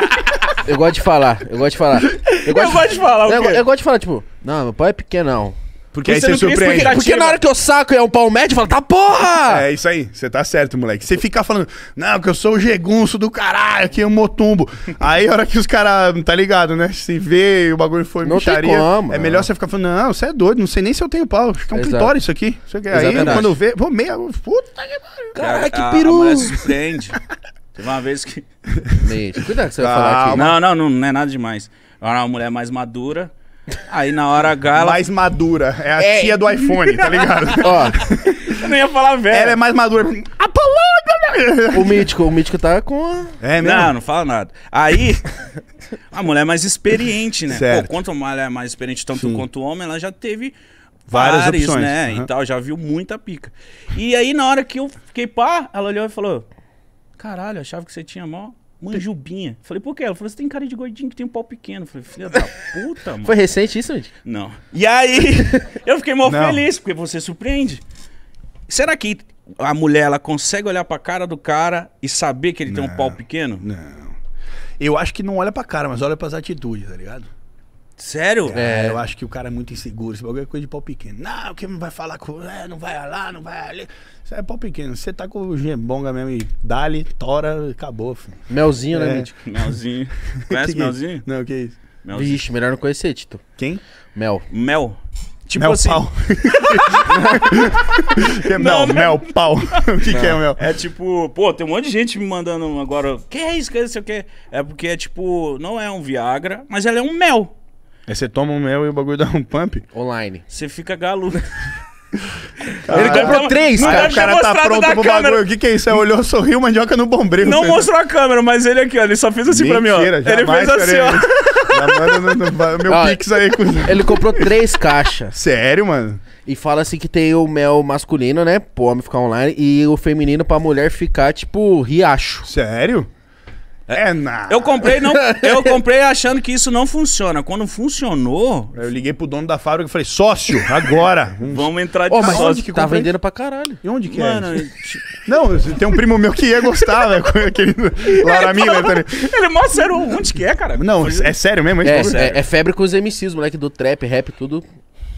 Speaker 1: eu gosto de falar, eu gosto de falar. Eu gosto, eu de... gosto de falar, o eu, eu, gosto de falar, tipo, não, meu pai é pequeno, não. Porque aí você surpreende. Porque, porque na hora que eu saco e é um pau
Speaker 3: médio, eu falo, tá porra! É isso aí, você tá certo, moleque. Você fica falando, não, que eu sou o jegunço do caralho, que é um motumbo. aí a hora que os caras, tá ligado, né? Se vê o bagulho foi não micharia, tem como, é melhor você ficar falando, não, você é doido, não sei nem se eu tenho pau. Fica que é um Exato. isso aqui. Isso aqui. Aí quando eu ver, vou meia, puta que pariu. Cara,
Speaker 2: que peru! A, a mulher Teve uma vez que. Leite. <laughs> Cuidado que você vai falar aqui. Não, não, não, não é nada demais. Eu era uma mulher mais madura. Aí na hora H. Gala... Mais
Speaker 3: madura. É a é. tia do iPhone, tá ligado? <laughs> Ó.
Speaker 1: Eu não ia falar velho. Ela é mais madura. Apolônia! O mítico, o mítico tá com.
Speaker 2: É mesmo? Não, não fala nada. Aí. A mulher é mais experiente, né? Certo. Pô, quanto a mulher é mais experiente, tanto Sim. quanto o homem, ela já teve
Speaker 3: várias vários, opções, né? Uhum. E
Speaker 2: tal, já viu muita pica. E aí, na hora que eu fiquei pá, ela olhou e falou: caralho, achava que você tinha mó manjubinha. Falei, por quê? Ela falou, você tem cara de gordinho que tem um pau pequeno. Falei, filha da puta, mano. Foi recente isso, gente? Não. E aí, <laughs> eu fiquei mal feliz, porque você surpreende. Será que a mulher, ela consegue olhar pra cara do cara e saber que ele tem um pau pequeno?
Speaker 3: Não. Eu acho que não olha pra cara, mas olha pras atitudes, tá ligado? Sério? É. é. Eu acho que o cara é muito inseguro. Esse bagulho é coisa de pau pequeno. Não, quem vai falar com. É, não vai lá, não vai ali. Isso é pau pequeno. Você tá com o gembonga mesmo e dali, tora, acabou, filho.
Speaker 1: Melzinho, né, é. né, gente? <laughs> Melzinho. <laughs> Conhece que é Melzinho?
Speaker 3: Que... Não, é que isso? Melzinho. Vixe,
Speaker 1: melhor não conhecer, Tito. Quem? Mel. Mel. Tipo mel assim... pau. <laughs>
Speaker 3: que é mel, não, mel, pau. o que, que, é
Speaker 2: mel? É tipo, pô, tem um monte de gente me mandando agora. Que é isso, que é isso, que é? É porque é tipo, não é um Viagra, mas ela é um mel.
Speaker 3: Aí você toma um mel e o bagulho dá um pump?
Speaker 2: Online. Você fica galo. ele comprou três, cara. É o cara tá pronto pro câmera. bagulho. O
Speaker 3: que, que é isso? Ele é olhou, sorriu, mandioca no bombril. Não mostrou a câmera, mas ele aqui, ó. Ele só fez assim Mentira, pra mim, ó. Ele fez assim, ó. Já manda no, meu ó, pix
Speaker 1: aí. Ele comprou três caixas. Sério, mano? E fala assim que tem o mel masculino, né? Pro homem ficar online. E o feminino pra mulher ficar, tipo, riacho. Sério?
Speaker 3: É, é nada. Eu comprei, não, eu
Speaker 2: comprei achando que isso não funciona. Quando funcionou.
Speaker 3: Eu liguei pro dono da fábrica e falei, sócio, agora. <laughs> Vamos entrar de oh, mas sócio. Onde que tá comprei? vendendo pra caralho. E onde que é? Mano, é? <laughs> não, tem um primo meu que ia gostar, velho. Aquele <laughs> Laramila. Tá ele, é ele sério. onde que é, cara. Não,
Speaker 1: é sério mesmo? É, tipo é, assim. é, é, febre com os MCs, moleque do trap, rap, tudo.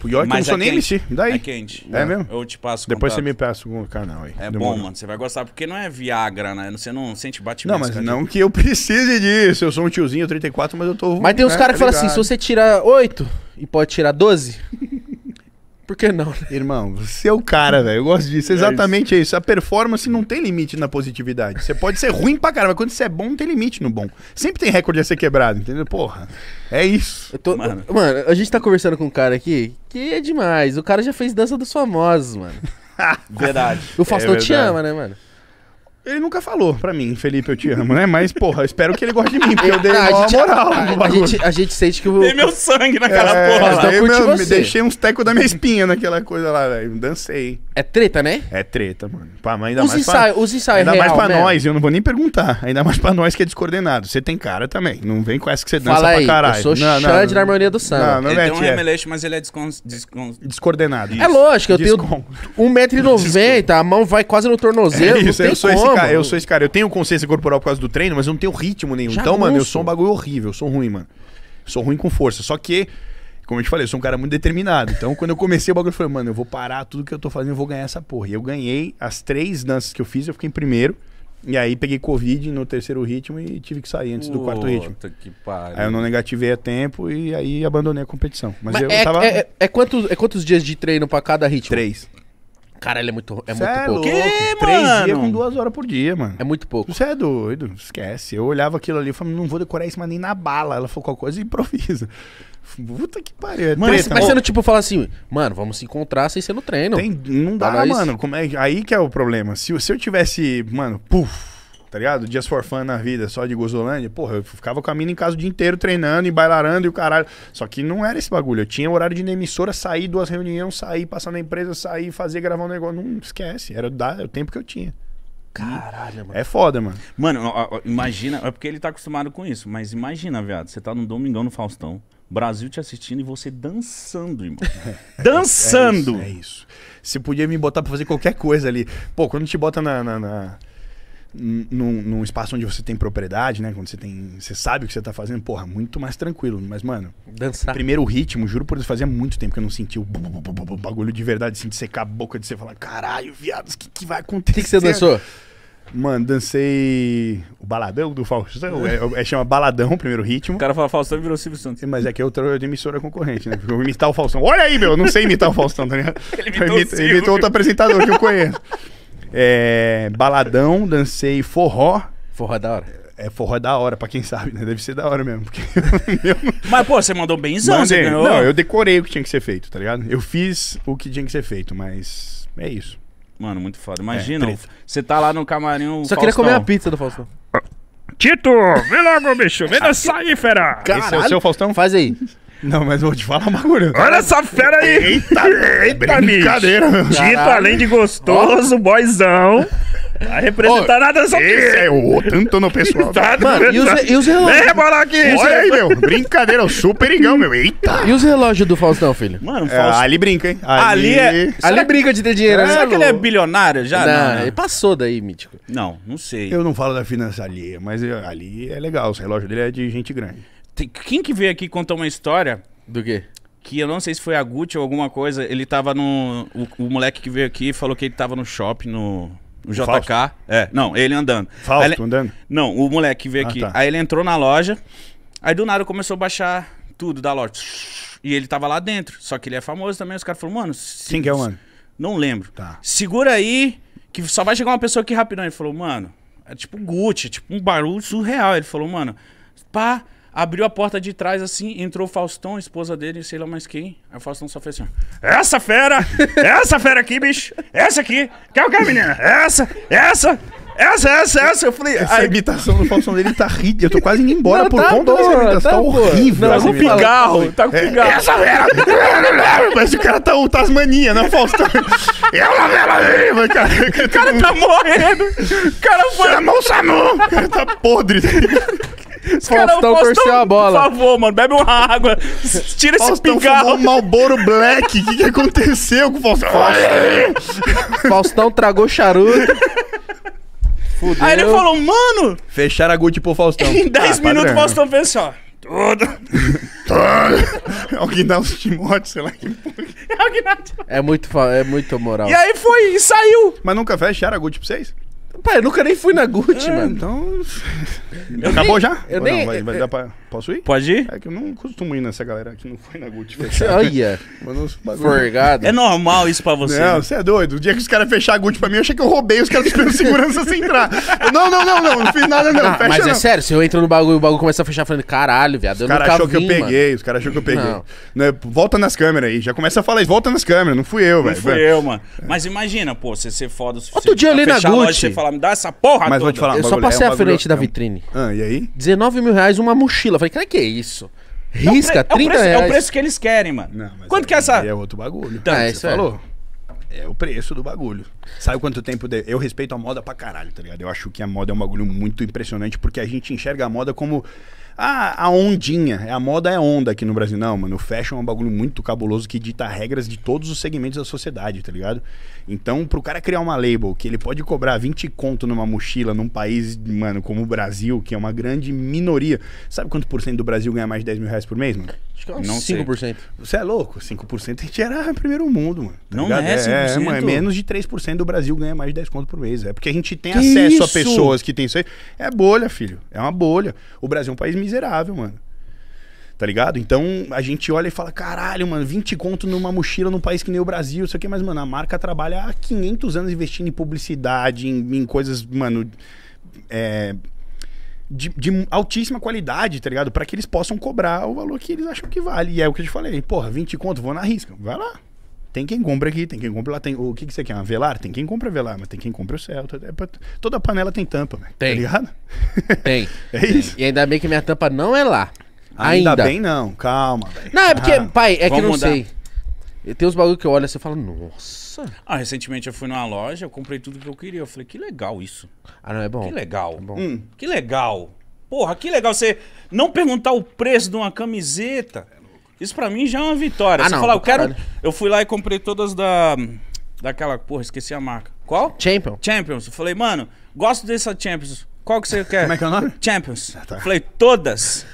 Speaker 1: O York eu não sou é nem MC. Daí. É
Speaker 2: quente. É, é mesmo? Eu te passo Depois contato. você
Speaker 1: me passa algum canal aí. É Demorou. bom, mano.
Speaker 2: Você vai gostar, porque não é Viagra, né? Você não sente batimento. Não, mas
Speaker 1: não
Speaker 3: que eu precise disso. Eu sou um tiozinho, 34, mas eu tô... Mas tem uns né, caras que tá falam assim, se você
Speaker 1: tira 8 e pode tirar 12... Por que não? Né? Irmão, você é o cara, velho. Eu gosto
Speaker 3: disso. É exatamente isso. É isso. A performance não tem limite na positividade. Você pode ser ruim pra caramba, mas quando você é bom,
Speaker 1: não tem limite no bom. Sempre tem recorde a ser quebrado, entendeu? Porra, é isso. Tô, mano. mano, a gente tá conversando com um cara aqui que é demais. O cara já fez dança dos famosos, mano. <laughs> verdade. O é Faustão é verdade. te ama, né, mano? Ele nunca falou pra mim, Felipe, eu te amo, né? Mas,
Speaker 3: porra, eu espero que ele goste de mim, porque é eu dei a, gente, moral. A, a, gente, a gente sente que eu Dei meu
Speaker 1: sangue naquela é, porra lá. Eu meu, me deixei uns
Speaker 3: tecos da minha espinha naquela coisa lá, velho. Dancei. É treta, né? É treta, mano. Pra, mas ainda os mais ensaio, pra, os ensaios é Ainda mais pra mesmo. nós, eu não vou nem perguntar. Ainda mais pra nós que é descoordenado. Você tem cara também. Não vem com essa que você dança Fala pra aí, caralho. Eu sou não, Xande não, na harmonia do samba. Não, não ele mete, tem um remeleixo, mas ele é
Speaker 1: descoordenado. Isso. É lógico, eu um tenho 1,90m, a mão vai quase no tornozelo. É isso, não tem eu sou como esse cara, eu sou
Speaker 3: esse cara. Eu tenho consciência corporal por causa do treino, mas eu não tenho ritmo nenhum. Já então, mano, eu sou um bagulho horrível, eu sou ruim, mano. Eu sou ruim com força. Só que, como eu te falei, eu sou um cara muito determinado. Então, quando eu comecei o bagulho, eu falei, mano, eu vou parar tudo que eu tô fazendo, eu vou ganhar essa porra. E eu ganhei as três danças que eu fiz, eu fiquei em primeiro. E aí peguei Covid no terceiro ritmo e tive que sair antes Puta do quarto ritmo. Que pariu. Aí eu não negativei a tempo e aí abandonei a
Speaker 1: competição. Mas, Mas eu é, tava. É, é, é quantos, é quantos dias de treino para cada ritmo? Três. Cara, ele é muito, é muito é pouco. Louco. Que, Três mano? dias com duas horas por dia, mano. É muito pouco. Você é doido, esquece.
Speaker 3: Eu olhava aquilo ali e falava, não vou decorar isso, mas nem na bala. Ela falou qualquer coisa e improvisa. <laughs> Puta que pariu. É mano, mas, sendo tipo, falar assim, mano, vamos se encontrar sem ser
Speaker 1: no treino. Tem, não dá, mano.
Speaker 3: Como é, aí que é o problema. Se, se eu tivesse, mano, puf tá ligado? Dias for fun na vida, só de gozolândia. Porra, eu ficava com a mina em casa o dia inteiro treinando e bailarando e o caralho. Só que não era esse bagulho. Eu tinha horário de emissora, sair, duas reuniões, sair, passar na empresa, sair, fazer, gravar um negócio. Não esquece. Era o tempo que eu tinha. Caralho, mano. É
Speaker 2: foda, mano. Mano, imagina. É porque ele tá acostumado com isso, mas imagina, viado. Você tá no Domingão no Faustão, Brasil te assistindo e
Speaker 3: você dançando, irmão. dançando! <laughs> É isso, é isso. Você podia me botar pra fazer qualquer coisa ali. Pô, quando te bota na... na, na num, num, espaço onde você tem propriedade, né? Quando você tem. Você sabe o que você tá fazendo, porra, muito mais tranquilo. Mas, mano, dançar. Primeiro ritmo, juro por Deus, fazia muito tempo que eu não sentia o bagulho de verdade, assim, de secar a boca, de você falar, caralho, viado, o que, que vai acontecer? O que, que você dançou? Mano, dancei o baladão do Faustão. <laughs> É, é, chama baladão, o primeiro ritmo. O cara fala Faustão e virou Silvio Santos. Mas é que eu trouxe de emissora concorrente, né? Porque eu imitar o Faustão. Olha aí, meu, eu não sei imitar o Faustão, tá ligado? <laughs> Ele imitou, imitou outro apresentador que eu conheço. <laughs> É, baladão, dancei forró. Forró é da hora. É, forró é da hora, pra quem sabe, né? Deve ser da hora mesmo. Porque
Speaker 2: <laughs> Mas, pô, você mandou bem Mandei. ganhou. Não, eu
Speaker 3: decorei o que tinha que ser feito, tá ligado? Eu fiz o que tinha que ser feito, mas é isso. Mano, muito foda.
Speaker 2: Imagina, é, você tá lá no camarim. Só Faustão. queria comer a
Speaker 1: pizza do Faustão. Tito,
Speaker 3: vem logo, bicho. Vem <laughs> dançar aí, fera. Caralho, Esse é o seu Faustão? Faz aí.
Speaker 1: Não, mas vou te
Speaker 3: falar uma coisa. Olha essa fera aí! Eita, <laughs> eita brincadeira, meu. Dito, além de gostoso, boyzão. Vai representar oh, nada dessa Esse é o tanto no pessoal. tá, mano, e os, e os relógios? Vem rebolar aqui. Olha aí, meu.
Speaker 1: Brincadeira, o superigão, meu. Eita. E os relógios do Faustão, filho? Mano, Faustão. É, ali brinca, hein? Ali, ali é... Ali que... brinca de ter dinheiro. né? será é que ele é
Speaker 3: bilionário já? Não, não, não, ele passou daí, Mítico. Não, não sei. Eu não falo da finança ali, mas ali é legal. O relógio dele é de gente grande.
Speaker 2: Tem, quem que veio aqui contar uma história? Do quê? Que eu não sei se foi a Gucci ou alguma coisa. Ele tava no. O, o moleque que veio aqui falou que ele tava no shopping, no. O JK. Fausto. É. é, não, ele andando. Fausto ele, andando? Não, o moleque que veio ah, aqui. Tá. Aí ele entrou na loja. Aí do nada começou a baixar tudo da loja. E ele tava lá dentro. Só que ele é famoso também. Os caras falaram, mano. Se, Quem que é o mano? Não lembro. Tá. Segura aí, que só vai chegar uma pessoa aqui rapidão. Ele falou, mano. É tipo Gucci, é tipo um barulho surreal. Ele falou, mano. Pá. Abriu a porta de trás assim, entrou o Faustão, a esposa dele, sei lá mais quem. Aí o Faustão só fez assim: Essa fera! Essa fera aqui, bicho! Essa aqui!
Speaker 3: Quer o que, menina? Essa! Essa! Essa, essa, essa. Eu falei. Essa aí... imitação do Faustão dele tá ridícula. Eu tô quase indo embora não, por tá conta dessa imitação. Tá, horrível. Não, tá com pigarro. Tá com pigarro. É, essa fera! Mas o cara tá o Tasmania, né, Faustão? Ela, é ela, cara. O cara tá morrendo. O cara foi. Chama o Samu. O cara tá podre. Faustão, Faustão torceu a
Speaker 2: bola. Por favor, mano, bebe uma água. <laughs> Tira esse
Speaker 3: pigarro. Um
Speaker 1: Malboro Black. O que, que aconteceu com o Faustão? <laughs> Faustão tragou charuto. Fudeu. Aí ele falou, mano.
Speaker 3: Fecharam a Gucci
Speaker 1: pro Faustão. <laughs> Em 10 ah, minutos o Faustão fez assim, ó. Tudo. Alguém
Speaker 3: dá uns timotes, sei lá que
Speaker 1: É muito, é muito moral. E
Speaker 2: aí foi, e saiu.
Speaker 3: Mas nunca fecharam a Gucci pra vocês? Pai, eu nunca nem fui na Gucci, é, mano. Então. <laughs> Acabou nem- já? eu nem- não, vai, vai eu- dar pra... Posso ir? Pode ir? É que eu não costumo ir nessa galera que não foi na Gucci. <laughs> fechar. Olha, forgado. É normal isso pra você. Não, né? você é doido. O dia que os caras fecharam a Gucci pra mim, eu achei que eu roubei os caras esperando segurança sem entrar. Eu, não, não, não, não, não fiz nada não, Ah, fecha mas é não. é
Speaker 1: sério, se eu entro no bagulho, o bagulho começa a fechar falando, caralho, viado, Os caras achou que eu mano." peguei, os caras achou que eu peguei. Não.
Speaker 3: Né, volta nas câmeras aí, já começa a falar isso, volta nas câmeras, não fui eu, velho. Não fui eu, mano.
Speaker 2: Mas imagina, pô, você ser foda o suficiente. dia ali na Gucci. Você falar, me dar essa porra Mas toda. vou te falar Eu só passei é um à frente da é um-
Speaker 1: vitrine. Ah, e aí? 19 mil reais uma mochila. Falei, cara, que é isso? É pre- Risca, é 30 preço- reais. É o é preço
Speaker 2: que eles
Speaker 3: querem, mano. Quanto é que é essa... É outro bagulho. Então, é, você isso é. falou. É o preço do bagulho. Sabe quanto tempo. de- Eu respeito a moda pra caralho, tá ligado? Eu acho que a moda é um bagulho muito impressionante porque a gente enxerga a moda como. A, a ondinha. A moda é onda aqui no Brasil. Não, mano. O fashion é um bagulho muito cabuloso que dita regras de todos os segmentos da sociedade, tá ligado? Então, pro cara criar uma label que ele pode cobrar 20 conto numa mochila num país, mano, como o Brasil, que é uma grande minoria. Sabe quanto por cento do Brasil ganha mais de 10 mil reais por mês, mano? Acho que é uns não 5%. Sei. Você é louco? 5% a gente era primeiro mundo, mano. Tá não ligado? é 5%. É, é, mano, é menos de 3% do Brasil ganha mais de 10 conto por mês. É porque a gente tem que acesso isso? a pessoas que tem isso aí. É bolha, filho. É uma bolha. O Brasil é um país miserável, mano tá ligado? Então a gente olha e fala, caralho, mano, 20 conto numa mochila num país que nem o Brasil, isso aqui, mas, mano, a marca trabalha há 500 anos investindo em publicidade, em, em coisas, mano, é, de, de, altíssima qualidade, tá ligado? Pra que eles possam cobrar o valor que eles acham que vale. E é o que eu te falei, porra, 20 conto, vou na risca, vai lá. Tem quem compra aqui, tem quem compra lá. Tem, o que, que você quer? Uma velar? Tem quem compra velar, mas tem quem compra o céu. Toda, panela tem tampa, velho. Tá tem. Tá ligado? Tem. <laughs>
Speaker 1: é isso. E ainda bem que minha tampa não é lá. Ainda, Ainda bem não, calma. Véio. Não, é porque, ah, pai, é que não mudar. sei. Tem uns bagulho que eu olho assim e você fala, nossa.
Speaker 2: Ah, recentemente eu fui numa loja, eu comprei tudo que eu queria. Eu falei, que legal isso. Ah, não, é bom. Que legal. É bom. Hum, que legal. Porra, que legal você não perguntar o preço de uma camiseta. Isso pra mim já é uma vitória. Ah, você não, falar, eu caralho. quero. Eu fui lá e comprei todas da. Daquela, porra, esqueci a marca. Qual? Champions. Champions. Eu falei, mano, gosto dessa Champions. Qual que você quer? Como é que é o nome? Champions.
Speaker 3: Ah, tá. Falei, todas.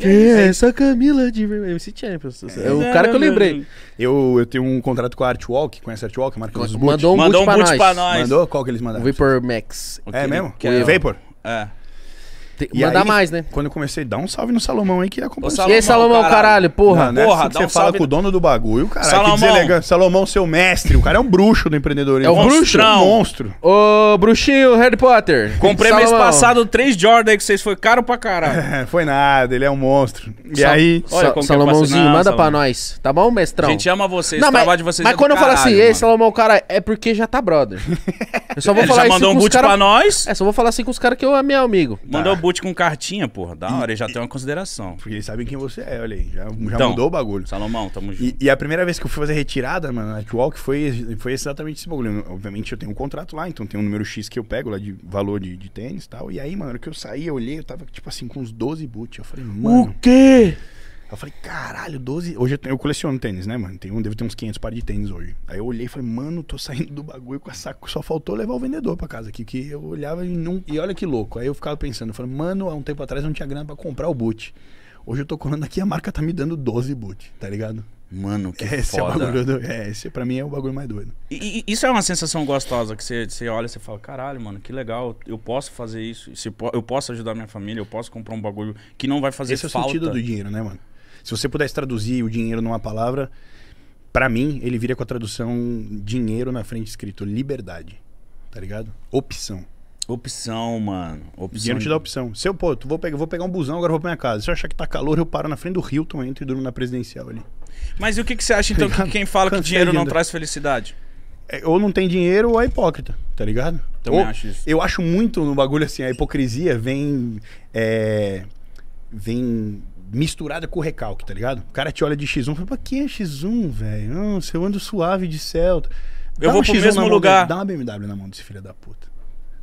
Speaker 1: Quem é essa Camila de MC é Champions? É, é o cara que eu lembrei.
Speaker 3: Eu, eu tenho um contrato com a Artwalk, conhece a Artwalk? Marca Mandou um boot, Mandou um boot pra, nós. Mandou? Qual que eles mandaram? O
Speaker 1: Vapor Max. É mesmo? Que é Vapor? É. Tem, e mandar aí,
Speaker 3: mais, né? Quando eu comecei, dá um salve no Salomão aí que ia comprar. Salomão, e aí, Salomão, caralho, caralho porra. Não, é porra, assim você um fala salve... com o dono do bagulho, cara. Salomão. Salomão, seu mestre. O cara é um bruxo do empreendedorismo. É um bruxo?
Speaker 2: É um monstro.
Speaker 3: Ô,
Speaker 1: bruxinho Harry Potter.
Speaker 2: Comprei Salomão. mês passado três Jordan aí que vocês foi
Speaker 3: caro pra caralho. <laughs> foi nada, ele é um monstro.
Speaker 1: E aí... Olha, Sa é Salomãozinho, manda Salomão. pra nós. Tá bom, mestrão? A gente ama vocês, não, mas, de vocês Mas é quando eu falo assim, ei, Salomão, cara, é porque já tá brother. <laughs>
Speaker 2: Eu só vou falar isso com os mandou um boot pra
Speaker 1: nós. É, só vou falar assim com os caras que eu é meu amigo. Mandou tá. boot boot
Speaker 2: com cartinha, porra, da hora, e, já e, tem uma consideração. Porque eles sabem quem você é, olha aí. Já, já então, mudou o bagulho. Salomão, tamo
Speaker 3: junto. E, e, a primeira vez que eu fui fazer retirada, mano, na Twalk foi, foi exatamente esse bagulho. Obviamente eu tenho um contrato lá, então tem um número X que eu pego lá de valor de, de tênis e tal. E aí, mano, que eu saí, eu olhei, eu tava tipo assim com uns 12 boot. Eu falei, mano. O quê? Eu falei, caralho, 12. Hoje eu, tenho, eu coleciono tênis, né, mano? um devo ter uns 500 pares de tênis hoje. Aí eu olhei e falei, mano, tô saindo do bagulho com a saco. Só faltou levar o vendedor pra casa aqui, que eu olhava e não. E olha que louco. Aí eu ficava pensando, eu falei, mano, há um tempo atrás eu não tinha grana pra comprar o boot. Hoje eu tô colando aqui a marca tá me dando 12 boot, tá ligado? Mano, que esse foda. É, o bagulho do... é, esse pra mim é o bagulho mais doido.
Speaker 2: E, e isso é uma sensação gostosa, que você, você olha e você fala, caralho, mano, que legal, eu posso fazer isso, eu posso ajudar minha família, eu posso comprar um bagulho que não vai fazer esse falta. Esse é o sentido do
Speaker 3: dinheiro, né, mano? Se você pudesse traduzir o dinheiro numa palavra, para mim, ele viria com a tradução dinheiro na frente escrito liberdade. Tá ligado? Opção. Opção, mano. Opção. Dinheiro te dá opção. Se eu, pô, tu vou pegar, vou pegar um busão, agora vou pra minha casa. Se eu achar que tá calor, eu paro na frente do Hilton, entro e durmo na presidencial ali.
Speaker 2: Mas e o que, que você acha, então, tá que quem fala Cansei que dinheiro não traz felicidade?
Speaker 3: É, ou não tem dinheiro ou é hipócrita, tá ligado? Também ou, acho isso. Eu acho muito no bagulho assim, a hipocrisia vem. É, vem misturada com o recalque, tá ligado? O cara te olha de X1 e fala, pra que é X1, velho? Se você é anda suave de Celta. Eu vou pro X1 mesmo lugar. dá uma BMW na mão desse filho da puta.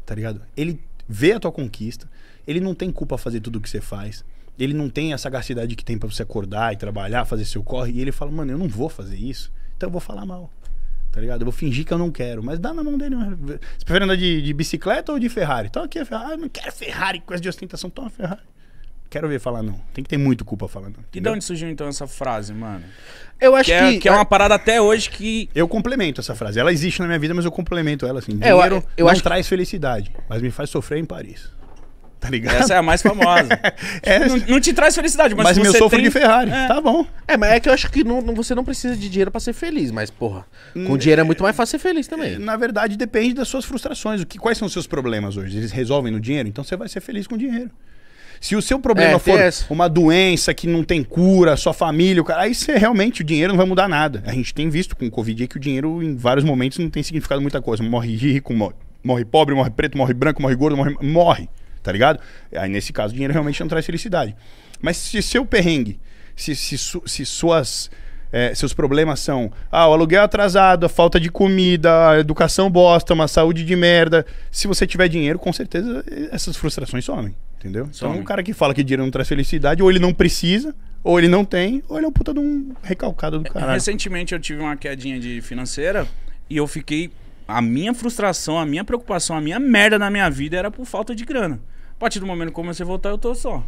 Speaker 3: Tá ligado? Ele vê a tua conquista, ele não tem culpa fazer tudo o que você faz. Ele não tem essa sagacidade que tem para você acordar e trabalhar, fazer seu corre. E ele fala, mano, eu não vou fazer isso. Então eu vou falar mal. Tá ligado? Eu vou fingir que eu não quero. Mas dá na mão dele. Você prefere andar de, de bicicleta ou de Ferrari? Então aqui é Ferrari. Ah, eu não quero Ferrari, as de ostentação. Toma Ferrari quero ver falar não. Tem que ter muito culpa falando. E de onde surgiu então essa frase, mano?
Speaker 2: Eu acho que. é, que é uma
Speaker 3: parada até hoje que. Eu complemento essa frase. Ela existe na minha vida, mas eu complemento ela assim. É, Dinheiro eu, eu não acho traz que... felicidade, mas me faz sofrer em Paris. <laughs> Tá ligado? Essa é a mais famosa.
Speaker 1: é, <laughs> não, não, te traz felicidade, mas, mas meu sofro tem... de Ferrari. É. Tá bom. É, mas é que eu acho que não, você não precisa de dinheiro para ser feliz, mas, porra, com hum, dinheiro é, é muito mais fácil ser feliz também. É, na verdade,
Speaker 3: depende das suas frustrações. O que, quais são os seus problemas hoje? Eles resolvem no dinheiro? Então você vai ser feliz com dinheiro. Se o seu problema é, for essa. uma doença que não tem cura, sua família, o cara, aí você realmente o dinheiro não vai mudar nada. A gente tem visto com o Covid que o dinheiro em vários momentos não tem significado muita coisa. Morre rico, morre, morre pobre, morre preto, morre branco, morre gordo, morre, morre, tá ligado? Aí nesse caso o dinheiro realmente não traz felicidade. Mas se seu perrengue, se, se, se suas é, seus problemas são ah, o aluguel atrasado, a falta de comida, a educação bosta, uma saúde de merda. Se você tiver dinheiro, com certeza essas frustrações somem. Entendeu? Então, Some. Então, um cara que fala que dinheiro não traz felicidade, ou ele não precisa, ou ele não tem, ou ele é um puta de um recalcado do é, caralho.
Speaker 2: Recentemente eu tive uma quedinha de financeira e eu fiquei. A minha frustração, a minha preocupação, a minha merda na minha vida era por falta de grana. A partir do momento que comecei a voltar,
Speaker 3: eu tô só.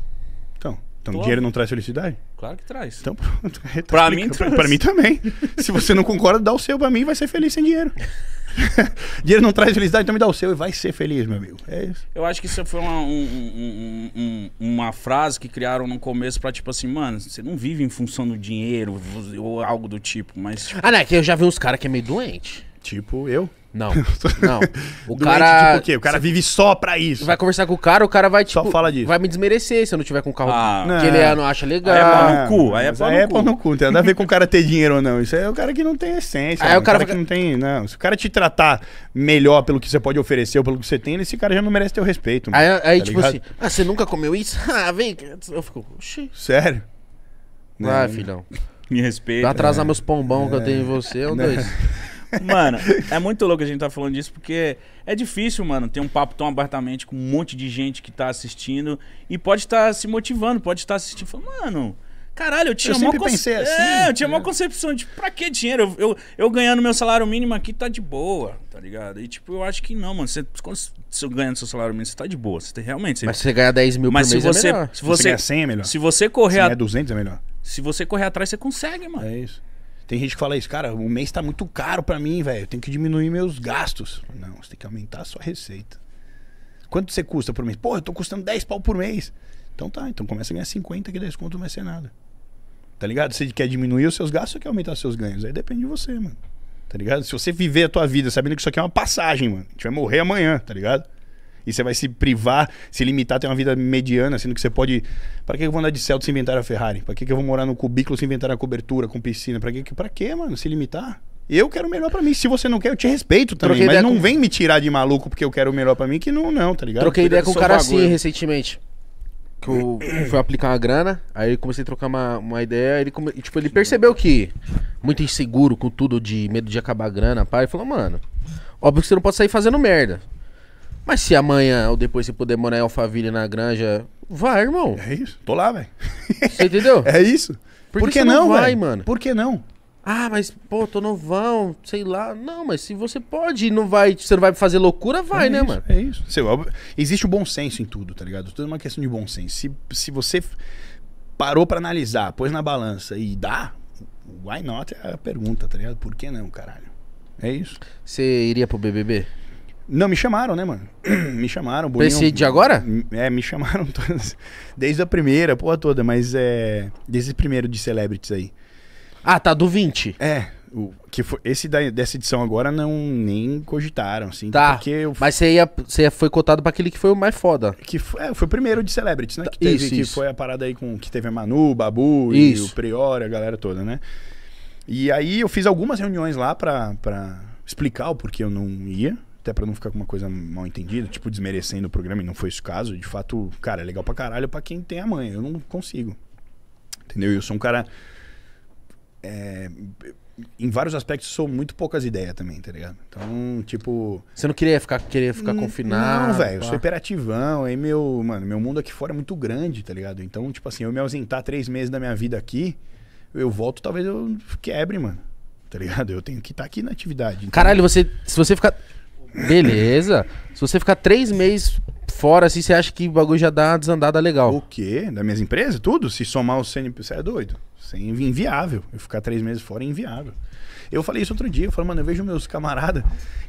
Speaker 3: Então. Então, dinheiro não traz felicidade? Claro que traz. Então, pronto. <laughs> Tá pra, mim, pra, pra mim também. Se você não concorda, dá o seu pra mim vai ser feliz sem dinheiro. <laughs> <laughs> Dinheiro não traz felicidade, então me dá o seu e vai ser feliz, meu amigo. É isso.
Speaker 2: Eu acho que isso foi uma, um, um, um, uma frase que criaram no começo pra tipo assim, mano, você não vive em função do dinheiro ou algo do tipo, mas.
Speaker 1: Tipo ah, né? Que eu já vi uns caras que é meio doente.
Speaker 2: Tipo eu. Não,
Speaker 1: <laughs> não.
Speaker 3: O
Speaker 2: Doente,
Speaker 1: cara. Tipo o quê? O cara vive só pra isso. Vai conversar com o cara, o cara vai, tipo. Só fala disso. Vai me desmerecer se eu não tiver com o carro ah, que não. ele é. É, não acha legal. Aí é pau no é. cu. Aí é pau no, é cu. no
Speaker 3: cu. Não tem nada a ver com o cara ter dinheiro ou não. Isso é o cara que não tem essência. Aí é o cara, cara que não tem. Não. Se o cara te tratar melhor pelo que você pode oferecer ou pelo que você tem, esse cara já não merece teu respeito. Mano. Aí, aí tá tipo ligado? assim,
Speaker 1: ah, você nunca comeu isso? <laughs> Ah, vem. Eu fico, oxi. Sério?
Speaker 3: Vai, não. filhão. Me respeita.
Speaker 2: Vai atrasar é. meus pombão que eu tenho em você, ou dois. Mano, é muito louco a gente tá falando disso, porque é difícil, mano, ter um papo tão abertamente com um monte de gente que tá assistindo e pode estar tá se motivando, pode estar tá assistindo. Falando, mano, caralho, eu tinha uma conce... assim, é, eu tinha uma né? concepção de pra que dinheiro? Eu, eu, eu, ganhando meu salário mínimo aqui tá de boa, tá ligado? E tipo, eu acho que não, mano. Você, quando você ganhando seu salário mínimo, você tá de boa. Você tem, realmente. Você... Mas você
Speaker 1: ganhar 10 mil Mas
Speaker 2: por é você, é melhor. Se você, você ganhar 100 é melhor. Se
Speaker 3: você correr. Se a... 200 é melhor. Se você correr atrás, você consegue, mano. É isso. Tem gente que fala isso, cara, o mês tá muito caro para mim, velho. Eu tenho que diminuir meus gastos. Não, você tem que aumentar a sua receita. Quanto você custa por mês? Pô, eu tô custando 10 pau por mês. Então tá, então começa a ganhar 50 que desconto não vai ser nada. Tá ligado? Você quer diminuir os seus gastos ou quer aumentar os seus ganhos? Aí depende de você, mano. Tá ligado? Se você viver a tua vida sabendo que isso aqui é uma passagem, mano. A gente vai morrer amanhã, tá ligado? E você vai se privar, se limitar a ter uma vida mediana, sendo que você pode. Para que eu vou andar de Celta se inventar a Ferrari? Para que eu vou morar no cubículo se inventar a cobertura com piscina? Para que, pra que, mano? Se limitar? Eu quero o melhor para mim. Se você não quer, eu te respeito também. Troquei mas não com... vem
Speaker 1: me tirar de maluco porque eu quero o melhor para mim, que não, não, tá ligado? Troquei ideia com um cara bagulho. assim recentemente. Que eu <coughs> fui aplicar uma grana, aí comecei a trocar uma, uma ideia, ele come... tipo, ele percebeu que muito inseguro com tudo de medo de acabar a grana, pai, e falou, mano, óbvio que você não pode sair fazendo merda. Mas se amanhã ou depois você puder morar em Alphaville na granja, vai, irmão. É isso. Tô lá, velho. Você entendeu? <laughs> É isso. Por que, Por que não, não vai, mano? Por que não? Ah, mas, pô, tô novão, sei lá. Não, mas se você pode não vai, você não vai fazer loucura, vai, é né, isso, mano? É
Speaker 3: isso. existe o bom senso em tudo, tá ligado? Tudo é uma questão de bom senso. Se, se você parou para analisar, pôs na balança e dá, why not é a pergunta, tá ligado? Por que não, caralho?
Speaker 1: É isso. Você iria pro BBB?
Speaker 3: Não, me chamaram, né, mano? <clears throat> me chamaram. Boninho, de agora? É, me chamaram <laughs> todas. Desde a primeira, porra toda, mas é. Desde o primeiro de Celebrities aí. Ah, tá, do 20. É. O, que foi, esse da, dessa edição agora não nem cogitaram, assim. Tá. Porque eu,
Speaker 1: mas você, ia, você ia, foi cotado pra aquele que foi o mais foda. Que foi, é, foi o
Speaker 3: primeiro de Celebrities, né? Tá, que, teve, isso, que isso. foi a parada aí com. Que teve a Manu, o Babu isso. e o Priori, a galera toda, né? E aí eu fiz algumas reuniões lá pra, pra explicar o porquê eu não ia até para não ficar com uma coisa mal entendida, tipo desmerecendo o programa, e não foi esse o caso. De fato, cara, é legal pra caralho pra quem tem a mãe. Eu não consigo. Entendeu? Eu sou um cara. É, em vários aspectos, sou muito poucas ideias também, tá ligado? Então, tipo.
Speaker 1: Você não queria ficar, queria ficar confinado? Não, velho. Eu sou
Speaker 3: hiperativão. Aí meu. Mano, meu mundo aqui fora é muito grande, tá ligado? Então, tipo assim, eu me ausentar três meses da minha vida aqui, eu volto, talvez eu quebre, mano tá ligado? Eu tenho que estar tá aqui na atividade.
Speaker 1: Então... Caralho, você, se você ficar Beleza. Se você ficar três meses fora, assim, você acha que o bagulho já dá uma desandada legal. O quê? Da minhas empresas? Tudo? Se somar o CNP, você é doido. Isso é inviável. Eu ficar três
Speaker 3: meses fora é inviável. Eu falei isso outro dia, eu falei, mano, eu vejo meus camaradas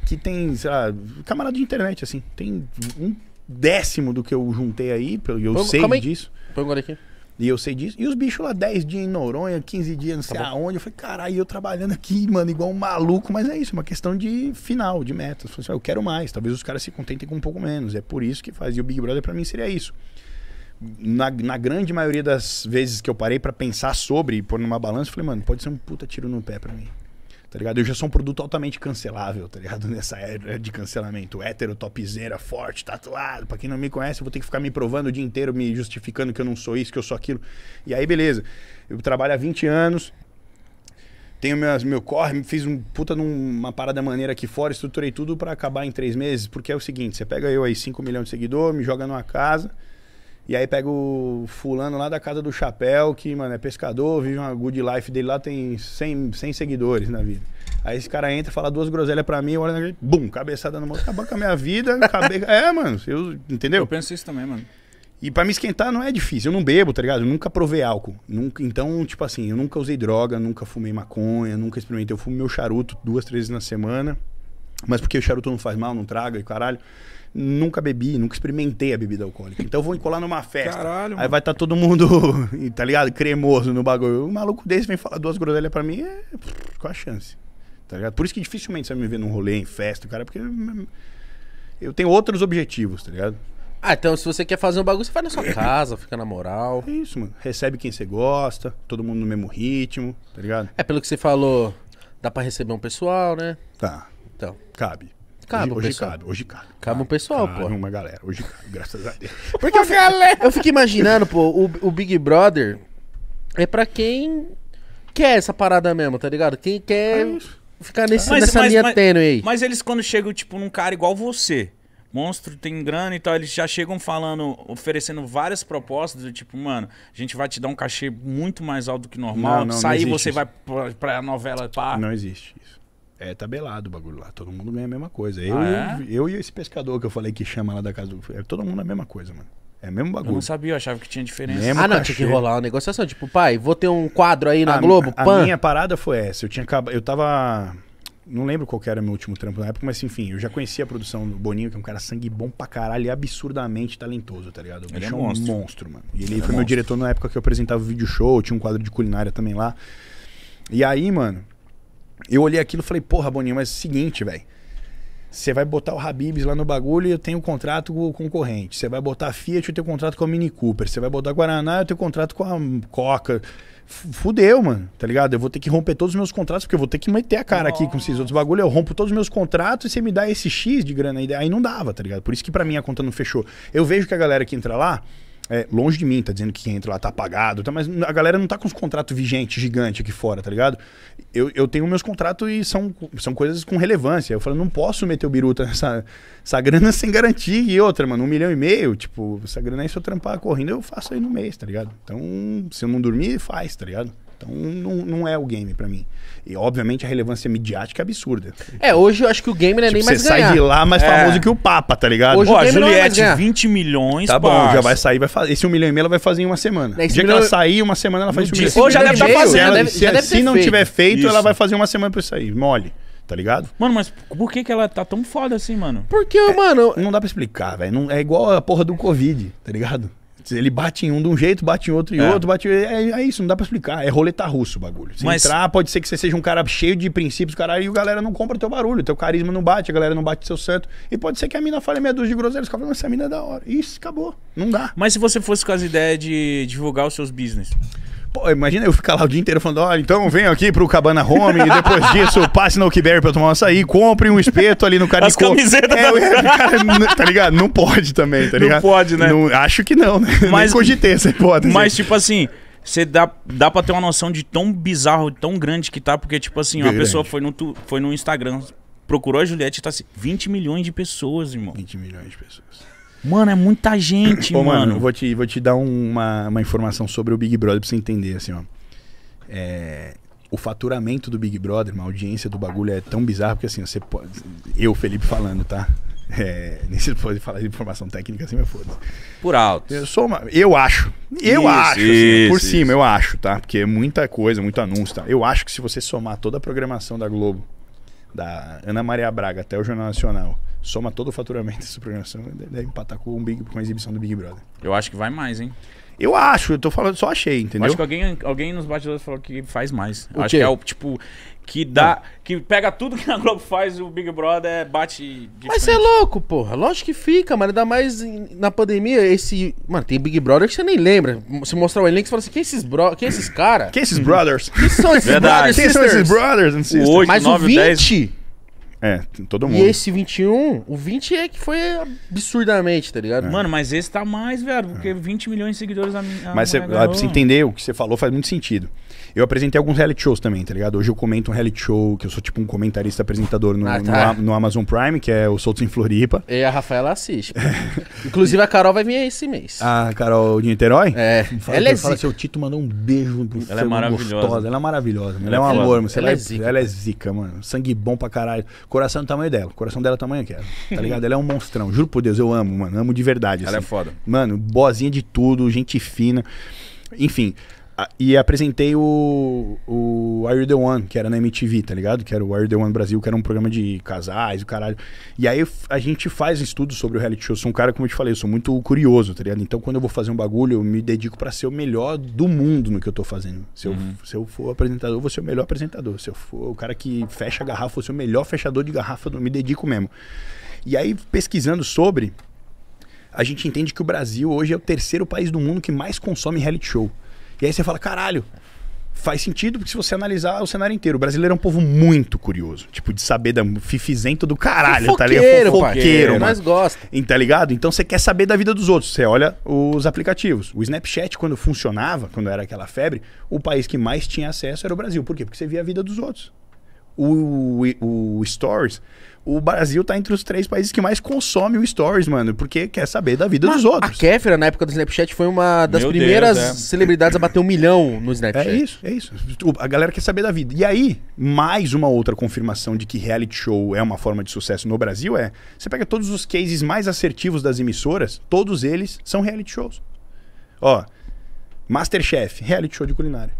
Speaker 3: que tem, sei lá, camarada de internet, assim, tem um décimo do que eu juntei aí, eu sei disso. Põe agora aqui. E eu sei disso. E os bichos lá, 10 dias em Noronha, 15 dias não sei tá aonde. Eu falei, caralho, eu trabalhando aqui, mano, igual um maluco. Mas é isso, é uma questão de final, de meta. Eu, falei assim, ah, eu quero mais. Talvez os caras se contentem com um pouco menos. É por isso que faz. E o Big Brother para mim seria isso. Na, na, grande maioria das vezes que eu parei para pensar sobre, pôr numa balança, eu falei, mano, pode ser um puta tiro no pé para mim tá ligado? Eu já sou um produto altamente cancelável, tá ligado? <laughs> Nessa era de cancelamento. Hétero, topzera, forte, tatuado. Pra quem não me conhece, eu vou ter que ficar me provando o dia inteiro, me justificando que eu não sou isso, que eu sou aquilo. E aí, beleza. Eu trabalho há 20 anos, tenho meus, meu corre, fiz um puta numa parada maneira aqui fora, estruturei tudo para acabar em três meses, porque é o seguinte, você pega eu aí 5 milhões de seguidor, me joga numa casa, e aí pega o fulano lá da Casa do Chapéu, que, mano, é pescador, vive uma good life dele lá, tem 100, 100 seguidores na vida. Aí esse cara entra, fala duas groselhas pra mim, olha, na... bum, cabeçada no moço, acabou com a minha vida, <laughs> acabei... É, mano, eu, entendeu? Eu penso isso também, mano. E para me esquentar não é difícil. Eu não bebo, tá ligado? Eu nunca provei álcool. Nunca, então, tipo assim, eu nunca usei droga, nunca fumei maconha, nunca experimentei. Eu fumo meu charuto duas, três vezes na semana. Mas porque o charuto não faz mal, não traga e caralho nunca bebi, nunca experimentei a bebida alcoólica. Então eu vou encolar numa festa. Caralho, aí vai estar tá todo mundo, <laughs> tá ligado? Cremoso no bagulho. Um maluco desse vem falar duas groselhas pra mim, é. Qual a chance? Tá ligado? Por isso que dificilmente você vai me ver num rolê, em festa, cara, porque hum, eu tenho outros objetivos, tá ligado?
Speaker 1: Ah, então se você quer fazer um bagulho, você faz na sua casa, fica na moral. É isso, mano. Recebe quem você gosta, todo mundo no mesmo ritmo, tá ligado? É, pelo que você falou, dá pra receber um pessoal, né? Tá. Então. Cabe cabe hoje, hoje cabe, hoje cabe. Cabe o pessoal, cabe pô. uma galera, hoje cabe, graças a Deus. <laughs> Porque eu, galera. eu fico imaginando, pô, o, o Big Brother é pra quem quer essa parada mesmo, tá ligado? Quem quer é ficar nesse, mas, nessa mas, linha mas, tênue aí.
Speaker 2: Mas eles quando chegam, tipo, num cara igual você, monstro tem grana e tal, eles já chegam falando, oferecendo várias propostas do tipo, mano, a gente vai te dar um cachê muito mais alto do que normal, não, não, sair não você isso. vai pra,
Speaker 3: pra novela, pá. Não existe isso. É tabelado tá o bagulho lá. Todo mundo ganha a mesma coisa. Eu, ah, é? eu, eu, e esse pescador que eu falei que chama lá da casa do. É todo mundo a mesma coisa, mano. É mesmo bagulho. Eu não sabia,
Speaker 1: eu achava que tinha diferença. Mesmo ah, não, cachê. tinha que rolar uma negociação. Tipo, pai, vou ter um quadro aí na a, Globo, a, A minha parada
Speaker 3: foi essa. Eu tinha Eu tava. Não lembro qual era o meu último trampo na época, mas enfim, eu já conhecia a produção do Boninho, que é um cara sangue bom pra caralho e absurdamente talentoso, tá ligado? O ele é, é um monstro. monstro, mano. E ele, ele é foi é meu monstro. diretor na época que eu apresentava o vídeo show, tinha um quadro de culinária também lá. E aí, mano, eu olhei aquilo e falei, porra, Boninho, mas é o seguinte, velho. Você vai botar o Habibs lá no bagulho e eu tenho contrato com o concorrente. Você vai botar a Fiat, eu tenho contrato com a Mini Cooper. Você vai botar a Guaraná, eu tenho contrato com a Coca. Fudeu, mano, tá ligado? Eu vou ter que romper todos os meus contratos, porque eu vou ter que meter a cara Nossa. aqui com esses outros bagulho. Eu rompo todos os meus contratos e você me dá esse X de grana. Aí não dava, tá ligado? Por isso que para mim a conta não fechou. Eu vejo que a galera que entra lá é, longe de mim, tá dizendo que quem entra lá tá pagado, tá, mas a galera não tá com os contratos vigentes gigante aqui fora, tá ligado? Eu, eu tenho meus contratos e são, são coisas com relevância. Eu falo, não posso meter o biruta nessa essa grana <laughs> sem garantir. E outra, mano, um milhão e meio, tipo, essa grana aí se eu trampar correndo, eu faço aí no mês, tá ligado? Então, se eu não dormir, faz, tá ligado? Então não, não é o game para mim. E obviamente a relevância midiática é absurda.
Speaker 1: É, hoje eu acho que o game não é tipo, nem mais ganhar. Você sai de lá mais é. famoso que
Speaker 3: o Papa, tá ligado? Hoje Pô, a é Juliette, é 20 milhões, Tá bom, parça. já vai sair, vai fazer. Esse 1 um milhão e meio ela vai fazer em uma semana. o dia que ela sair, uma semana ela faz 1 milhão. Ou já deve estar tá fazendo. Já deve, se, já deve se não feito. tiver feito, isso. ela vai fazer uma semana pra sair. Mole tá ligado? Mano, mas por que que ela tá tão foda assim, mano? Porque, é, mano... Não dá pra explicar, velho. É igual a porra do Covid, tá ligado? Ele bate em um de um jeito, bate em outro e é. outro, bate. É, é, é, isso, não dá pra explicar. É roleta russo o bagulho. Se Mas... entrar, pode ser que você seja um cara cheio de princípios, caralho, e a galera não compra teu barulho. Teu carisma não bate, a galera não bate seu santo. E pode ser que a mina fale meia dúzia de groselhas. Os essa mina é da hora. Isso, acabou. Não dá. Mas se você fosse com as
Speaker 2: ideias de divulgar os seus business.
Speaker 3: Pô, imagina eu ficar lá o dia inteiro falando, olha, então venha aqui pro Cabana Home e depois <laughs> disso passe no Okiberry pra eu tomar um açaí, compre um espeto ali no Caricó. As camisetas é, da... cara, Tá ligado? Não pode também, tá ligado? Não pode, né? Não, acho que não, né? Mas, Nem cogitei essa
Speaker 2: hipótese. Mas tipo assim... Você dá, dá pra ter uma noção de tão bizarro, tão grande que tá, porque, tipo assim, uma pessoa foi no, tu, foi no Instagram, procurou a Juliette e tá assim, 20 milhões de pessoas, irmão. 20 milhões de pessoas.
Speaker 3: Mano, é muita gente, Ô, mano. mano. Vou te, vou te dar uma, uma informação sobre o Big Brother pra você entender, assim, ó. É, o faturamento do Big Brother, uma audiência do bagulho é tão bizarro porque assim, você pode. Eu, Felipe, falando, tá? É, <laughs> nem se pode falar de informação técnica assim, mas foda-se. Por alto. Eu sou uma, Eu acho. Eu isso, acho, assim, por isso. cima, eu acho, tá? Porque é muita coisa, muito anúncio, tá? Eu acho que se você somar toda a programação da Globo, da Ana Maria Braga até o Jornal Nacional, soma todo o faturamento dessa programação, né, deve empatar com, um Big, com a exibição do Big Brother.
Speaker 2: Eu acho que vai mais, hein?
Speaker 3: Eu acho, eu tô falando, só achei, entendeu? Eu acho que
Speaker 2: alguém, alguém nos bastidores falou que faz mais. O acho quê? que é o tipo. Que dá. Que pega tudo que a Globo faz, o Big Brother bate de Mas
Speaker 1: você é louco, porra. Lógico que fica, mano. Ainda mais na pandemia, esse. Mano, tem Big Brother que você nem lembra. Se mostrar o elenco, você fala assim: quem é esses, bro... quem é esses cara? Quem é esses brothers? Quem são esses Verdade. brothers? Quem são esses brothers? O 8, Mas 9, o 20. 10...
Speaker 3: É, todo mundo. E esse
Speaker 1: 21,
Speaker 2: o 20 é que foi absurdamente, tá ligado? É. Mano, mas esse tá mais, velho, porque é. 20 milhões de seguidores a minha. Mas você entender
Speaker 3: o que você falou faz muito sentido. Eu apresentei alguns reality shows também, tá ligado? Hoje eu comento um reality show, que eu sou tipo um comentarista apresentador no, ah, tá. no, no Amazon Prime, que é o Soltos em Floripa.
Speaker 1: E a Rafaela assiste. Inclusive a Carol vai vir esse mês.
Speaker 3: A Carol de Niterói? É. Fala, ela é fala seu Tito mandou um beijo pro Ela é maravilhosa. Gostosa. Ela é maravilhosa. Ela, é um amor, mano. Ela, ela, é, é zica. ela é zica, mano. Sangue bom pra caralho. Coração do tamanho dela. Coração dela é tamanho que ela. É, tá ligado? ela é um monstrão. Juro por Deus, eu amo, mano. Amo de verdade. Ela é assim. foda. Mano, boazinha de tudo, gente fina. Enfim, e apresentei o, o Are You The One, que era na MTV, tá ligado? Que era o Are You The One Brasil, que era um programa de casais, o caralho. E aí a gente faz estudos sobre o reality show. Eu sou um cara, como eu te falei, eu sou muito curioso, tá ligado? Então quando eu vou fazer um bagulho, eu me dedico para ser o melhor do mundo no que eu tô fazendo. Se, eu, uhum. se eu for apresentador, eu vou ser o melhor apresentador. Se eu for o cara que fecha a garrafa, eu vou ser o melhor fechador de garrafa, eu me dedico mesmo. E aí pesquisando sobre, a gente entende que o Brasil hoje é o terceiro país do mundo que mais consome reality show. E aí você fala, caralho, faz sentido, porque se você analisar o cenário inteiro, o brasileiro é um povo muito curioso, tipo, de saber da fifizento do caralho, fofoqueiro, tá ligado? mas gosta. Tá ligado? Então você quer saber da vida dos outros, você olha os aplicativos. O Snapchat, quando funcionava, quando era aquela febre, o país que mais tinha acesso era o Brasil. Por quê? Porque você via a
Speaker 1: vida dos outros
Speaker 3: o, o, o Stories, o Brasil tá entre os três países que mais consome o Stories, mano, porque quer saber da vida Mas dos outros.
Speaker 1: A Kéfera, na época do Snapchat, foi uma
Speaker 3: das Meu primeiras Deus, é. celebridades a bater um milhão no é Snapchat. É isso, é isso. A galera quer saber da vida. E aí, mais uma outra confirmação de que reality show é uma forma de sucesso no Brasil é: você pega todos os cases mais assertivos das emissoras, todos eles são reality shows. Ó, Masterchef, reality show de culinária.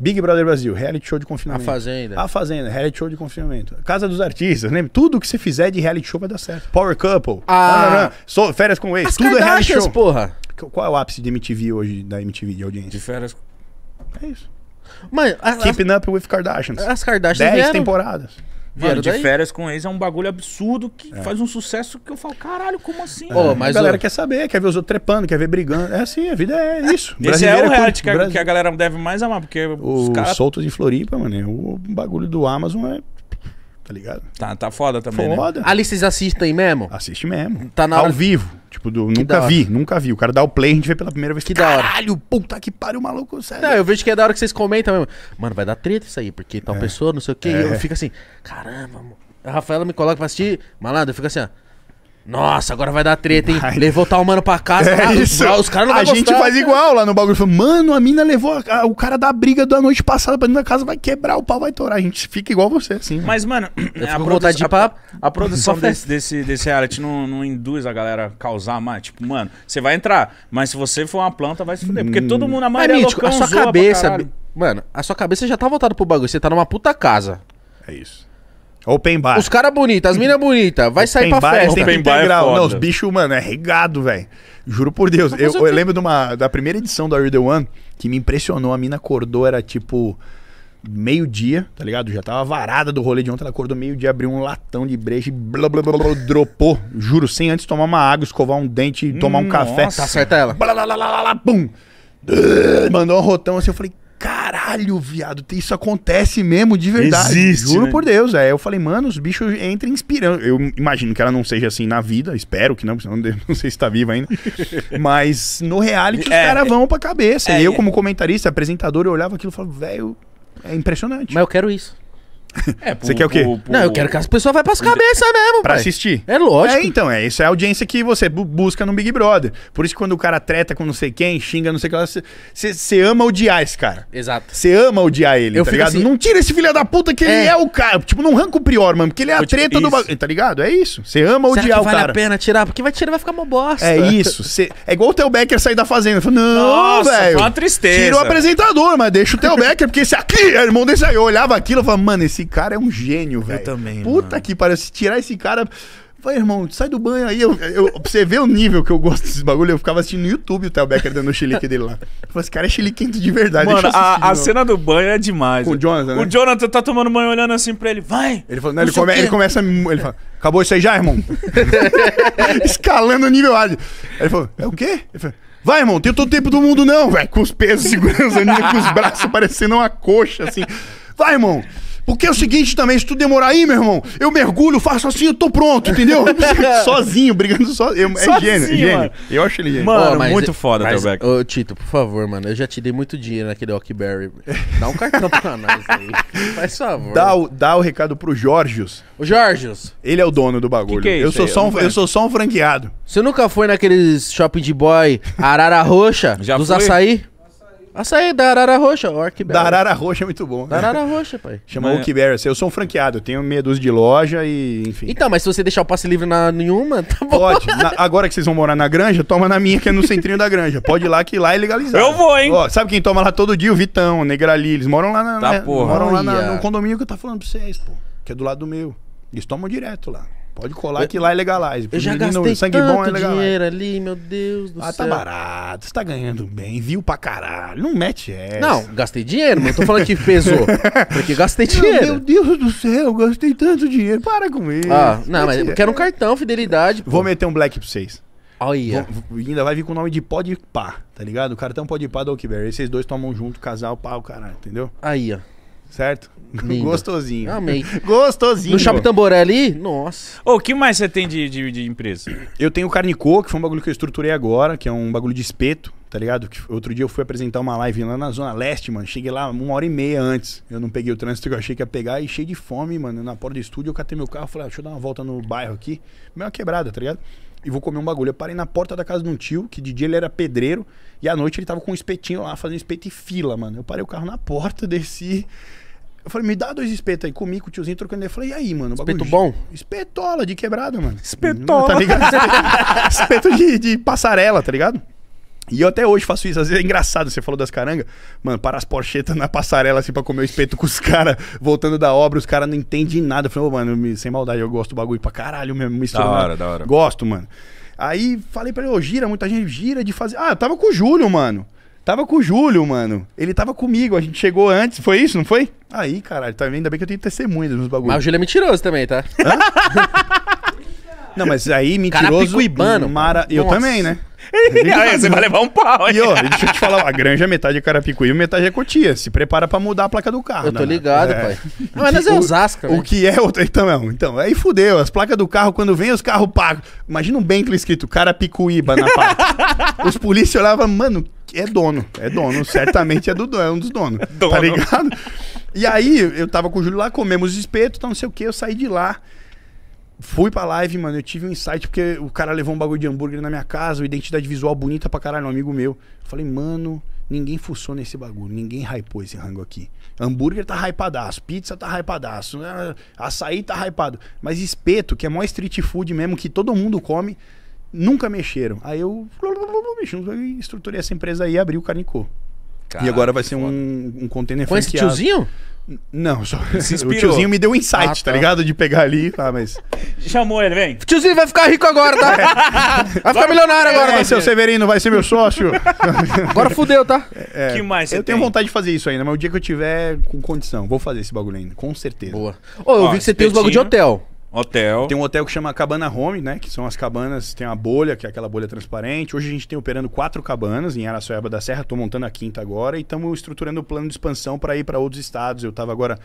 Speaker 3: Big Brother Brasil, reality show de confinamento. A Fazenda. A Fazenda, reality show de confinamento. Casa dos Artistas, lembra? Tudo que você fizer de reality show vai dar certo. Power Couple. Ah. Tá, tá, tá. So, férias com ex. As tudo é reality show. porra. Qual é o ápice de MTV hoje, da MTV de audiência? De férias. É isso. Mano, Keeping as... Up with Kardashians.
Speaker 2: As Kardashians. 10 vieram... temporadas.
Speaker 3: Mano, de daí? férias
Speaker 2: com ex é um bagulho absurdo que é. faz um sucesso que eu falo, caralho, como assim? Oh, mas a galera ó... quer
Speaker 3: saber, quer ver os outros trepando, quer ver brigando. É assim, a vida é isso. <laughs> Esse é o é reality que, que,
Speaker 2: a galera deve mais amar, porque o os Soltos
Speaker 3: de Floripa, mano, é o bagulho do Amazon é tá ligado? Tá, tá foda também, né? foda. né? Ali vocês assistem mesmo?
Speaker 1: Assiste mesmo. Tá na Ao hora... vivo. Tipo, do, nunca vi, nunca vi. O cara dá o play, a gente vê pela primeira vez. Que da hora. Caralho, puta que pariu, maluco, sério. Não, eu vejo que é da hora que vocês comentam mesmo. Mano, vai dar treta isso aí, porque tal é. pessoa, não sei o quê. É. eu fico assim,
Speaker 3: caramba, mano.
Speaker 1: A Rafaela me coloca pra assistir, malandro, eu fico assim, ó. Nossa, agora vai dar treta, hein? Vai. Levou tal mano pra casa, é cara, isso. os caras não A gente faz igual
Speaker 3: lá no bagulho. mano, a mina levou a, a, o cara da briga da noite passada pra dentro da casa, vai quebrar, o pau vai torar. A gente fica igual você, assim. Mas, mano,
Speaker 1: é,
Speaker 2: a, produ a, pra... a, produção <laughs> desse, desse, desse reality não, não induz a galera a causar mais. Tipo, mano, você vai entrar, mas se você for uma planta, vai se
Speaker 3: fuder. Porque hum. todo mundo, a maioria é, mítico, loucão, a sua cabeça,
Speaker 1: Mano, a sua cabeça já tá voltada pro bagulho. Você tá numa puta casa. É isso. Open bar. Os caras bonitos, as minas bonitas, vai Open sair pra bar, festa. Tem que É Não, os bichos,
Speaker 3: mano, é regado, velho. Juro por Deus. Eu, eu, eu lembro de uma, da primeira edição da Are The One que me impressionou. A mina acordou, era tipo meio-dia, tá ligado? Já tava varada do rolê de ontem, ela acordou meio-dia, abriu um latão de breja e blá, blá, blá, blá, dropou, juro, sem antes tomar uma água, escovar um dente, tomar um hum, Nossa. café. Tá certa ela. Blá, blá, blá, blá, blá, bum. Mandou um rotão assim, eu falei, caralho, viado, isso acontece mesmo, de verdade. Existe, Juro né? por Deus. Aí é. eu falei, mano, os bichos entram inspirando. Eu imagino que ela não seja assim na vida, espero que não, senão <laughs> não sei se tá viva ainda. <laughs> Mas no reality é, os caras vão pra cabeça. É, e eu, como comentarista, apresentador, eu olhava aquilo e falava, velho, é impressionante. Mas eu quero isso.
Speaker 1: É, pro, você quer o quê? Pro, pro... Não, eu quero
Speaker 3: que as pessoas vão para as cabeças
Speaker 1: mesmo. Pra assistir. É lógico. É,
Speaker 3: então, é. Isso é a audiência que você busca no Big Brother. Por isso que quando o cara treta com não sei quem, xinga não sei o que lá, você ama odiar esse cara. Exato. Você ama odiar ele, eu tá ligado? Assim... Não tira esse filho da puta que é. ele é o cara. Tipo, não arranca o prior, mano, porque ele é a eu, treta tipo, do bagulho. Tá ligado? É isso. Você ama Será odiar o vale cara. vale a
Speaker 1: pena tirar? Porque vai tirar, vai ficar uma bosta. É isso. Cê...
Speaker 3: É igual o Theo Becker sair da fazenda. Falo, não, velho. uma tristeza. Tira o apresentador, mas deixa o Theo Becker, porque esse aqui é irmão desse aí. Eu olhava aquilo e falava, mano, esse esse cara é um gênio, velho. Eu também. Puta mano. que pariu. Se tirar esse cara. Vai, irmão, sai do banho aí. Eu, eu, você vê o nível que eu gosto desse bagulho. Eu ficava assistindo no YouTube o Theo Becker dando o xilique dele lá. Eu
Speaker 2: falei, esse cara é xiliquento de verdade. Mano, a, a cena
Speaker 3: do banho é demais. Com o Jonathan, né? O
Speaker 2: Jonathan tá tomando banho olhando assim pra ele. Vai! Ele, não, ele, come, ele começa
Speaker 3: a... Ele fala, acabou isso aí já, irmão? <laughs> Escalando o nível ali Ele falou, é o quê? Ele falou... Vai, irmão, tem todo o tempo do mundo, não, velho. Com os pesos segurando a <laughs> com os braços parecendo uma coxa, assim. Vai, irmão. Porque é o seguinte também, se tu demorar aí, meu irmão, eu mergulho, faço assim, eu tô pronto, entendeu? <laughs> sozinho, brigando é, é sozinho. É gênio, é gênio.
Speaker 1: Eu acho ele gênio. Mano, oh, muito é, foda, mas, Telbeck. Ô, Tito, por favor, mano, eu já te dei muito dinheiro naquele Rockberry. <laughs> Dá um cartão pra nós aí. Faz favor. Dá o, dá o recado pro Jorgios. O Jorgios. Ele é o dono do bagulho. Que que é eu, sou só um, eu sou só um franqueado. Você nunca foi naqueles shopping de boy Arara Roxa já dos fui. açaí? Açaí da Arara Roxa, Orc Da Arara Roxa é muito bom. Né? Da Arara Roxa, pai. <laughs> Chama Mas...
Speaker 3: Orc Eu sou um franqueado, eu tenho meia dúzia de loja e enfim. Então, mas se você deixar o passe livre
Speaker 1: na nenhuma,
Speaker 3: tá bom. Pode. Na, agora que vocês vão morar na granja, toma na minha, que é no centrinho da granja. Pode ir lá, que lá é legalizado. Eu vou, hein? Ó, sabe quem toma lá todo dia? O Vitão, o Negrali. Eles moram lá, na, tá, né, moram lá na, no condomínio
Speaker 1: que eu tô falando pra vocês, pô.
Speaker 3: Que é do lado do meu. Eles tomam direto lá. Pode colar eu, que lá é legalize.
Speaker 1: Eu já menino, gastei sangue tanto bom é dinheiro ali, meu Deus do ah, tá céu. Ah, tá
Speaker 3: barato, você tá ganhando bem,
Speaker 1: viu pra caralho. Não mete essa. Não, gastei dinheiro, mas eu tô falando que pesou. <laughs> porque gastei dinheiro. meu
Speaker 3: Deus do céu, gastei tanto dinheiro, para com isso. Ah, não, mas eu quero um
Speaker 1: cartão, fidelidade.
Speaker 3: Pô. Vou meter um black pra vocês. Olha. Yeah. Ainda vai vir com o nome de Podpah, tá ligado? O cartão Podpah da OkiBerry. Aí vocês dois tomam junto, casal, pau, caralho, entendeu? Aí, ó certo? Lindo. Gostosinho. Amei. <laughs> Gostosinho. No Shopping
Speaker 1: Tamboré ali? Nossa.
Speaker 3: Ô, oh, que mais você tem de, de, de empresa? Eu tenho o Carnicô, que foi um bagulho que eu estruturei agora, que é um bagulho de espeto, tá ligado? Que outro dia eu fui apresentar uma live lá na Zona Leste, mano. Cheguei lá uma hora e meia antes. Eu não peguei o trânsito que eu achei que ia pegar e cheio de fome, mano. Na porta do estúdio eu catei meu carro, falei, ah, deixa eu dar uma volta no bairro aqui. Meio uma quebrada, tá ligado? e vou comer um bagulho. Eu parei na porta da casa de um tio, que de dia ele era pedreiro, e à noite ele tava com um espetinho lá, fazendo espeto e fila, mano. Eu parei o carro na porta, <laughs> desci. Eu falei, me dá dois espetos aí. Comi com o tiozinho trocando ele Falei, e aí, mano? Bagulho espeto bom? Espetola de quebrada, mano. Espetola. Não, tá ligado? <laughs> Espeto de, de passarela, tá ligado? E eu até hoje faço isso. Às vezes é engraçado, você falou das carangas. Mano, para as porchetas na passarela, assim, pra comer o espeto com os <laughs> caras, voltando da obra, os caras não entendem nada. Eu falei, oh, mano, sem maldade, eu gosto do bagulho pra caralho mesmo. Mistura, da hora, da hora. Gosto, mano. Aí falei pra ele, ô, oh, gira, muita gente gira de fazer. Ah, eu tava com o Júlio, mano. Tava com o Júlio, mano. Ele tava comigo, a gente chegou antes. Foi isso, não foi? Aí, caralho, tá vendo? Ainda bem que eu tenho testemunha dos bagulhos. Mas o Júlio é
Speaker 1: mentiroso também, tá? Hã? <laughs> Não, mas
Speaker 3: aí mentiroso. Carapicuibano. Mara... Eu também, né?
Speaker 1: <laughs> aí você vai levar
Speaker 3: um pau, hein? E, ó, deixa eu te falar, a granja metade é Carapicuí metade é Cotia. Se prepara pra mudar a placa do carro. Eu tô né? ligado, é. pai. Não, <laughs> mas nós é um O, o né? que é outro Então, é então, aí fudeu. As placas do carro, quando vem os carros pagos. Imagina um Bentley escrito Carapicuíba na placa. <laughs> os polícias olhavam, mano, é dono. É dono. Certamente é, do, é um dos donos. Tá dono. Tá ligado? E aí, eu tava com o Júlio lá, comemos espeto, tá não sei o que, eu saí de lá. Fui pra live, mano, eu tive um insight porque o cara levou um bagulho de hambúrguer na minha casa, identidade visual bonita pra caralho, um amigo meu. Eu falei, mano, ninguém fuçou nesse bagulho, ninguém hypou esse rango aqui. Hambúrguer tá hypadaço, pizza tá hypadaço, né, açaí tá hypado. Mas espeto, que é mó street food mesmo, que todo mundo come, nunca mexeram. Aí eu, <laughs> estruturei essa empresa aí e abri o Carnicô. Cara, e agora vai ser um, um container Com franqueado. esse tiozinho? Não, só... <laughs> o tiozinho me deu um insight, ah, tá. tá. ligado? De pegar ali, tá, mas...
Speaker 2: Chamou ele, vem. Tiozinho vai ficar rico
Speaker 1: agora, tá? <laughs> É. Vai agora ficar milionário agora. É, vai né? ser o Severino,
Speaker 3: vai ser meu sócio. <laughs> agora fudeu, tá? É, é. que mais Eu tenho vontade de fazer isso ainda, mas o dia que eu tiver com condição, vou fazer esse bagulho ainda, com certeza. Boa. Ô, oh, eu Ó, vi que você espetinho. tem os bagulho de hotel. Hotel. Tem um hotel que chama Cabana Home, né? Que são as cabanas, tem uma bolha, que é aquela bolha transparente. Hoje a gente tem operando quatro cabanas em Araçoiaba da Serra, tô montando a quinta agora e estamos estruturando o plano de expansão para ir para outros estados. Eu estava agora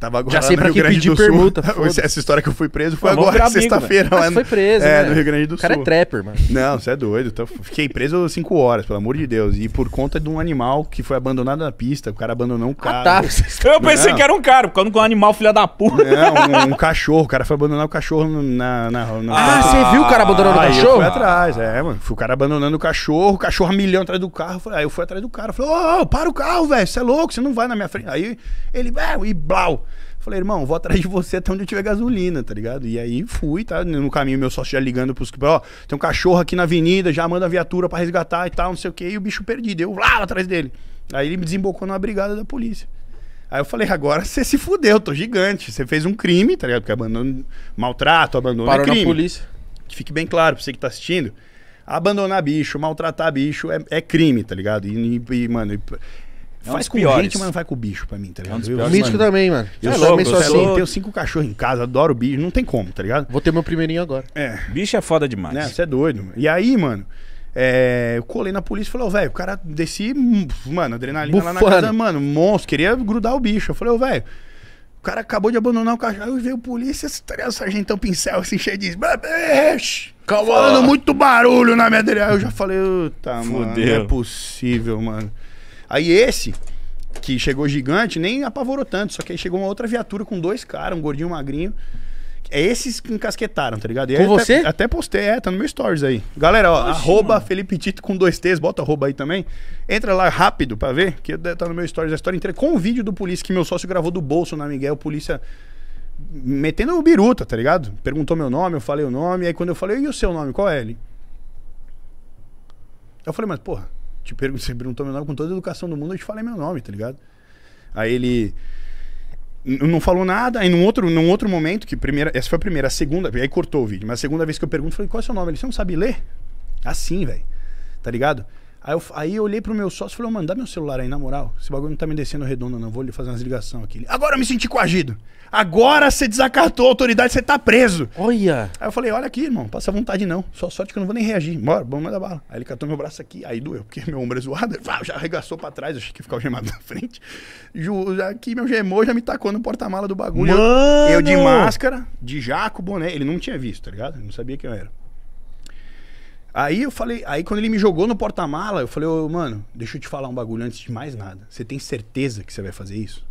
Speaker 3: Tava agora Já sei pra quem pedir permuta. <laughs> Essa história que eu fui preso foi Pô, agora, sexta-feira. Né? Lá foi preso, é, né? no Rio Grande do Sul. O cara é trapper, mano. Não, você é doido. Tô... Fiquei preso cinco horas, pelo amor de Deus. E por conta de um animal que foi abandonado na pista. O cara abandonou um ah, carro. Ah, tá. Eu pensei não. que era
Speaker 2: um cara, porque um
Speaker 3: animal filha da puta. Não, um, <laughs> um, cachorro. O cara foi abandonar o cachorro na... na, na ah, você viu o cara abandonando o cachorro? eu fui atrás, é, mano. Fui o cara abandonando o cachorro, o cachorro a milhão atrás do carro. Aí eu fui atrás do cara. Falei, ô, oh, para o carro, velho. Você é louco, você não vai na minha frente. Aí ele... É", e blau. Falei, irmão, vou atrás de você até onde eu tiver gasolina, tá ligado? E aí fui, tá? No caminho, meu sócio já ligando pros. Ó, tem um cachorro aqui na avenida, já manda a viatura para resgatar e tal, não sei o quê. E o bicho perdido, eu lá atrás dele. Aí ele me desembocou numa brigada da polícia. Aí eu falei, agora você se fudeu, tô gigante. Você fez um crime, tá ligado? Porque abandono, maltrato, abandono Parou é crime. Parou na polícia. Que fique bem claro pra você que tá assistindo. Abandonar bicho, maltratar bicho é, é crime, tá ligado? E, e mano, e,
Speaker 1: é faz com piores. gente, mas não
Speaker 3: faz com o bicho pra mim, tá ligado? É um Mítico mano. também, mano. Eu sou, é assim. tenho cinco cachorros em casa, adoro bicho, não tem como, tá ligado? Vou ter meu primeirinho agora. É. Bicho é foda demais. Né? Você é doido. Mano. E aí, mano, é, eu colei na polícia e falei, oh, velho, o cara desci, mano, adrenalina lá na casa, mano, monstro, queria grudar o bicho. Eu falei, ô, oh, velho, o cara acabou de abandonar o cachorro. Aí veio a polícia, o sargentão pincel, assim, cheio de... Calma. Falando muito barulho na minha direção. Eu já falei, tá, mano, não é possível, mano. Aí esse, que chegou gigante, nem apavorou tanto. Só que aí chegou uma outra viatura com dois caras, um gordinho e um magrinho. É esses que encasquetaram, tá ligado? E com você? Até, até, postei, é, tá no meu stories aí. Galera, ó, Oxi, arroba mano. Felipe Tito com dois T's, bota arroba aí também. Entra lá rápido pra ver, que tá no meu stories a história inteira, com o vídeo do polícia que meu sócio gravou do bolso na Miguel, polícia metendo o biruta, tá ligado? Perguntou meu nome, eu falei o nome, aí quando eu falei, e o seu nome, qual é ele? Eu falei, mas porra, te perguntou, você perguntou meu nome com toda a educação do mundo, eu te falei meu nome, tá ligado? Aí ele não falou nada, aí num outro, num outro momento, que primeira, essa foi a primeira, a segunda, aí cortou o vídeo, mas a segunda vez que eu pergunto, eu falei, qual é o seu nome? Ele, você não sabe ler? Assim, velho, tá ligado? Aí eu, aí eu olhei pro meu sócio e falei, mano, dá meu celular aí, na moral. Esse bagulho não tá me descendo redondo, não. Vou lhe fazer umas ligações aqui. Ele, Agora eu me senti coagido. Agora você desacatou a autoridade, você tá preso. Olha. Aí eu falei, olha aqui, irmão, passa vontade não. Só sorte que eu não vou nem reagir. Bora, vamos mandar bala. Aí ele catou meu braço aqui, aí doeu, porque meu ombro é zoado. Ah, já arregaçou pra trás, achei que ia ficar o gemado na frente. Ju, aqui meu gemou já me tacou no porta-mala do bagulho. Mano! Eu, eu de máscara, de jaco, boné. Ele não tinha visto, tá ligado? Ele não sabia quem eu era. Aí eu falei, aí quando ele me jogou no porta-mala, eu falei, ô, mano, deixa eu te falar um bagulho antes de mais nada. Você tem certeza que você vai fazer isso?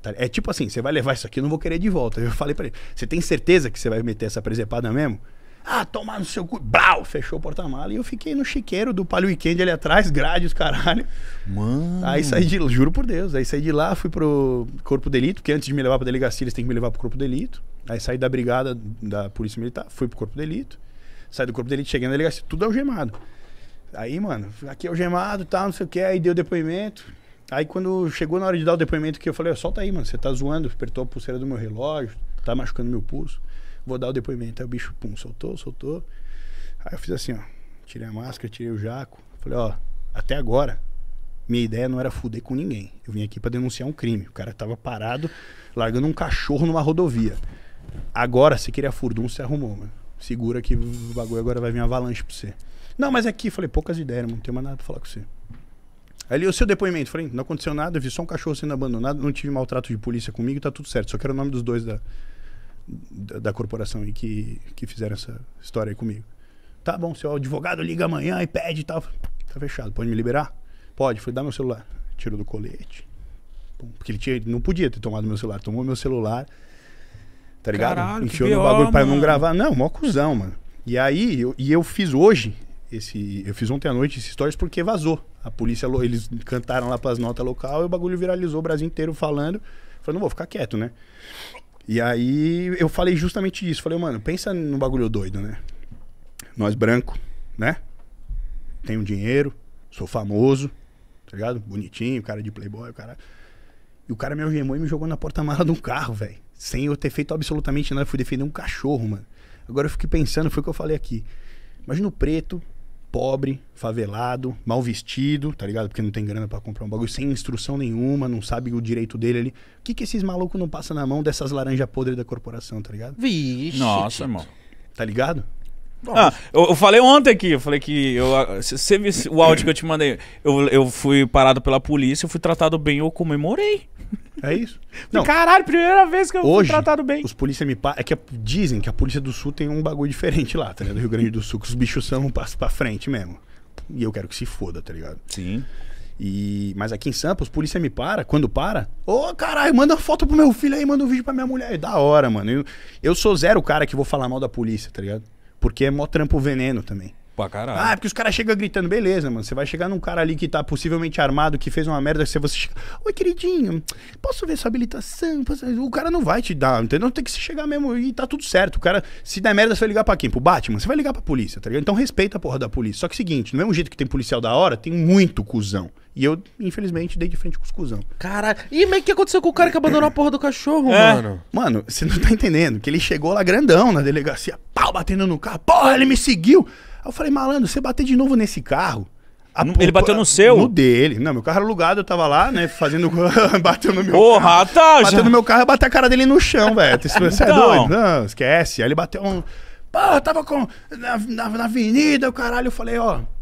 Speaker 3: Tá, é tipo assim, você vai levar isso aqui, eu não vou querer de volta. Eu falei para ele, você tem certeza que você vai meter essa presepada mesmo? Ah, tomar no seu cu. Brau! Fechou o porta-mala e eu fiquei no chiqueiro do Palio Weekend ali atrás, grade, os caralho. Mano. Aí saí de juro por Deus. Aí saí de lá, fui pro Corpo Delito, que antes de me levar pra delegacia, eles têm que me levar pro Corpo Delito. Aí saí da brigada da Polícia Militar, fui pro Corpo Delito sai do corpo dele, chegando na delegacia, tudo algemado. Aí, mano, aqui é algemado tá, não sei o que, aí deu depoimento. Aí quando chegou na hora de dar o depoimento que eu falei, solta aí, mano, você tá zoando, apertou a pulseira do meu relógio, tá machucando meu pulso, vou dar o depoimento. Aí o bicho, pum, soltou, soltou. Aí eu fiz assim, ó, tirei a máscara, tirei o jaco, falei, ó, até agora, minha ideia não era fuder com ninguém. Eu vim aqui para denunciar um crime. O cara tava parado, largando um cachorro numa rodovia. Agora, se queria furdum, você arrumou, mano segura que o bagulho agora vai vir uma avalanche pra você. Não, mas aqui, é falei, poucas ideias, não tenho mais nada pra falar com você. Aí o seu depoimento, falei, não aconteceu nada, eu vi só um cachorro sendo abandonado, não tive maltrato de polícia comigo, tá tudo certo. Só quero o nome dos dois da, da, da corporação aí que, que fizeram essa história aí comigo. Tá bom, seu advogado liga amanhã e pede e tal. Tá fechado, pode me liberar? Pode, falei, dá meu celular. Tiro do colete. Porque ele, tinha, ele não podia ter tomado meu celular, tomou meu celular
Speaker 1: tá ligado? Caralho, Enfiou no bagulho para não gravar.
Speaker 3: Não, mó cuzão, mano. E aí, eu, e eu fiz hoje, esse, eu fiz ontem à noite esse stories porque vazou. A polícia, eles cantaram lá pras notas local e o bagulho viralizou o Brasil inteiro falando. Falei, não vou ficar quieto, né? E aí eu falei justamente isso. Falei, mano, pensa no bagulho doido, né? Nós branco, né? Tenho dinheiro, sou famoso, tá ligado? Bonitinho, cara de playboy, o cara. E o cara me algemou e me jogou na porta-mala de um carro, velho. Sem eu ter feito absolutamente nada, eu fui defender um cachorro, mano. Agora eu fiquei pensando, foi o que eu falei aqui. Imagina o preto, pobre, favelado, mal vestido, tá ligado? Porque não tem grana para comprar um bagulho, sem instrução nenhuma, não sabe o direito dele ali. O que que esses malucos não passam na mão dessas laranjas podres da corporação, tá ligado?
Speaker 1: Vixe. Nossa, irmão.
Speaker 3: Tá ligado?
Speaker 2: Ah, eu, eu, falei ontem aqui, eu falei que. Eu, ah, você viu o áudio que eu te mandei? Eu,
Speaker 3: eu fui parado pela polícia, eu fui tratado bem, eu comemorei. É isso? Não.
Speaker 2: Caralho, primeira vez que eu Hoje, fui tratado bem. Os
Speaker 3: polícia me pa... É que a... dizem que a polícia do sul tem um bagulho diferente lá, tá ligado? Do Rio Grande do Sul, que os bichos são um passo pra frente mesmo. E eu quero que se foda, tá ligado? Sim. E... Mas aqui em Sampa, os polícia me para, quando para, ô oh, caralho, manda uma foto pro meu filho aí, manda um vídeo pra minha mulher. É da hora, mano. Eu, eu sou zero cara que vou falar mal da polícia, tá ligado? Porque é mó trampo veneno também. Pra caralho. Ah, porque os caras chegam gritando, beleza, mano. Você vai chegar num cara ali que tá possivelmente armado, que fez uma merda, se você chega. Oi, queridinho, posso ver sua habilitação? Posso... O cara não vai te dar, entendeu? Tem que se chegar mesmo e tá tudo certo. O cara, se der merda, você vai ligar pra quem? Pro Batman? Você vai ligar pra polícia, tá ligado? Então respeita a porra da polícia. Só que é o seguinte, do é mesmo jeito que tem policial da hora, tem muito cuzão. E eu,
Speaker 1: infelizmente, dei de frente com os cuzão. Caraca. E mas o que aconteceu com o cara que abandonou a porra do cachorro, é. mano?
Speaker 3: Mano, você não tá entendendo. Que ele chegou lá grandão na delegacia, pau, batendo no carro. Porra, ele me seguiu. Aí eu falei, malandro, você bater de novo nesse carro, a, ele bateu no seu? No dele. Não, meu carro era alugado, eu tava lá, né, fazendo... <laughs> bateu no meu Porra, carro. tá, Bateu já. no meu carro, bateu a cara dele no chão, velho. Você <laughs> é então. doido? Não, esquece. Aí ele bateu um...
Speaker 1: Porra, tava com...
Speaker 3: Na, na, na avenida, o caralho. Eu falei, ó... Oh,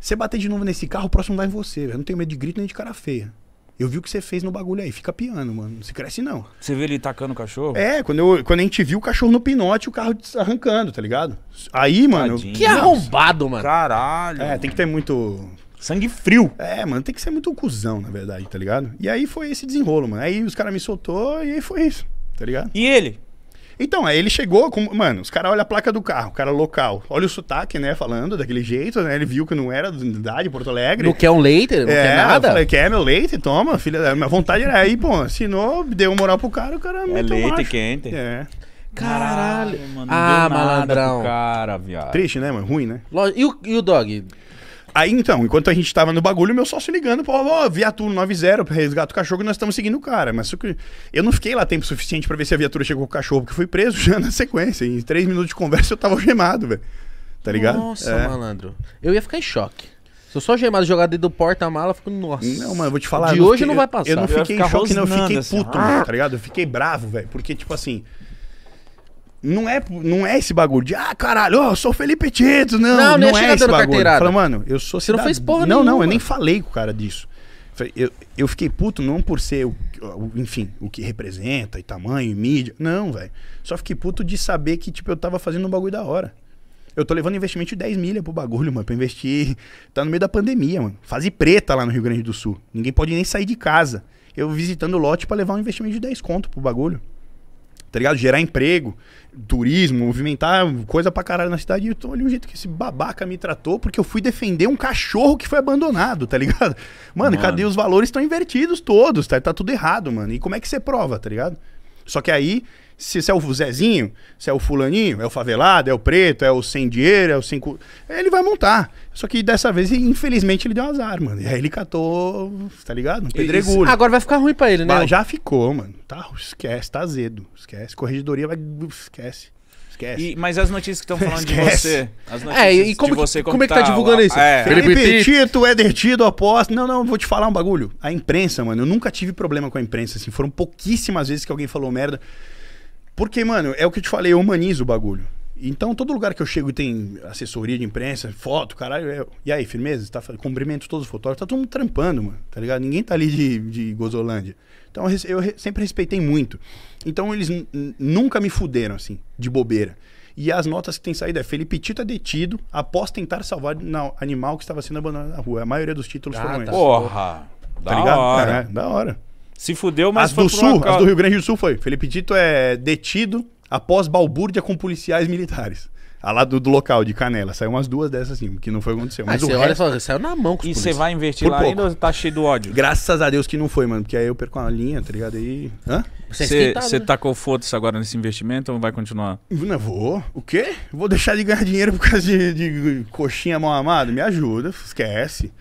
Speaker 3: você bater de novo nesse carro, o próximo vai em você, velho. Não tenho medo de grito nem de cara feia. Eu vi o que você fez no bagulho aí. Fica piano, mano. Não se cresce, não. Você vê ele tacando o cachorro? É, quando, eu, quando a gente viu o cachorro no pinote, o carro arrancando, tá ligado? Aí, mano. Que arrombado, mano. Caralho. É, mano. tem que ter muito. Sangue frio. É, mano, tem que ser muito cuzão, na verdade, tá ligado? E aí foi esse desenrolo, mano. Aí os caras me soltou e aí foi isso, tá ligado? E ele? Então, aí ele chegou, com... mano, os caras olham a placa do carro, o cara local, olha o sotaque, né, falando daquele jeito, né, ele viu que não era da cidade, Porto Alegre. Não quer é um leite, não é, quer nada. falei, quer meu leite? Toma, filha, minha vontade era aí, pô, assinou, deu moral pro cara, o cara...
Speaker 1: É leite macho. quente. É. Caralho, mano, ah, malandrão.
Speaker 3: cara, viado. Triste, né, mano? Ruim, né? E o, e o dog? Aí então, enquanto a gente tava no bagulho, meu sócio ligando, pô, ó, viatura 90, resgata o cachorro e nós estamos seguindo o cara. Mas eu não fiquei lá tempo suficiente para ver se a viatura chegou com o cachorro, porque fui preso <laughs> já na sequência. Em três minutos de conversa eu tava gemado,
Speaker 1: velho. Tá ligado? Nossa, é. malandro. Eu ia ficar em choque. Se eu só gemado jogado dentro do porta-mala, eu fico, nossa. Não, mano, eu vou te falar. De hoje fiquei, não vai passar. Eu não eu fiquei em choque, não. Eu fiquei assim, puto, mano, tá
Speaker 3: ligado? Eu fiquei bravo, velho. Porque, tipo assim, não é, não é esse bagulho de, ah, caralho, eu sou Felipe Tito. Não, não, não, não é, é esse bagulho. mano, eu sou cidadão. Você não fez porra Não, nenhuma. não, eu nem falei com o cara disso. Eu, eu fiquei puto não por ser, o, enfim, o que representa e tamanho e mídia. Não, velho. Só fiquei puto de saber que, tipo, eu tava fazendo um bagulho da hora. Eu tô levando investimento de 10 milha pro bagulho, mano, pra investir. Tá no meio da pandemia, mano. Fase preta lá no Rio Grande do Sul. Ninguém pode nem sair de casa. Eu visitando o lote para levar um investimento de 10 conto pro bagulho tá ligado? Gerar emprego, turismo, movimentar coisa pra caralho na cidade. E então, olha o jeito que esse babaca me tratou, porque eu fui defender um cachorro que foi abandonado, tá ligado? <laughs> Mano, mano. cadê os valores? Estão invertidos todos, tá? tá tudo errado, mano. E como é que você prova, tá ligado? Só que aí se, se é o Zezinho, se é o fulaninho, é o favelado, é o preto, é o sem dinheiro, é o cinco... Ele vai montar. Só que dessa vez, infelizmente, ele deu azar, mano. E aí ele catou, tá ligado? Um pedregulho. Isso. Agora vai ficar ruim pra ele, né? já ficou, mano. Tá, esquece, tá azedo. Esquece. Corregedoria vai... Esquece.
Speaker 2: E, mas as notícias que estão falando Esquece.
Speaker 3: de você. As notícias é, e como, de você, como, como é que tá, tá divulgando isso? É. Felipe, Felipe Tito, é detido, aposta. Não, não, vou te falar um bagulho. A imprensa, mano, eu nunca tive problema com a imprensa, assim. Foram pouquíssimas vezes que alguém falou merda. Porque, mano, é o que eu te falei, eu humanizo o bagulho. Então, todo lugar que eu chego e tem assessoria de imprensa, foto, caralho. Eu... E aí, firmeza? Tá, cumprimento todos os fotógrafos. Tá todo mundo trampando, mano. Tá ligado? Ninguém tá ali de, de Gozolândia. Então, eu, eu sempre respeitei muito. Então, eles nunca me fuderam, assim, de bobeira. E as notas que tem saído é Felipe Tito é detido após tentar salvar animal que estava sendo abandonado na rua. A maioria dos títulos ah, foram tá esses. Porra!
Speaker 2: Tá da ligado? Hora. É, da hora. Se fudeu, mas as foi do Sul, as do Rio Grande do Sul
Speaker 3: foi. Felipe Dito é detido após balbúrdia com policiais militares. A lá do, do, local, de Canela. Saiu umas duas dessas assim, que não foi acontecer. Mas, mas você resto... olha só,
Speaker 1: saiu na mão com os E você vai investir Por lá pouco. ainda
Speaker 3: ou tá cheio do ódio? Graças a Deus que não foi, mano. Porque aí eu perco a linha, tá ligado? Aí... Hã? Você é com né?
Speaker 2: tacou foda-se agora nesse investimento ou vai continuar?
Speaker 3: Não vou. O quê? Vou deixar de ganhar <laughs> dinheiro por causa de, de coxinha mal amada? Me ajuda, esquece.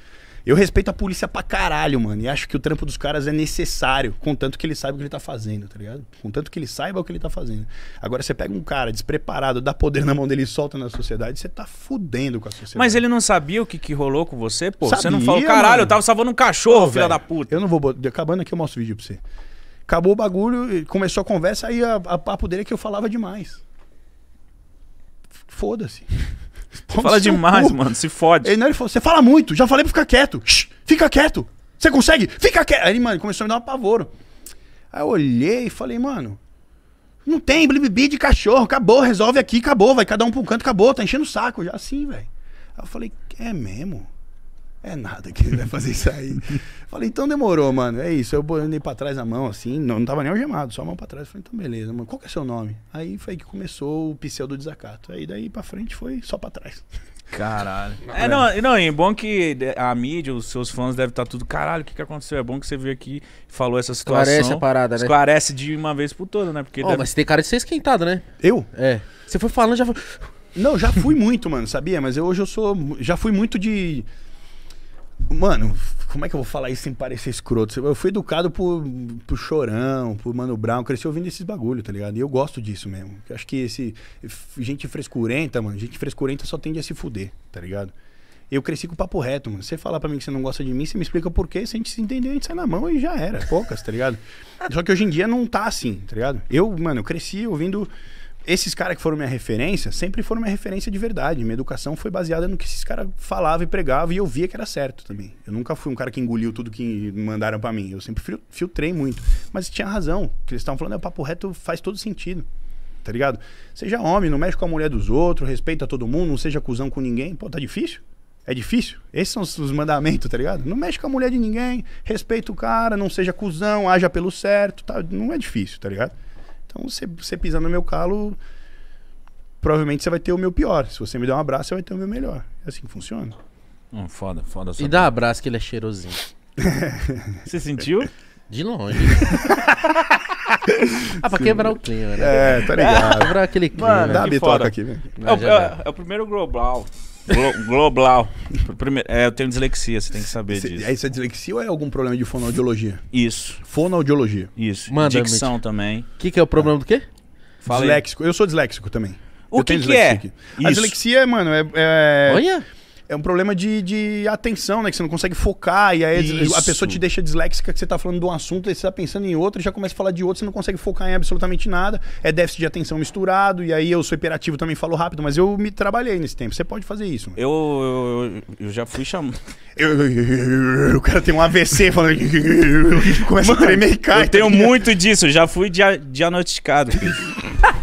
Speaker 3: Eu respeito a polícia pra caralho, mano. E acho que o trampo dos caras é necessário, contanto que ele saiba o que ele tá fazendo, tá ligado? Contanto que ele saiba o que ele tá fazendo. Agora, você pega um cara despreparado, dá poder na mão dele e solta na sociedade, você tá fudendo com a sociedade.
Speaker 2: Mas ele não sabia o que, que rolou com você, pô? Sabia, você não falou, caralho, mano. eu tava
Speaker 3: salvando um cachorro, filha da puta. Eu não vou. Acabando aqui, eu mostro o vídeo pra você. Acabou o bagulho, começou a conversa, aí a, a papo dele é que eu falava demais. Foda-se. Você <laughs> fala demais, cu. mano. Se fode. Ele, não, ele falou, você fala muito. Já falei pra ficar quieto. Shhh, fica quieto. Você consegue? Fica quieto. Aí, mano, começou a me dar um pavoro. Aí eu olhei e falei, mano, não tem blibibi de cachorro. Acabou, resolve aqui, acabou. Vai cada um pra um canto, acabou. Tá enchendo o saco já assim, velho. Aí eu falei, é mesmo? É nada que ele vai fazer isso aí. <laughs> falei, então demorou, mano. É isso. Eu andei pra trás a mão, assim, não, não tava nem algemado, só a mão pra trás. Falei, então beleza, mano. Qual que é seu nome? Aí foi que começou o do desacato. Aí daí pra frente foi só pra trás.
Speaker 2: Caralho. <laughs> É, não, não, é bom que a mídia, os seus fãs devem estar tá tudo. Caralho, o que, que aconteceu? É bom que você veio aqui falou essa situação. Esclarece a parada, né? Esclarece de uma
Speaker 3: vez por toda, né? Porque oh, deve... Mas tem cara
Speaker 1: de ser esquentado, né? Eu? É. Você foi falando, já foi. Não, já
Speaker 3: fui muito, mano, sabia? Mas eu, hoje eu sou. Já fui muito de. Mano, como é que eu vou falar isso sem parecer escroto? Eu fui educado por, por Chorão, por Mano Brown, cresci ouvindo esses bagulho, tá ligado? E eu gosto disso mesmo. Eu acho que esse. Gente frescurenta, mano, gente frescurenta só tende a se fuder, tá ligado? Eu cresci com o papo reto, mano. Você falar para mim que você não gosta de mim, você me explica por quê. Se a gente se entender, a gente sai na mão e já era. Poucas, tá ligado? Só que hoje em dia não tá assim, tá ligado? Eu, mano, eu cresci ouvindo esses caras que foram minha referência sempre foram minha referência de verdade. Minha educação foi baseada no que esses caras falavam e pregavam e eu via que era certo também. Eu nunca fui um cara que engoliu tudo que mandaram para mim. Eu sempre filtrei muito. Mas tinha razão. O que eles estavam falando é o papo reto faz todo sentido. Tá ligado? Seja homem, não mexe com a mulher dos outros, respeita todo mundo, não seja cuzão com ninguém. Pô, tá difícil? É difícil? Esses são os mandamentos, tá ligado? Não mexe com a mulher de ninguém, respeita o cara, não seja cuzão, haja pelo certo, tá? Não é difícil, tá ligado? Então, você, você pisar no meu calo, provavelmente você vai ter o meu pior. Se
Speaker 1: você me der um abraço, você vai ter o meu melhor. É
Speaker 3: assim que funciona.
Speaker 1: Hum, foda, foda. E dá um abraço que ele é cheirosinho. <laughs> <laughs> você sentiu? De longe. <laughs> ah, pra Sim. quebrar o clima, né? É, tá ligado. quebrar aquele clima. Mano, né? dá a bitoca aqui, velho. É, é, é o
Speaker 2: primeiro global. Glo global. Primeiro, é, eu tenho dislexia, você tem que saber Cê, disso. Isso
Speaker 3: é dislexia ou é algum problema de fonoaudiologia? Isso. Fonoaudiologia. Isso.
Speaker 1: Manda, Dicção
Speaker 2: mente. também.
Speaker 3: O que, que é o problema do quê? Fala disléxico. Aí. Eu sou disléxico também. O eu que, que é? Aqui. A dislexia, mano, é... é... Olha é um problema de, de atenção, né? Que você não consegue focar e aí Isso. a pessoa te deixa disléxica que você tá falando de um assunto e você tá pensando em outro e já começa a falar de outro, você não consegue focar em absolutamente nada. É déficit de atenção misturado e aí eu sou hiperativo, também falo rápido, mas eu me trabalhei nesse tempo. Você pode fazer isso.
Speaker 2: Eu, eu, eu, já fui chamado. o cara
Speaker 3: tem um AVC falando. <laughs> começa Mano, a tremer e cai. Eu
Speaker 2: tenho tá muito disso, já fui dia, diagnosticado. <laughs>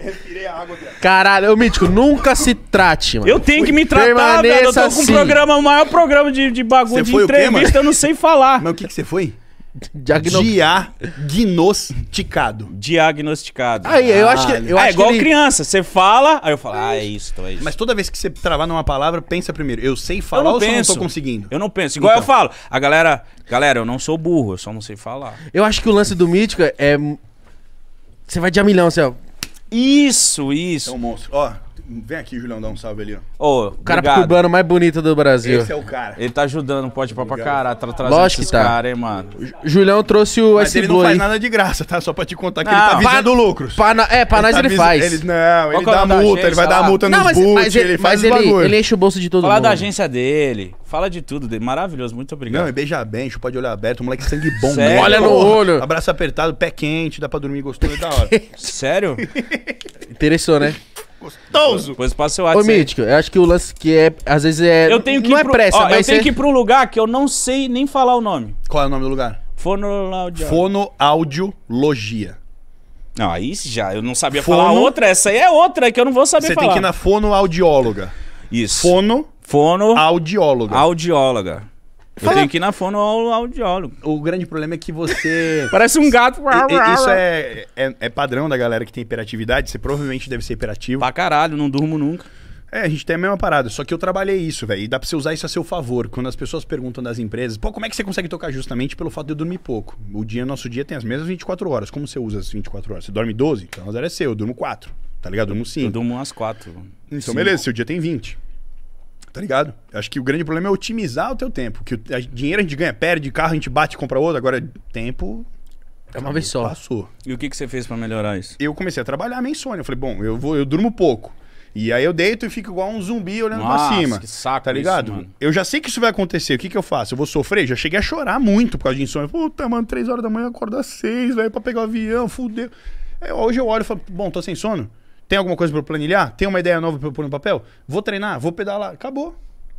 Speaker 1: Respirei a água, cara. Caralho, ô Mítico, nunca se trate, mano. Eu tenho que me tratar, velho. Eu tô com um assim. programa,
Speaker 2: o maior programa de, de bagulho, de entrevista, eu não sei falar. Mas o que, que você foi? Diagno... Diagnosticado. Diagnosticado. Aí, eu acho que. Ah, eu é acho igual que ele... criança. Você fala, aí eu falo, ah, é isso, então é isso. Mas toda vez que você travar numa palavra, pensa primeiro. Eu sei falar eu ou penso. só não tô conseguindo? Eu não penso. Igual então. eu falo. A galera,
Speaker 3: galera, eu
Speaker 1: não sou burro, eu só não sei falar. Eu acho que o lance do Mítico é. é você vai de a milhão, assim, ó. Isso, isso.
Speaker 3: É um monstro. Ó, Vem aqui, Julião, dá um salve ali, ó.
Speaker 2: Ô,
Speaker 1: o cara obrigado. cubano mais bonito do Brasil. Esse é
Speaker 2: o cara. Ele tá ajudando, pode ir pra, pra caralho. Tá trazendo Lógico esses que tá. caras,
Speaker 4: hein,
Speaker 1: mano. O Julião trouxe o Mas ele não faz nada
Speaker 3: de graça, tá? Só pra te contar que não, ele tá visando
Speaker 1: pra, lucros. Pra na, é, pra ele nós tá ele faz. Ele, não, Qual ele é dá multa, agência, ele vai dar multa no nos boot, ele, ele faz mas ele, ele, enche o bolso de todo fala mundo. Fala da
Speaker 3: agência dele, fala de tudo dele. Maravilhoso, muito obrigado. Não, e beija bem, chupa de olho
Speaker 1: aberto, moleque sangue bom. Sério? Olha no
Speaker 3: olho. Abraço apertado, pé quente, dá pra dormir gostoso, é da hora. <laughs> Sério?
Speaker 1: Interessou, né? Gostoso! Depois passa o WhatsApp. Ô, Mítico, eu acho que o lance que é. Às vezes é. Eu tenho que não é ir pro... é pressa, ó, mas. Eu tenho é... que ir
Speaker 2: pra um lugar que eu não sei nem falar o nome.
Speaker 3: Qual é o nome do lugar? Fonoaudiologia. Fonoaudiologia. Não, aí já. Eu não sabia Fono... falar outra.
Speaker 2: Essa aí é outra que eu não vou saber Você falar. Você tem que ir na
Speaker 3: fonoaudióloga.
Speaker 2: Isso. Fono. Fono. Audióloga. Audióloga. Eu tenho que ir na fono ao
Speaker 3: audiólogo. O grande problema é que você. <laughs> Parece um gato. isso é, é, é, padrão da galera que tem hiperatividade. Você provavelmente deve ser hiperativo. Pra caralho, não durmo nunca. É, a gente tem a mesma parada. Só que eu trabalhei isso, velho. E dá pra você usar isso a seu favor. Quando as pessoas perguntam das empresas, pô, como é que você consegue tocar justamente pelo fato de eu dormir pouco? O dia, nosso dia tem as mesmas 24 horas. Como você usa as 24 horas? Você dorme 12? Então, a é seu. Eu durmo 4. Tá ligado? Eu durmo 5. Eu durmo umas 4. Então, beleza. Seu dia tem 20. Tá ligado? Acho que o grande problema é otimizar o teu tempo. Que o a, dinheiro a gente ganha, perde, carro a gente bate, compra outro. Agora, tempo. É uma vez só. Passou. E o que, que você fez para melhorar isso? Eu comecei a trabalhar minha insônia. Eu falei, bom, eu, vou, eu durmo pouco. E aí eu deito e fico igual um zumbi olhando Nossa, pra cima. Que saco, tá ligado? Isso, eu já sei que isso vai acontecer. O que, que eu faço? Eu vou sofrer? Já cheguei a chorar muito por causa de insônia. Puta, mano, três horas da manhã acorda às seis, velho, pra pegar o avião, fudeu. hoje eu olho e falo, bom, tô sem sono. Tem alguma coisa para planilhar? Tem uma ideia nova para pôr no papel? Vou treinar, vou pedalar. Acabou.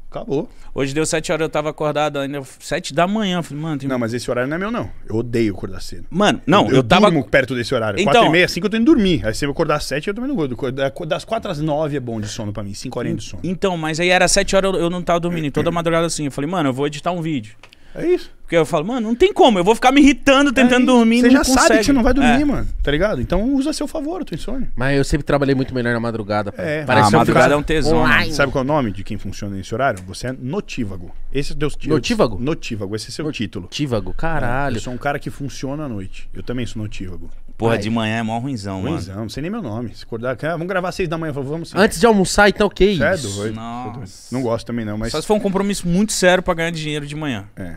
Speaker 3: Acabou.
Speaker 2: Hoje deu 7 horas, eu tava acordado ainda 7 da manhã. Falei, mano,
Speaker 3: tem... Não, mas esse horário não é meu, não. Eu odeio acordar cedo. Mano, não, eu, eu, eu tava. Eu perto desse horário. Então... 4 e meia, cinco, eu tô indo dormir. Aí você vai acordar às 7, eu também não gosto. Das 4 às 9 é bom de sono pra mim, 5 horas de sono. Então,
Speaker 2: mas aí era 7 horas, eu não tava dormindo. Então, toda madrugada assim, eu falei, mano, eu vou editar um vídeo. É isso. Porque eu falo,
Speaker 3: mano, não tem como, eu vou ficar me irritando, tentando é dormir. Você já sabe que você não vai dormir, é. mano, tá ligado? Então usa a seu favor, a tua insônia.
Speaker 1: Mas eu sempre trabalhei muito melhor na madrugada. É, parece ah, a madrugada é um tesão. Sabe qual é o
Speaker 3: nome de quem funciona nesse horário? Você é notívago. Esse é o título. Notívago? Notívago, esse é seu notívago. título. Notívago, caralho. É, eu sou um cara que funciona à noite. Eu também sou notívago. Porra, Ai. de manhã é mó ruimzão, mano. Ruimzão, não sei nem meu nome. Se acordar, vamos gravar às seis da manhã. vamos sim. Antes de
Speaker 1: almoçar, então, que é isso? É doido.
Speaker 3: Nossa. Não gosto também, não. Mas... Só se for um compromisso muito sério pra ganhar dinheiro de manhã. É.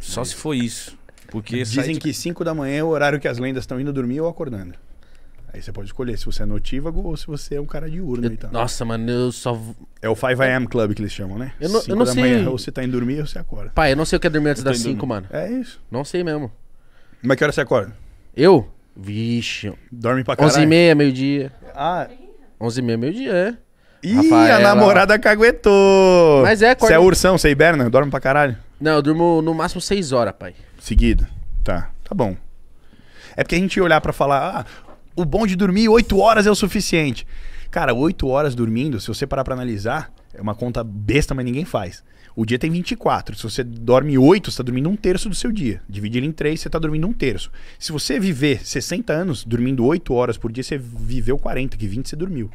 Speaker 3: Só se for isso. Porque Dizem de... que cinco da manhã é o horário que as lendas estão indo dormir ou acordando. Aí você pode escolher se você é notívago ou se você é um cara de urna eu, e tal.
Speaker 1: Nossa, mano, eu só. É o
Speaker 3: 5 AM Club que eles chamam, né? Eu não, eu não da sei. Manhã, ou você tá indo dormir ou você acorda. Pai, eu não sei o que é dormir antes das 5, mano.
Speaker 1: É isso. Não sei mesmo. Mas que hora você acorda? Eu? Vixe. Dorme pra caralho? 11 h meia, meio-dia. Ah. 11 h meia, meio-dia, é. Ih, Rafaela. a namorada caguetou. Mas é, Você é ursão, você hiberna? Dorme pra caralho? Não, eu durmo no máximo 6
Speaker 3: horas, pai. Seguido. Tá, tá bom. É porque a gente ia olhar pra falar, ah, o bom de dormir 8 horas é o suficiente. Cara, 8 horas dormindo, se você parar pra analisar, é uma conta besta, mas ninguém faz. O dia tem 24. Se você dorme 8, você está dormindo um terço do seu dia. Divide ele em 3, você está dormindo um terço. Se você viver 60 anos dormindo 8 horas por dia, você viveu 40, que 20 você dormiu.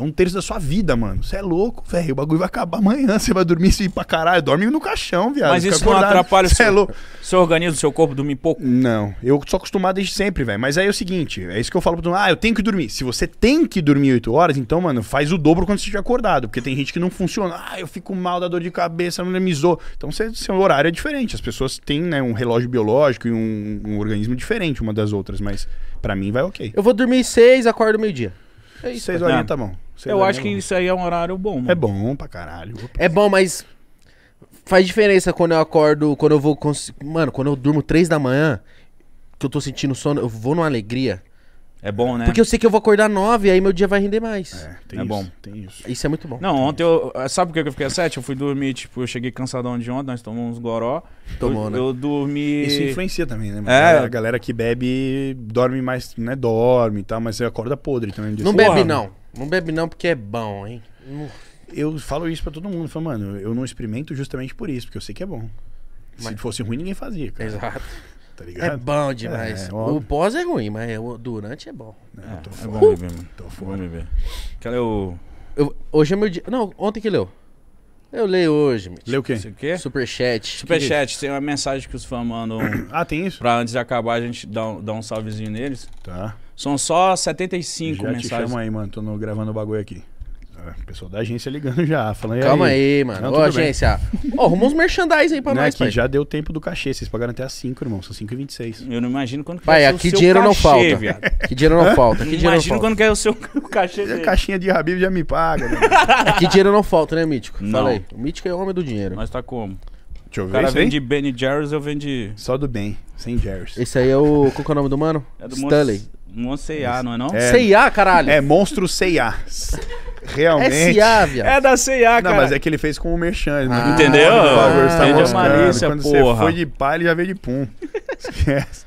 Speaker 3: É um terço da sua vida, mano. Você é louco, velho. O bagulho vai acabar amanhã. Você vai dormir se assim ir pra caralho. Dorme no caixão, viado. Mas isso acordado. não atrapalha o é seu, é louco. seu organismo, seu corpo dormir pouco? Não. Eu sou acostumado desde sempre, velho. Mas aí é o seguinte: é isso que eu falo pro mundo. Ah, eu tenho que dormir. Se você tem que dormir 8 horas, então, mano, faz o dobro quando você estiver acordado. Porque tem gente que não funciona. Ah, eu fico mal da dor de cabeça, não lemizou. Então, você, seu horário é diferente. As pessoas têm, né, um relógio biológico e um, um organismo diferente uma das outras. Mas para mim vai ok.
Speaker 1: Eu vou dormir 6, acordo meio-dia.
Speaker 2: É isso. 6 tá horas tá bom. Eu acho né, que isso aí é um horário bom, mano. É
Speaker 1: bom pra caralho. É bom, mas faz diferença quando eu acordo, quando eu vou. Cons... Mano, quando eu durmo três da manhã, que eu tô sentindo sono, eu vou numa alegria. É bom, né? Porque eu sei que eu vou acordar nove, aí meu dia vai render mais. É, tem é isso, bom. Tem isso. Isso é muito bom. Não,
Speaker 2: ontem eu. Sabe por que eu fiquei às sete? Eu fui dormir, tipo, eu cheguei cansadão de ontem, nós tomamos uns goró. Tomou, eu,
Speaker 3: né? Eu dormi. Isso influencia também, né? é. A galera que bebe dorme mais, né? Dorme e tá? tal, mas você acorda podre também. Não bebe, não.
Speaker 1: Não bebe não porque é bom, hein?
Speaker 3: Eu falo isso pra todo mundo. Falo, mano, eu não experimento justamente por isso, porque eu sei que é bom. Mas... Se fosse ruim,
Speaker 1: ninguém fazia, cara. Exato. Tá é ligado? É bom demais. É, o pós é ruim, mas o durante é bom. É, tô fora. É bom beber, mano. Tô fora. É bom beber. Cara, eu... eu... Hoje é meu dia... Não, ontem que leu. Eu leio hoje, Mitch. Leu o quê? o quê? Superchat. Superchat,
Speaker 2: tem uma mensagem que os fãs mandam. ah, tem isso? Pra antes de acabar, a gente dar um, dar um salvezinho neles. Tá. São só 75
Speaker 3: já mensagens. Te aí, mano. Tô no, gravando o bagulho aqui. O ah, pessoal da agência ligando já, falando Calma aí, aí mano. Não, Ô, agência.
Speaker 1: Ó, arruma uns merchandise aí pra não nós, aqui, é pai. Já
Speaker 3: deu tempo do cachê. Vocês pagaram até as 5, irmão. São 5 e 26. Eu não imagino quando que Pai, vai ser aqui o seu dinheiro não falta. viado. Que dinheiro não falta. Que dinheiro não Imagino falta. quando que é o seu <laughs> cachê A caixinha de Habib já me paga, né?
Speaker 1: Que dinheiro não falta, né, Mítico? Não. Fala aí. O Mítico é o homem do dinheiro. Mas tá como? Deixa eu ver. O cara de
Speaker 2: Ben Jerry's,
Speaker 3: eu vendi. Só do Ben, sem Jerry's.
Speaker 1: Esse aí é o. Qual que é o nome do mano? É do Stanley.
Speaker 3: Monstro C&A, não é não? É... C&A, caralho. É Monstro C&A. Realmente. É C&A, viado. É da
Speaker 1: C&A, cara. Não, mas é que ele fez com o Merchan. Ah, entendeu? O Valver está mostrando. Malícia, Quando porra. você foi
Speaker 3: de pá, ele já veio de pum. <laughs> Esquece.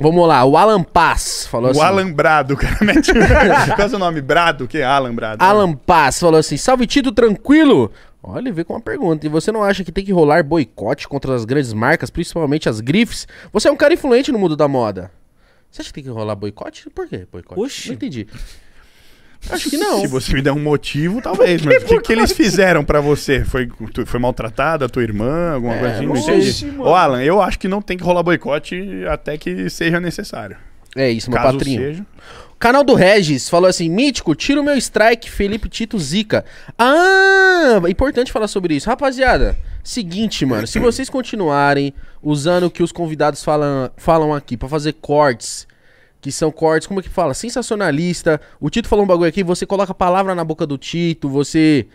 Speaker 1: Vamos lá, o Alan Paz falou o assim. O Alan Brado,
Speaker 3: cara. Mete... <laughs> Qual é o seu nome? Brado? O que? Alan Brado. Alan
Speaker 1: Paz falou assim: Salve Tito, tranquilo. Olha, veja com uma pergunta. E você não acha que tem que rolar boicote contra as grandes marcas, principalmente as grifes? Você é um cara influente no mundo da moda. Você acha que tem que rolar boicote? Por quê? Boicote? Oxi. Não entendi. <laughs> Acho que não. Se você me der um motivo, talvez. mas <laughs>
Speaker 3: o que, que eles fizeram para você? Foi, tu, foi maltratada a tua irmã, alguma é, coisa assim? Não entendi. Ô,
Speaker 1: Alan, eu acho que não tem que rolar boicote até que seja necessário. É isso, meu Caso patrinho. Seja... Canal do Regis falou assim: Mítico, tira o meu strike, Felipe Tito Zica. Ah, importante falar sobre isso. Rapaziada, seguinte, mano, se vocês continuarem usando o que os convidados falam, falam aqui para fazer cortes, que são cortes, como é que fala? Sensacionalista. O Tito falou um bagulho aqui, você coloca a palavra na boca do Tito, você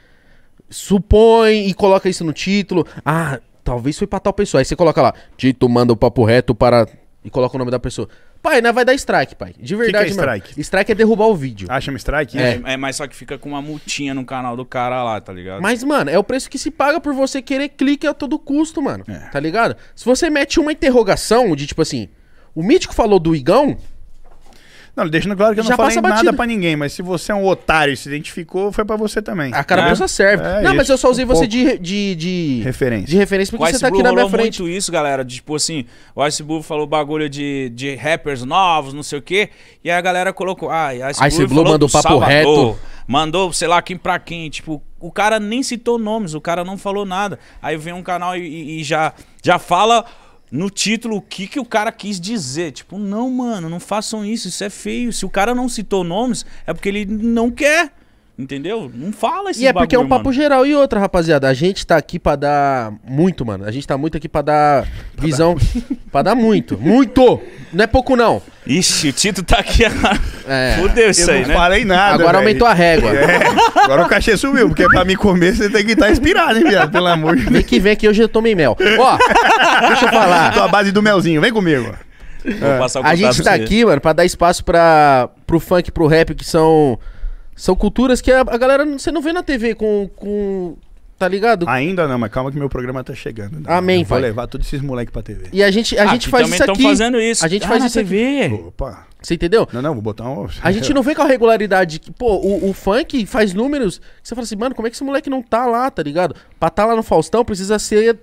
Speaker 1: supõe e coloca isso no título. Ah, talvez foi pra tal pessoa. Aí você coloca lá: Tito manda o papo reto para e coloca o nome da pessoa. Pai, né? Vai dar strike, pai. De verdade, que que é strike? Strike é derrubar o vídeo. Ah, chama strike? É.
Speaker 2: é, mas só que fica com uma multinha no canal do cara
Speaker 1: lá, tá ligado? Mas, mano, é o preço que se paga por você querer clique a todo custo, mano. É. Tá ligado? Se você mete uma interrogação de tipo assim, o Mítico falou do Igão, não, deixando claro que eu Já não falei nada batida. pra
Speaker 3: ninguém, mas se você é um otário e se identificou, foi pra você também. A carapuça né? é. serve. É não, isso, mas eu só usei um você
Speaker 1: de, de, de, Referência. De referência porque Ice você tá Blue aqui na minha frente. muito isso,
Speaker 2: galera. De, tipo assim, o Ice Blue falou bagulho de, de rappers novos, não sei o quê. E aí a galera colocou. Ah, Ice, Ice Blue, Blue mandou papo Salvador, reto. Mandou, sei lá, quem pra quem. Tipo, o cara nem citou nomes, o cara não falou nada. Aí vem um canal e, e, e já, já fala no título o que, que o cara quis dizer. Tipo, não, mano, não façam isso, isso é feio. Se o cara não citou nomes, é porque ele não quer. Entendeu? Não fala esse E é bagulho, porque é um papo mano.
Speaker 1: geral. E outra, rapaziada, a gente tá aqui pra dar muito, mano. A gente tá muito aqui pra dar visão. <laughs> pra dar muito. Muito! Não é pouco, não. Ixi, o Tito tá aqui. É. Fudeu isso eu aí, não né? Não falei nada. Agora véio. aumentou a régua. É. Agora o cachê subiu, porque pra me comer você tem que estar tá inspirado, hein, viado? Pelo amor de Deus. Vem que vem aqui, hoje eu tomei mel. Ó, deixa eu falar. Tô à base do melzinho, vem comigo.
Speaker 3: É. a gente tá aqui,
Speaker 1: mano, pra dar espaço pra, pro funk, pro rap, que são são culturas que a, a galera você não vê na TV com, com. Tá ligado? Ainda não, mas calma que meu programa tá chegando. Né? Amém, Eu Vou levar todos esses
Speaker 3: moleques pra TV. E a gente, a ah, gente faz isso aqui. Estão fazendo isso. A gente ah, faz isso TV. aqui. Opa. Você entendeu? Não, não, vou botar um. A gente não
Speaker 1: vê com a regularidade que, pô, o, o funk faz números. Você fala assim, mano, como é que esse moleque não tá lá, tá ligado? Pra tá lá no Faustão, precisa ser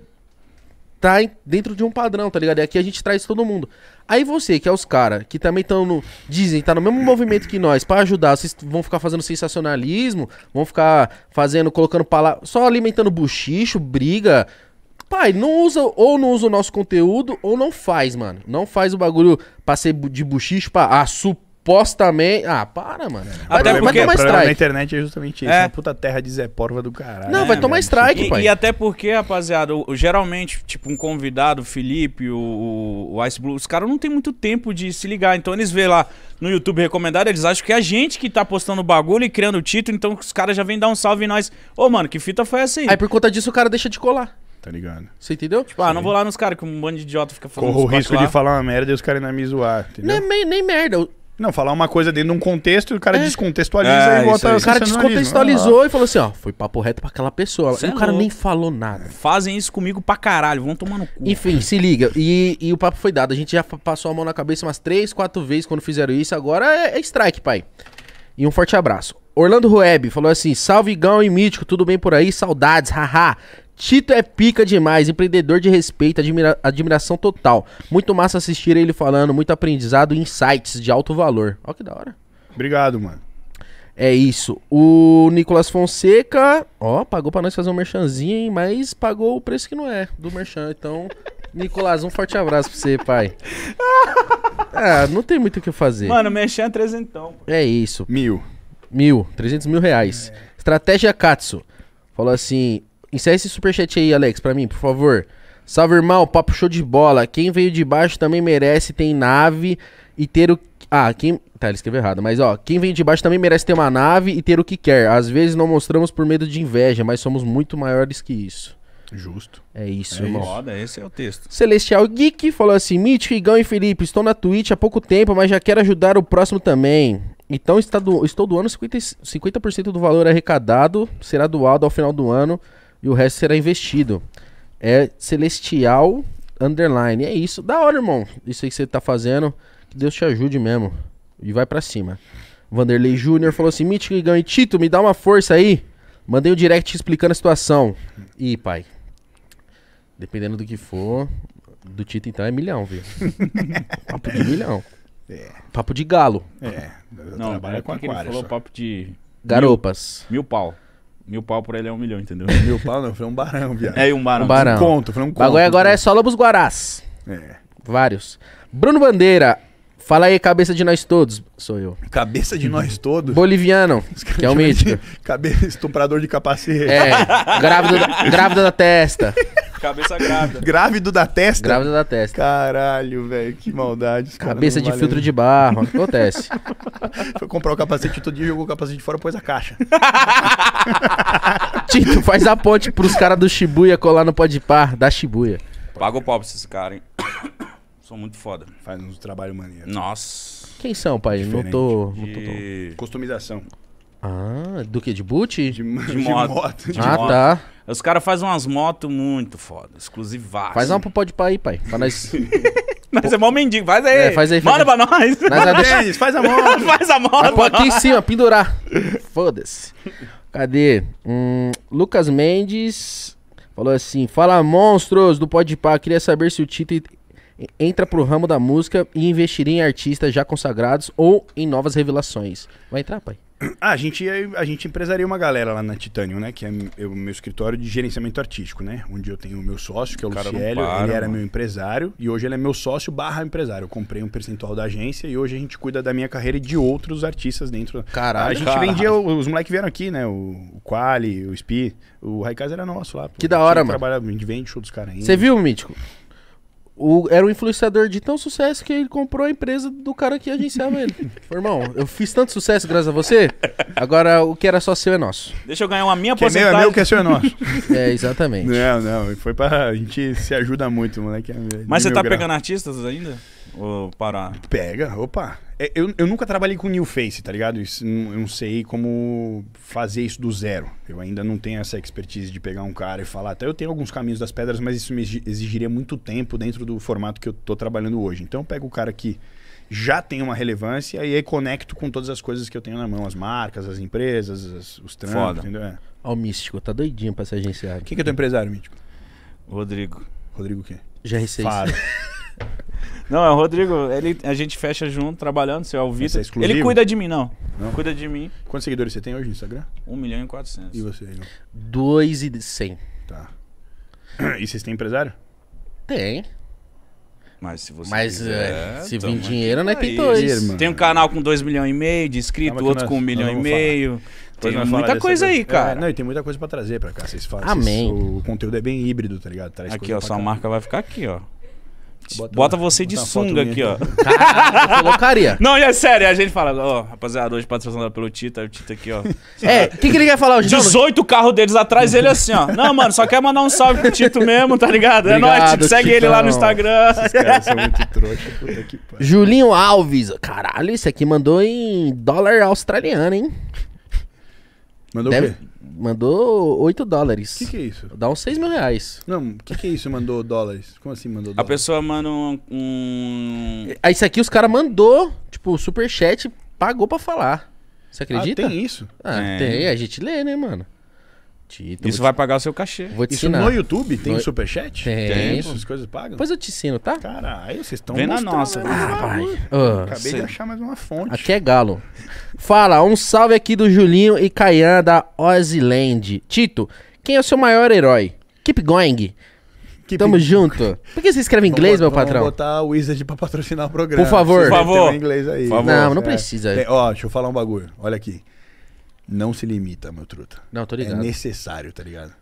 Speaker 1: tá dentro de um padrão, tá ligado? E aqui a gente traz todo mundo. Aí você, que é os caras, que também estão no. Dizem, tá no mesmo movimento que nós, para ajudar, vocês vão ficar fazendo sensacionalismo, vão ficar fazendo, colocando palavras. Só alimentando buchicho, briga. Pai, não usa, ou não usa o nosso conteúdo, ou não faz, mano. Não faz o bagulho pra ser de buchicho, pra. Ah, super supostamente. Ah, para, mano. É. Vai, até porque vai tomar strike. na internet é justamente isso. É. é. Uma puta terra de Zé Porva do caralho. Não, vai é, tomar strike, e, pai. E
Speaker 2: até porque, rapaziada, o, geralmente, tipo, um convidado, o Felipe, o, o Ice Blue, os caras não tem muito tempo de se ligar. Então eles vê lá no YouTube recomendado, eles acham que é a gente que tá postando o bagulho e criando o título, então os caras já vêm dar um salve em nós. Ô, mano, que fita foi essa aí? Aí por conta disso o cara deixa de
Speaker 3: colar tá ligado?
Speaker 2: Você entendeu? Tipo, ah, não vou lá nos caras que um
Speaker 3: bando de idiota fica falando. Corro o risco lá. de falar uma merda e os caras ainda me zoar, entendeu? Nem, nem merda. Não, falar uma coisa dentro de um contexto, e o cara é. descontextualiza é, e bota... O cara descontextualizou
Speaker 1: ah. e falou assim, ó, foi papo reto pra aquela pessoa. Cê e é o cara louco. nem falou nada. Fazem isso comigo pra caralho, vão tomar no cu. Enfim, se liga. E, e o papo foi dado. A gente já passou a mão na cabeça umas três, quatro vezes quando fizeram isso. Agora é, é strike, pai. E um forte abraço. Orlando Rueb falou assim: Salve gão e Mítico, tudo bem por aí? Saudades, haha. Tito é pica demais, empreendedor de respeito, admira admiração total. Muito massa assistir ele falando, muito aprendizado e insights de alto valor. Ó que da hora. Obrigado, mano. É isso. O Nicolas Fonseca, ó, pagou para nós fazer um merchanzinho, hein, mas pagou o preço que não é do merchan. Então, <laughs> Nicolas, um forte abraço pra você, pai. <laughs> Ah, não tem muito o que fazer. Mano, merchan é trezentão. É isso. Mil. Mil, trezentos mil reais. É. Estratégia Katsu. Falou assim, Encerra é esse superchat aí, Alex, pra mim, por favor. Salve, irmão. Papo show de bola. Quem veio de baixo também merece. Tem nave e ter o. Ah, quem. Tá, ele escreveu errado. Mas, ó, quem veio de baixo também merece ter uma nave e ter o que quer. Às vezes não mostramos por medo de inveja, mas somos muito maiores que isso. Justo. É isso, é irmão. Roda,
Speaker 2: esse é o texto.
Speaker 1: Celestial Geek falou assim: Mítico, Igão e Felipe, estou na Twitch há pouco tempo, mas já quero ajudar o próximo também. Então está do... estou doando 50%, 50 do valor arrecadado, será doado ao final do ano e o resto será investido. É Celestial Underline. É isso. Da hora, irmão. Isso aí que você tá fazendo. Que Deus te ajude mesmo. E vai para cima. Vanderlei Júnior falou assim: Mítico e Tito, me dá uma força aí. Mandei um direct explicando a situação. Ih, pai. Dependendo do que for, do Tito então é milhão, viu? <laughs> papo de milhão. É. Papo de galo. É. Eu Não, trabalho é com aquário. Ele falou só. papo
Speaker 2: de. Garopas.
Speaker 1: mil, mil pau. Mil pau
Speaker 2: por
Speaker 3: ele é um milhão, entendeu? <laughs> Mil pau não, foi um barão, viado. É, um barão. Um barão. Um conto,
Speaker 1: foi um conto. Agora, agora né? é só Lobos Guarás. É. Vários. Bruno Bandeira, Fala aí, cabeça de nós todos. Sou eu. Cabeça de nós todos? Boliviano, <laughs> que é o mítico. Cabeça estuprador de capacete. É, grávida, grávida da testa. <laughs>
Speaker 3: Cabeça grávida. <laughs> Grávido da testa? Grávido da testa. Caralho, velho, que maldade. Cabeça de valeu. filtro de barro, o que acontece. <laughs> Foi comprar o capacete todo dia, jogou o capacete fora, pôs a caixa.
Speaker 1: <laughs> Tito, faz a ponte pros caras do Shibuya colar no par, da Shibuya.
Speaker 3: Paga o pau pra esses caras, hein? São <coughs> muito foda. Faz um trabalho maneiro.
Speaker 1: Nossa. Quem são, pai? Diferente. Não tô, não tô,
Speaker 3: Customização.
Speaker 1: Ah, do que? De boot? De, de, <laughs> de moto. moto. De ah, moto. tá.
Speaker 2: Os caras fazem umas motos muito foda, exclusivadas. Faz uma
Speaker 1: pro pode aí, pai. Pra nós. Mas <laughs> é mó
Speaker 2: mendigo, faz aí. É, faz aí. Manda pra nós. nós é <laughs> deixa... faz a moto. faz a moto. Pô, aqui em cima,
Speaker 1: pendurar. Foda-se. Cadê? Hum, Lucas Mendes falou assim: Fala monstros do Pode Pá. Queria saber se o Tito entra pro ramo da música e investiria em artistas já consagrados ou em novas revelações. Vai entrar, pai?
Speaker 3: Ah, a gente, a gente empresaria uma galera lá na Titanium, né? Que é o meu escritório de gerenciamento artístico, né? Onde eu tenho o meu sócio, que é o Cara, Para, ele era mano. meu empresário e hoje ele é meu sócio barra empresário. Eu comprei um percentual da agência e hoje a gente cuida da minha carreira e de outros artistas dentro. Caralho. A gente caralho. vendia, os moleques vieram aqui, né? O, o Quali, o Spi,
Speaker 1: o Raikaz era nosso lá. Pô. Que da hora, mano. a
Speaker 3: gente vende show dos caras ainda. Você viu o Mítico?
Speaker 1: o, era um influenciador de tão sucesso que ele comprou a empresa do cara que agenciava ele. <laughs> Irmão, eu fiz tanto sucesso graças a você, agora o que era só seu é nosso.
Speaker 2: Deixa eu ganhar uma minha que É meu, é meu, que
Speaker 3: é seu é nosso. <laughs> é, exatamente. Não, não, foi pra... A gente se ajuda muito, moleque. É Mas você tá grau. pegando artistas ainda? Ou parar? Pega, opa. É, eu, eu nunca trabalhei com new face, tá ligado? Isso, eu não sei como fazer isso do zero. Eu ainda não tenho essa expertise de pegar um cara e falar. Até tá, eu tenho alguns caminhos das pedras, mas isso me exigiria muito tempo dentro do formato que eu tô trabalhando hoje. Então eu pego o cara que já tem uma relevância e aí conecto com todas as coisas que eu tenho na mão. As marcas, as empresas, as, os trampos,
Speaker 1: entendeu? É. Ó, o Místico, tá doidinho pra se agenciar. Quem que é teu empresário, Místico? Rodrigo. Rodrigo o quê? GR6.
Speaker 2: <laughs> Não, é o Rodrigo. Ele, a gente fecha junto, trabalhando, seu Alvito. É, é exclusivo? ele cuida de mim, não. não. Cuida
Speaker 3: de mim. Quantos seguidores você tem hoje no Instagram?
Speaker 2: 1 milhão e 400. E você, Igor?
Speaker 1: 2 e 100. Tá. E vocês têm empresário? Tem. Mas se você. Mas quiser, é, se vir dinheiro, né? Tem dois. Tem
Speaker 2: um canal com 2 milhões e meio de inscritos, outro nós, com 1 um milhão e meio. Tem muita coisa, aí, é, cara. É,
Speaker 3: não, e tem muita coisa pra trazer pra cá. Vocês falam. Amém.
Speaker 2: Vocês, o conteúdo é bem híbrido, tá ligado? Traz aqui, ó, sua marca vai ficar aqui, ó. Bota, Bota você de sunga aqui, ó.
Speaker 3: Caralho,
Speaker 2: colocaria. <laughs> Não, é sério, a gente fala, ó, oh, rapaziada, hoje patrocinado pelo Tita, o Tita aqui, ó. <laughs> É, o que, que ele quer falar hoje? 18 carros deles atrás, ele assim, ó. Não, mano, só quer mandar um salve pro Tito mesmo, tá ligado? Obrigado, é nóis, Tito, segue ele lá no Instagram. Esses caras são muito <laughs> trouxa, puta que
Speaker 1: pariu. Julinho Alves, caralho, isso aqui mandou em dólar australiano, hein? Mandou Deve... o quê? Mandou 8 dólares. O que, que é isso? Dá uns 6 mil reais. Não, o que, que é isso? Mandou dólares? Como assim mandou dólares? A
Speaker 2: pessoa manda um.
Speaker 1: Ah, Isso aqui os caras mandou, tipo, superchat, pagou pra falar. Você ah, acredita? Ah, tem isso? Ah, É. tem. A gente lê, né, mano? Tito, Isso vai pagar o seu cachê. Vou te Isso ensinar. no YouTube? Tem no... superchat? Tem. Tem. Essas coisas pagam? Depois eu te ensino, tá? Cara, aí vocês estão vendo a nossa. Ah, pai. Acabei sei. de achar mais uma fonte. Aqui é galo. Fala, um salve aqui do Julinho e Caian da Oziland. Tito, quem é o seu maior herói? Keep going. Keep Tamo junto. Por que você escreve em inglês, meu patrão? Vou
Speaker 3: botar o Wizard pra patrocinar o programa. Por favor. Por favor. inglês aí. Favor. Não, não é. precisa. Tem, ó, deixa eu falar um bagulho. Olha aqui não se limita, meu truta. Não, tô ligado. É necessário, tá ligado?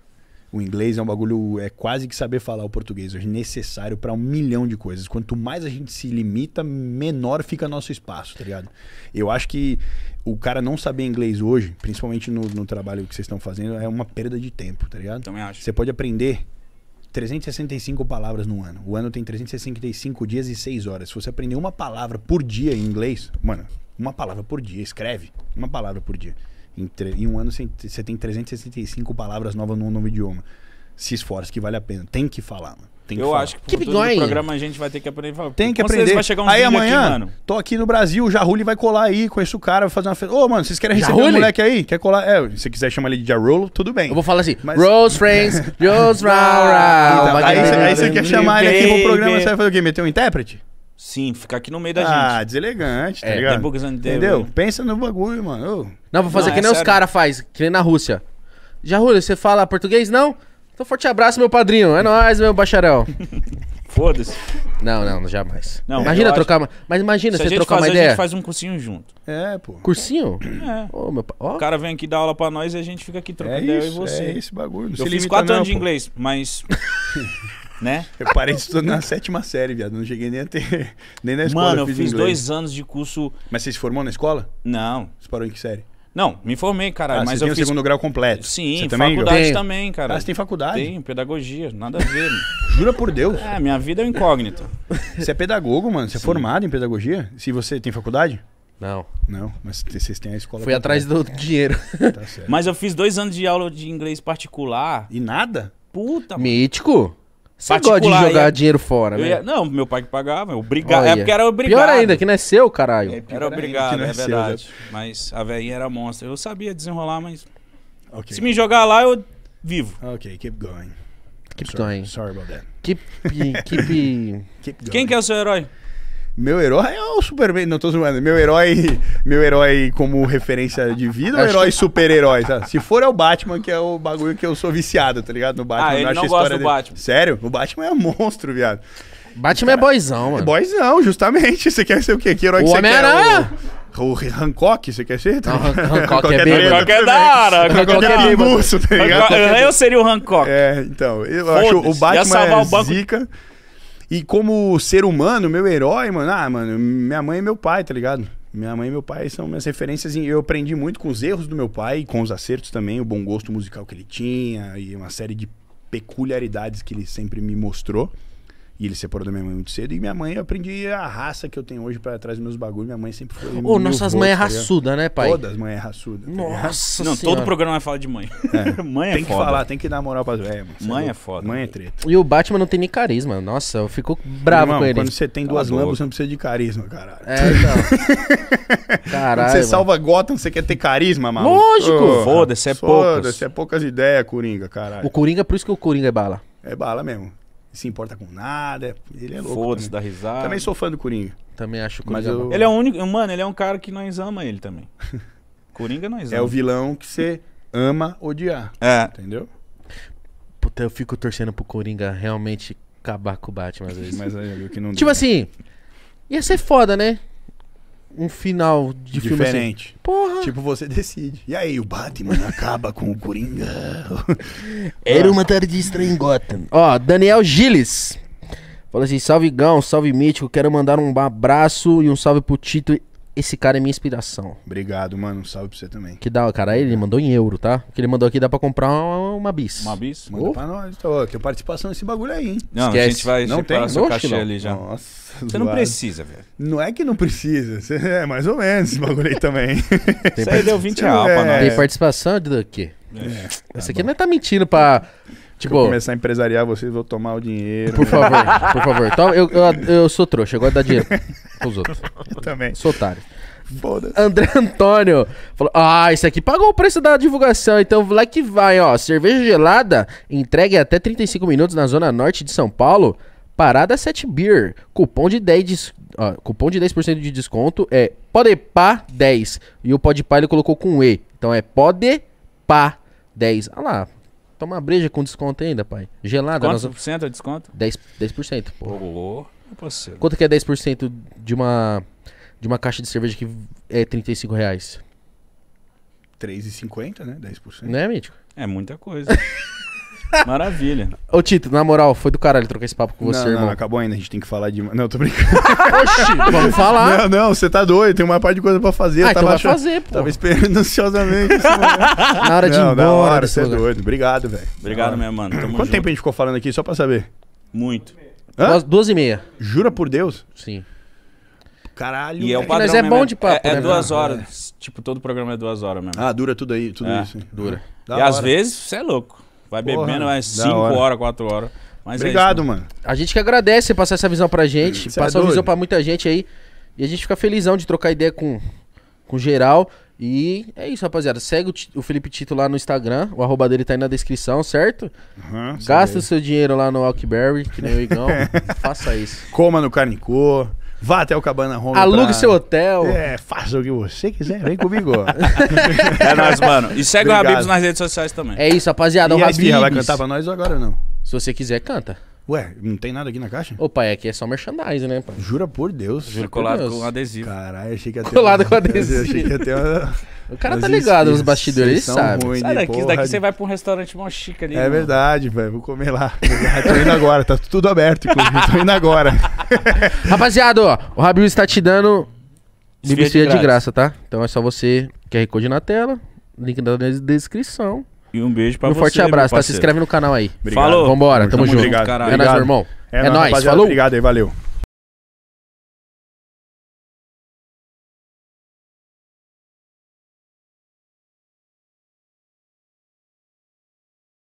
Speaker 3: O inglês é um bagulho, é quase que saber falar o português hoje, necessário para um milhão de coisas. Quanto mais a gente se limita, menor fica nosso espaço, tá ligado? Eu acho que o cara não saber inglês hoje, principalmente no, no trabalho que vocês estão fazendo, é uma perda de tempo, tá ligado? Também acho. Você pode aprender 365 palavras no ano. O ano tem 365 dias e 6 horas. Se você aprender uma palavra por dia em inglês, mano, uma palavra por dia, escreve uma palavra por dia em, em um ano você tem 365 palavras novas num novo idioma. Se esforce que vale a pena. Tem que falar, mano. Tem que eu falar. acho que pro programa
Speaker 2: a gente vai ter que aprender. Tem que aprender. Vai chegar um aí amanhã, aqui, mano.
Speaker 3: tô aqui no Brasil, o Jarulli vai colar aí, conheço o cara, vai fazer uma festa. Ô, oh, mano, vocês querem receber o um moleque aí? Quer colar? É, se você quiser chamar ele de Jarullo, tudo bem. Eu vou falar assim, Mas... Rose Friends,
Speaker 1: Rose Rao. Então, aí você quer chamar ele aqui pro programa, você vai fazer o quê? Meter um intérprete?
Speaker 3: Sim, ficar aqui no meio da ah, gente. Ah, deselegante, tá É, ligado? tem poucas onde Entendeu? Pensa no bagulho, mano.
Speaker 1: Não, vou fazer Não, que é nem os caras faz, que nem na Rússia. Já, Rúlio, você fala português? Não? Então forte abraço, meu padrinho. É nóis, meu bacharel. <laughs> Foda-se. não, não, jamais. Não, imagina trocar uma... Mas imagina Se a você gente trocar uma fazer, a gente faz um cursinho junto. É, pô. Cursinho? É. meu O
Speaker 2: cara vem aqui dar aula pra nós e a gente fica aqui É trocando ideia e isso, você. é
Speaker 1: esse bagulho. Eu fiz quatro não, anos de
Speaker 3: inglês, mas <laughs> né? Eu parei de estudar na sétima série, viado. Não cheguei nem a ter. <laughs> Nem na escola. Mano, eu fiz, eu fiz dois anos de curso. Mas você se formou na escola? Não. Você parou em que série? Não, me formei, cara. Ah, mas você eu tem fiz... o segundo grau completo. Sim, você faculdade
Speaker 2: também, também, ah, cara. Ah, você tem faculdade? Tem, pedagogia, nada a ver.
Speaker 3: <laughs> Jura por Deus. É, minha vida é um incógnito. Você é pedagogo, mano. Você é Sim. é formado em pedagogia? Se você tem faculdade? Não.
Speaker 1: Não, mas vocês têm a escola. Foi atrás do
Speaker 2: dinheiro. <laughs> Tá mas eu fiz dois anos de aula de inglês
Speaker 1: particular.
Speaker 2: E nada?
Speaker 1: Puta, Mítico. mano. Mítico? Você gosta de jogar ia... dinheiro fora, né? Ia...
Speaker 2: Não, meu pai que pagava, obrigado. É porque era obrigado. Pior ainda, que não é
Speaker 1: seu, caralho. É, é era obrigado, é, é, verdade.
Speaker 2: mas a velhinha era monstro. Eu sabia desenrolar, mas. Okay. Se me jogar lá, eu
Speaker 3: vivo. Ok, keep going.
Speaker 1: Keep sorry. going. Sorry about that. Keep. keep... keep
Speaker 3: <laughs> going. Quem que é o seu herói? Meu herói é o Superman. Não tô zoando. Meu herói, meu herói como referência de vida ou herói super-herói? Se for é o Batman, que é o bagulho que eu sou viciado, tá ligado? No Batman. Ah, ele não, não gosta do Batman. Sério? O Batman é um monstro, viado.
Speaker 1: Batman Cara, é, é boizão, é mano. É boizão, justamente. Você quer ser o quê? Que herói o que você quer?
Speaker 3: O... O Hancock, você quer ser? Não, <laughs> Hancock, é bem. Hancock é da hora. Hancock é, é bem. Tá eu seria o Hancock. É, então. Eu acho o Batman é o banco. zica. E como ser humano, meu herói, mano, ah, mano, minha mãe e meu pai, tá ligado? Minha mãe e meu pai são minhas referências. E eu aprendi muito com os erros do meu pai, com os acertos também, o bom gosto musical que ele tinha e uma série de peculiaridades que ele sempre me mostrou. E ele separou da minha mãe muito cedo. E minha mãe, eu aprendi a raça que eu tenho hoje para trás dos meus bagulhos. Minha mãe sempre foi. Ô, nossas mães é tá raçuda, né, pai? Todas as mães é raçuda. Tá Nossa. não, senhora. todo programa vai falar de mãe. É. <laughs> mãe é tem foda. Tem que falar, tem que dar moral pras velhas. Mãe é, é foda. Mãe é treta.
Speaker 1: E o Batman não tem nem carisma. Nossa, eu fico bravo Irmão, com ele. Quando você tem tá duas lambas, você não precisa de carisma, caralho. É, então.
Speaker 3: caralho. <laughs> Quando você salva Gotham, você quer ter carisma, maluco? Lógico. Oh, Foda-se, é poucas. Foda-se, é poucas ideias,
Speaker 1: Coringa, caralho. O Coringa, por isso que o Coringa é bala.
Speaker 3: É bala mesmo se importa com nada. Ele é louco. Foda-se, dá risada. Também sou fã do Coringa. Também acho que eu... Ele é o único. Mano, ele é um cara que nós
Speaker 2: ama ele também. <laughs> Coringa nós ama. É o
Speaker 1: vilão que você ama odiar. É. Entendeu? Puta, eu fico torcendo pro Coringa realmente acabar com o Batman às vezes. Mas aí, que não Tipo deu. assim, ia ser foda, né? um final de Diferente. filme
Speaker 3: assim. Porra. Tipo, você decide. E aí, o Batman <laughs> acaba com o Coringa.
Speaker 1: <laughs> Era uma tarde estranha em Gotham. Ó, Daniel Gilles. Falou assim, salve Gão, salve Mítico, quero mandar um abraço e um salve pro Tito esse cara é minha inspiração.
Speaker 3: Obrigado, mano. Um salve pra você também.
Speaker 1: Que dá, cara. Ele mandou em euro, tá? O que ele mandou aqui dá pra comprar uma, uma bis. Uma bis?
Speaker 3: Manda oh. pra nós. Então, tem participação nesse bagulho aí, hein? Não, Esquece. a gente vai não tem. seu cachê ali já. Nossa,
Speaker 1: você não precisa,
Speaker 3: velho. Não é que não precisa. Você <laughs> é mais ou menos esse bagulho aí também.
Speaker 1: Isso aí deu 20 reais <laughs> pra é. nós. Tem participação de do quê? É. Essa tá aqui não é tá mentindo pra Tipo, eu começar a empresariar vocês, vou tomar o dinheiro. Por né? favor, <laughs> por favor. Toma, eu, eu, eu, sou trouxa, eu gosto de dar dinheiro pros outros. Eu também. Sou otário. Foda-se. André <laughs> Antônio falou: Ah, isso aqui pagou o preço da divulgação, então lá que vai, ó. Cerveja gelada, entregue até 35 minutos na zona norte de São Paulo. Parada 7 Beer. Cupom de 10 de, ó, cupom de 10% de desconto é Podepá 10. E o Podepá ele colocou com E. Então é Podepá 10. Olha lá, Toma uma breja com desconto ainda, pai. Gelada. Quantos por
Speaker 2: cento é desconto?
Speaker 1: 10%. 10% pô. Pô, parceiro. Quanto que é 10% de uma, de uma caixa de cerveja que é 35 reais?
Speaker 3: 3,50, né? 10%. Né, Mítico? É muita coisa. <laughs> Maravilha.
Speaker 1: Ô, Tito, na moral, foi do caralho trocar esse papo com você, não, não, irmão. Não, acabou ainda, a gente
Speaker 3: tem que falar de. Não, tô brincando.
Speaker 4: Oxi,
Speaker 2: vamos falar.
Speaker 3: Não, não, você tá doido, tem uma parte de coisa pra fazer. Ah, eu então tava então achando... fazer, pô. Tava esperando ansiosamente. <laughs> na hora de ir embora. Na hora, você é doido. Obrigado, velho. Obrigado, mesmo, mano. Tamo Quanto junto. tempo a gente ficou falando aqui, só pra saber? Muito. Hã? Duas e meia. Jura por Deus? Sim. Caralho. E é o padrão Mas é mesmo. bom de papo, É, é né, duas mano?
Speaker 2: horas. É. Tipo, todo programa é duas horas mesmo. Ah, dura tudo aí, tudo é. isso. Dura. e às vezes, você é louco. Vai Porra, bebendo mais 5 hora. horas, 4 horas. Mas Obrigado, é isso, né? mano.
Speaker 1: A gente que agradece passar essa visão pra gente, é passar é a visão pra muita gente aí. E a gente fica felizão de trocar ideia com, com geral. E é isso, rapaziada. Segue o, o Felipe Tito lá no Instagram. O arroba dele tá aí na descrição, certo? Uhum, Gasta o seu dinheiro lá no Alckberry, que nem o Igão. <laughs> Faça isso. Coma no Carnicô. Vá até o Cabana Home. Alugue pra... seu hotel. É, faça o que você quiser. Vem comigo. <laughs> é nóis, mano. E segue Obrigado. o Rabibs nas redes sociais também. É isso, rapaziada. E o Rabibs. vai cantar pra nós agora não? Se você quiser, canta. Ué, não tem nada aqui na caixa? Ô, pai, aqui é, é só merchandise, né, pai? Jura por Deus. Jura colado Deus. com
Speaker 3: adesivo. Caralho, achei que até. Colado uma... com adesivo. <laughs>
Speaker 1: achei que Uma... O cara tá ligado nos bastidores, ele sabe. Ruim, Sai daqui, daqui você
Speaker 2: vai pra um restaurante mó
Speaker 4: chique ali.
Speaker 3: É mano. verdade,
Speaker 1: velho. Vou comer lá. <laughs> tô indo agora, tá tudo aberto, inclusive. Tô indo agora. <laughs> Rapaziada, ó, o Rabiu está te dando bibisfia de, de graça, tá? Então é só você. QR Code na tela, link na descrição. E um beijo pra um você. Um forte abraço, tá? Se inscreve no canal aí. Obrigado. Falou. Vambora, tamo, tamo junto. Obrigado. É nóis, irmão. É, é nóis, falou. Obrigado aí,
Speaker 3: valeu.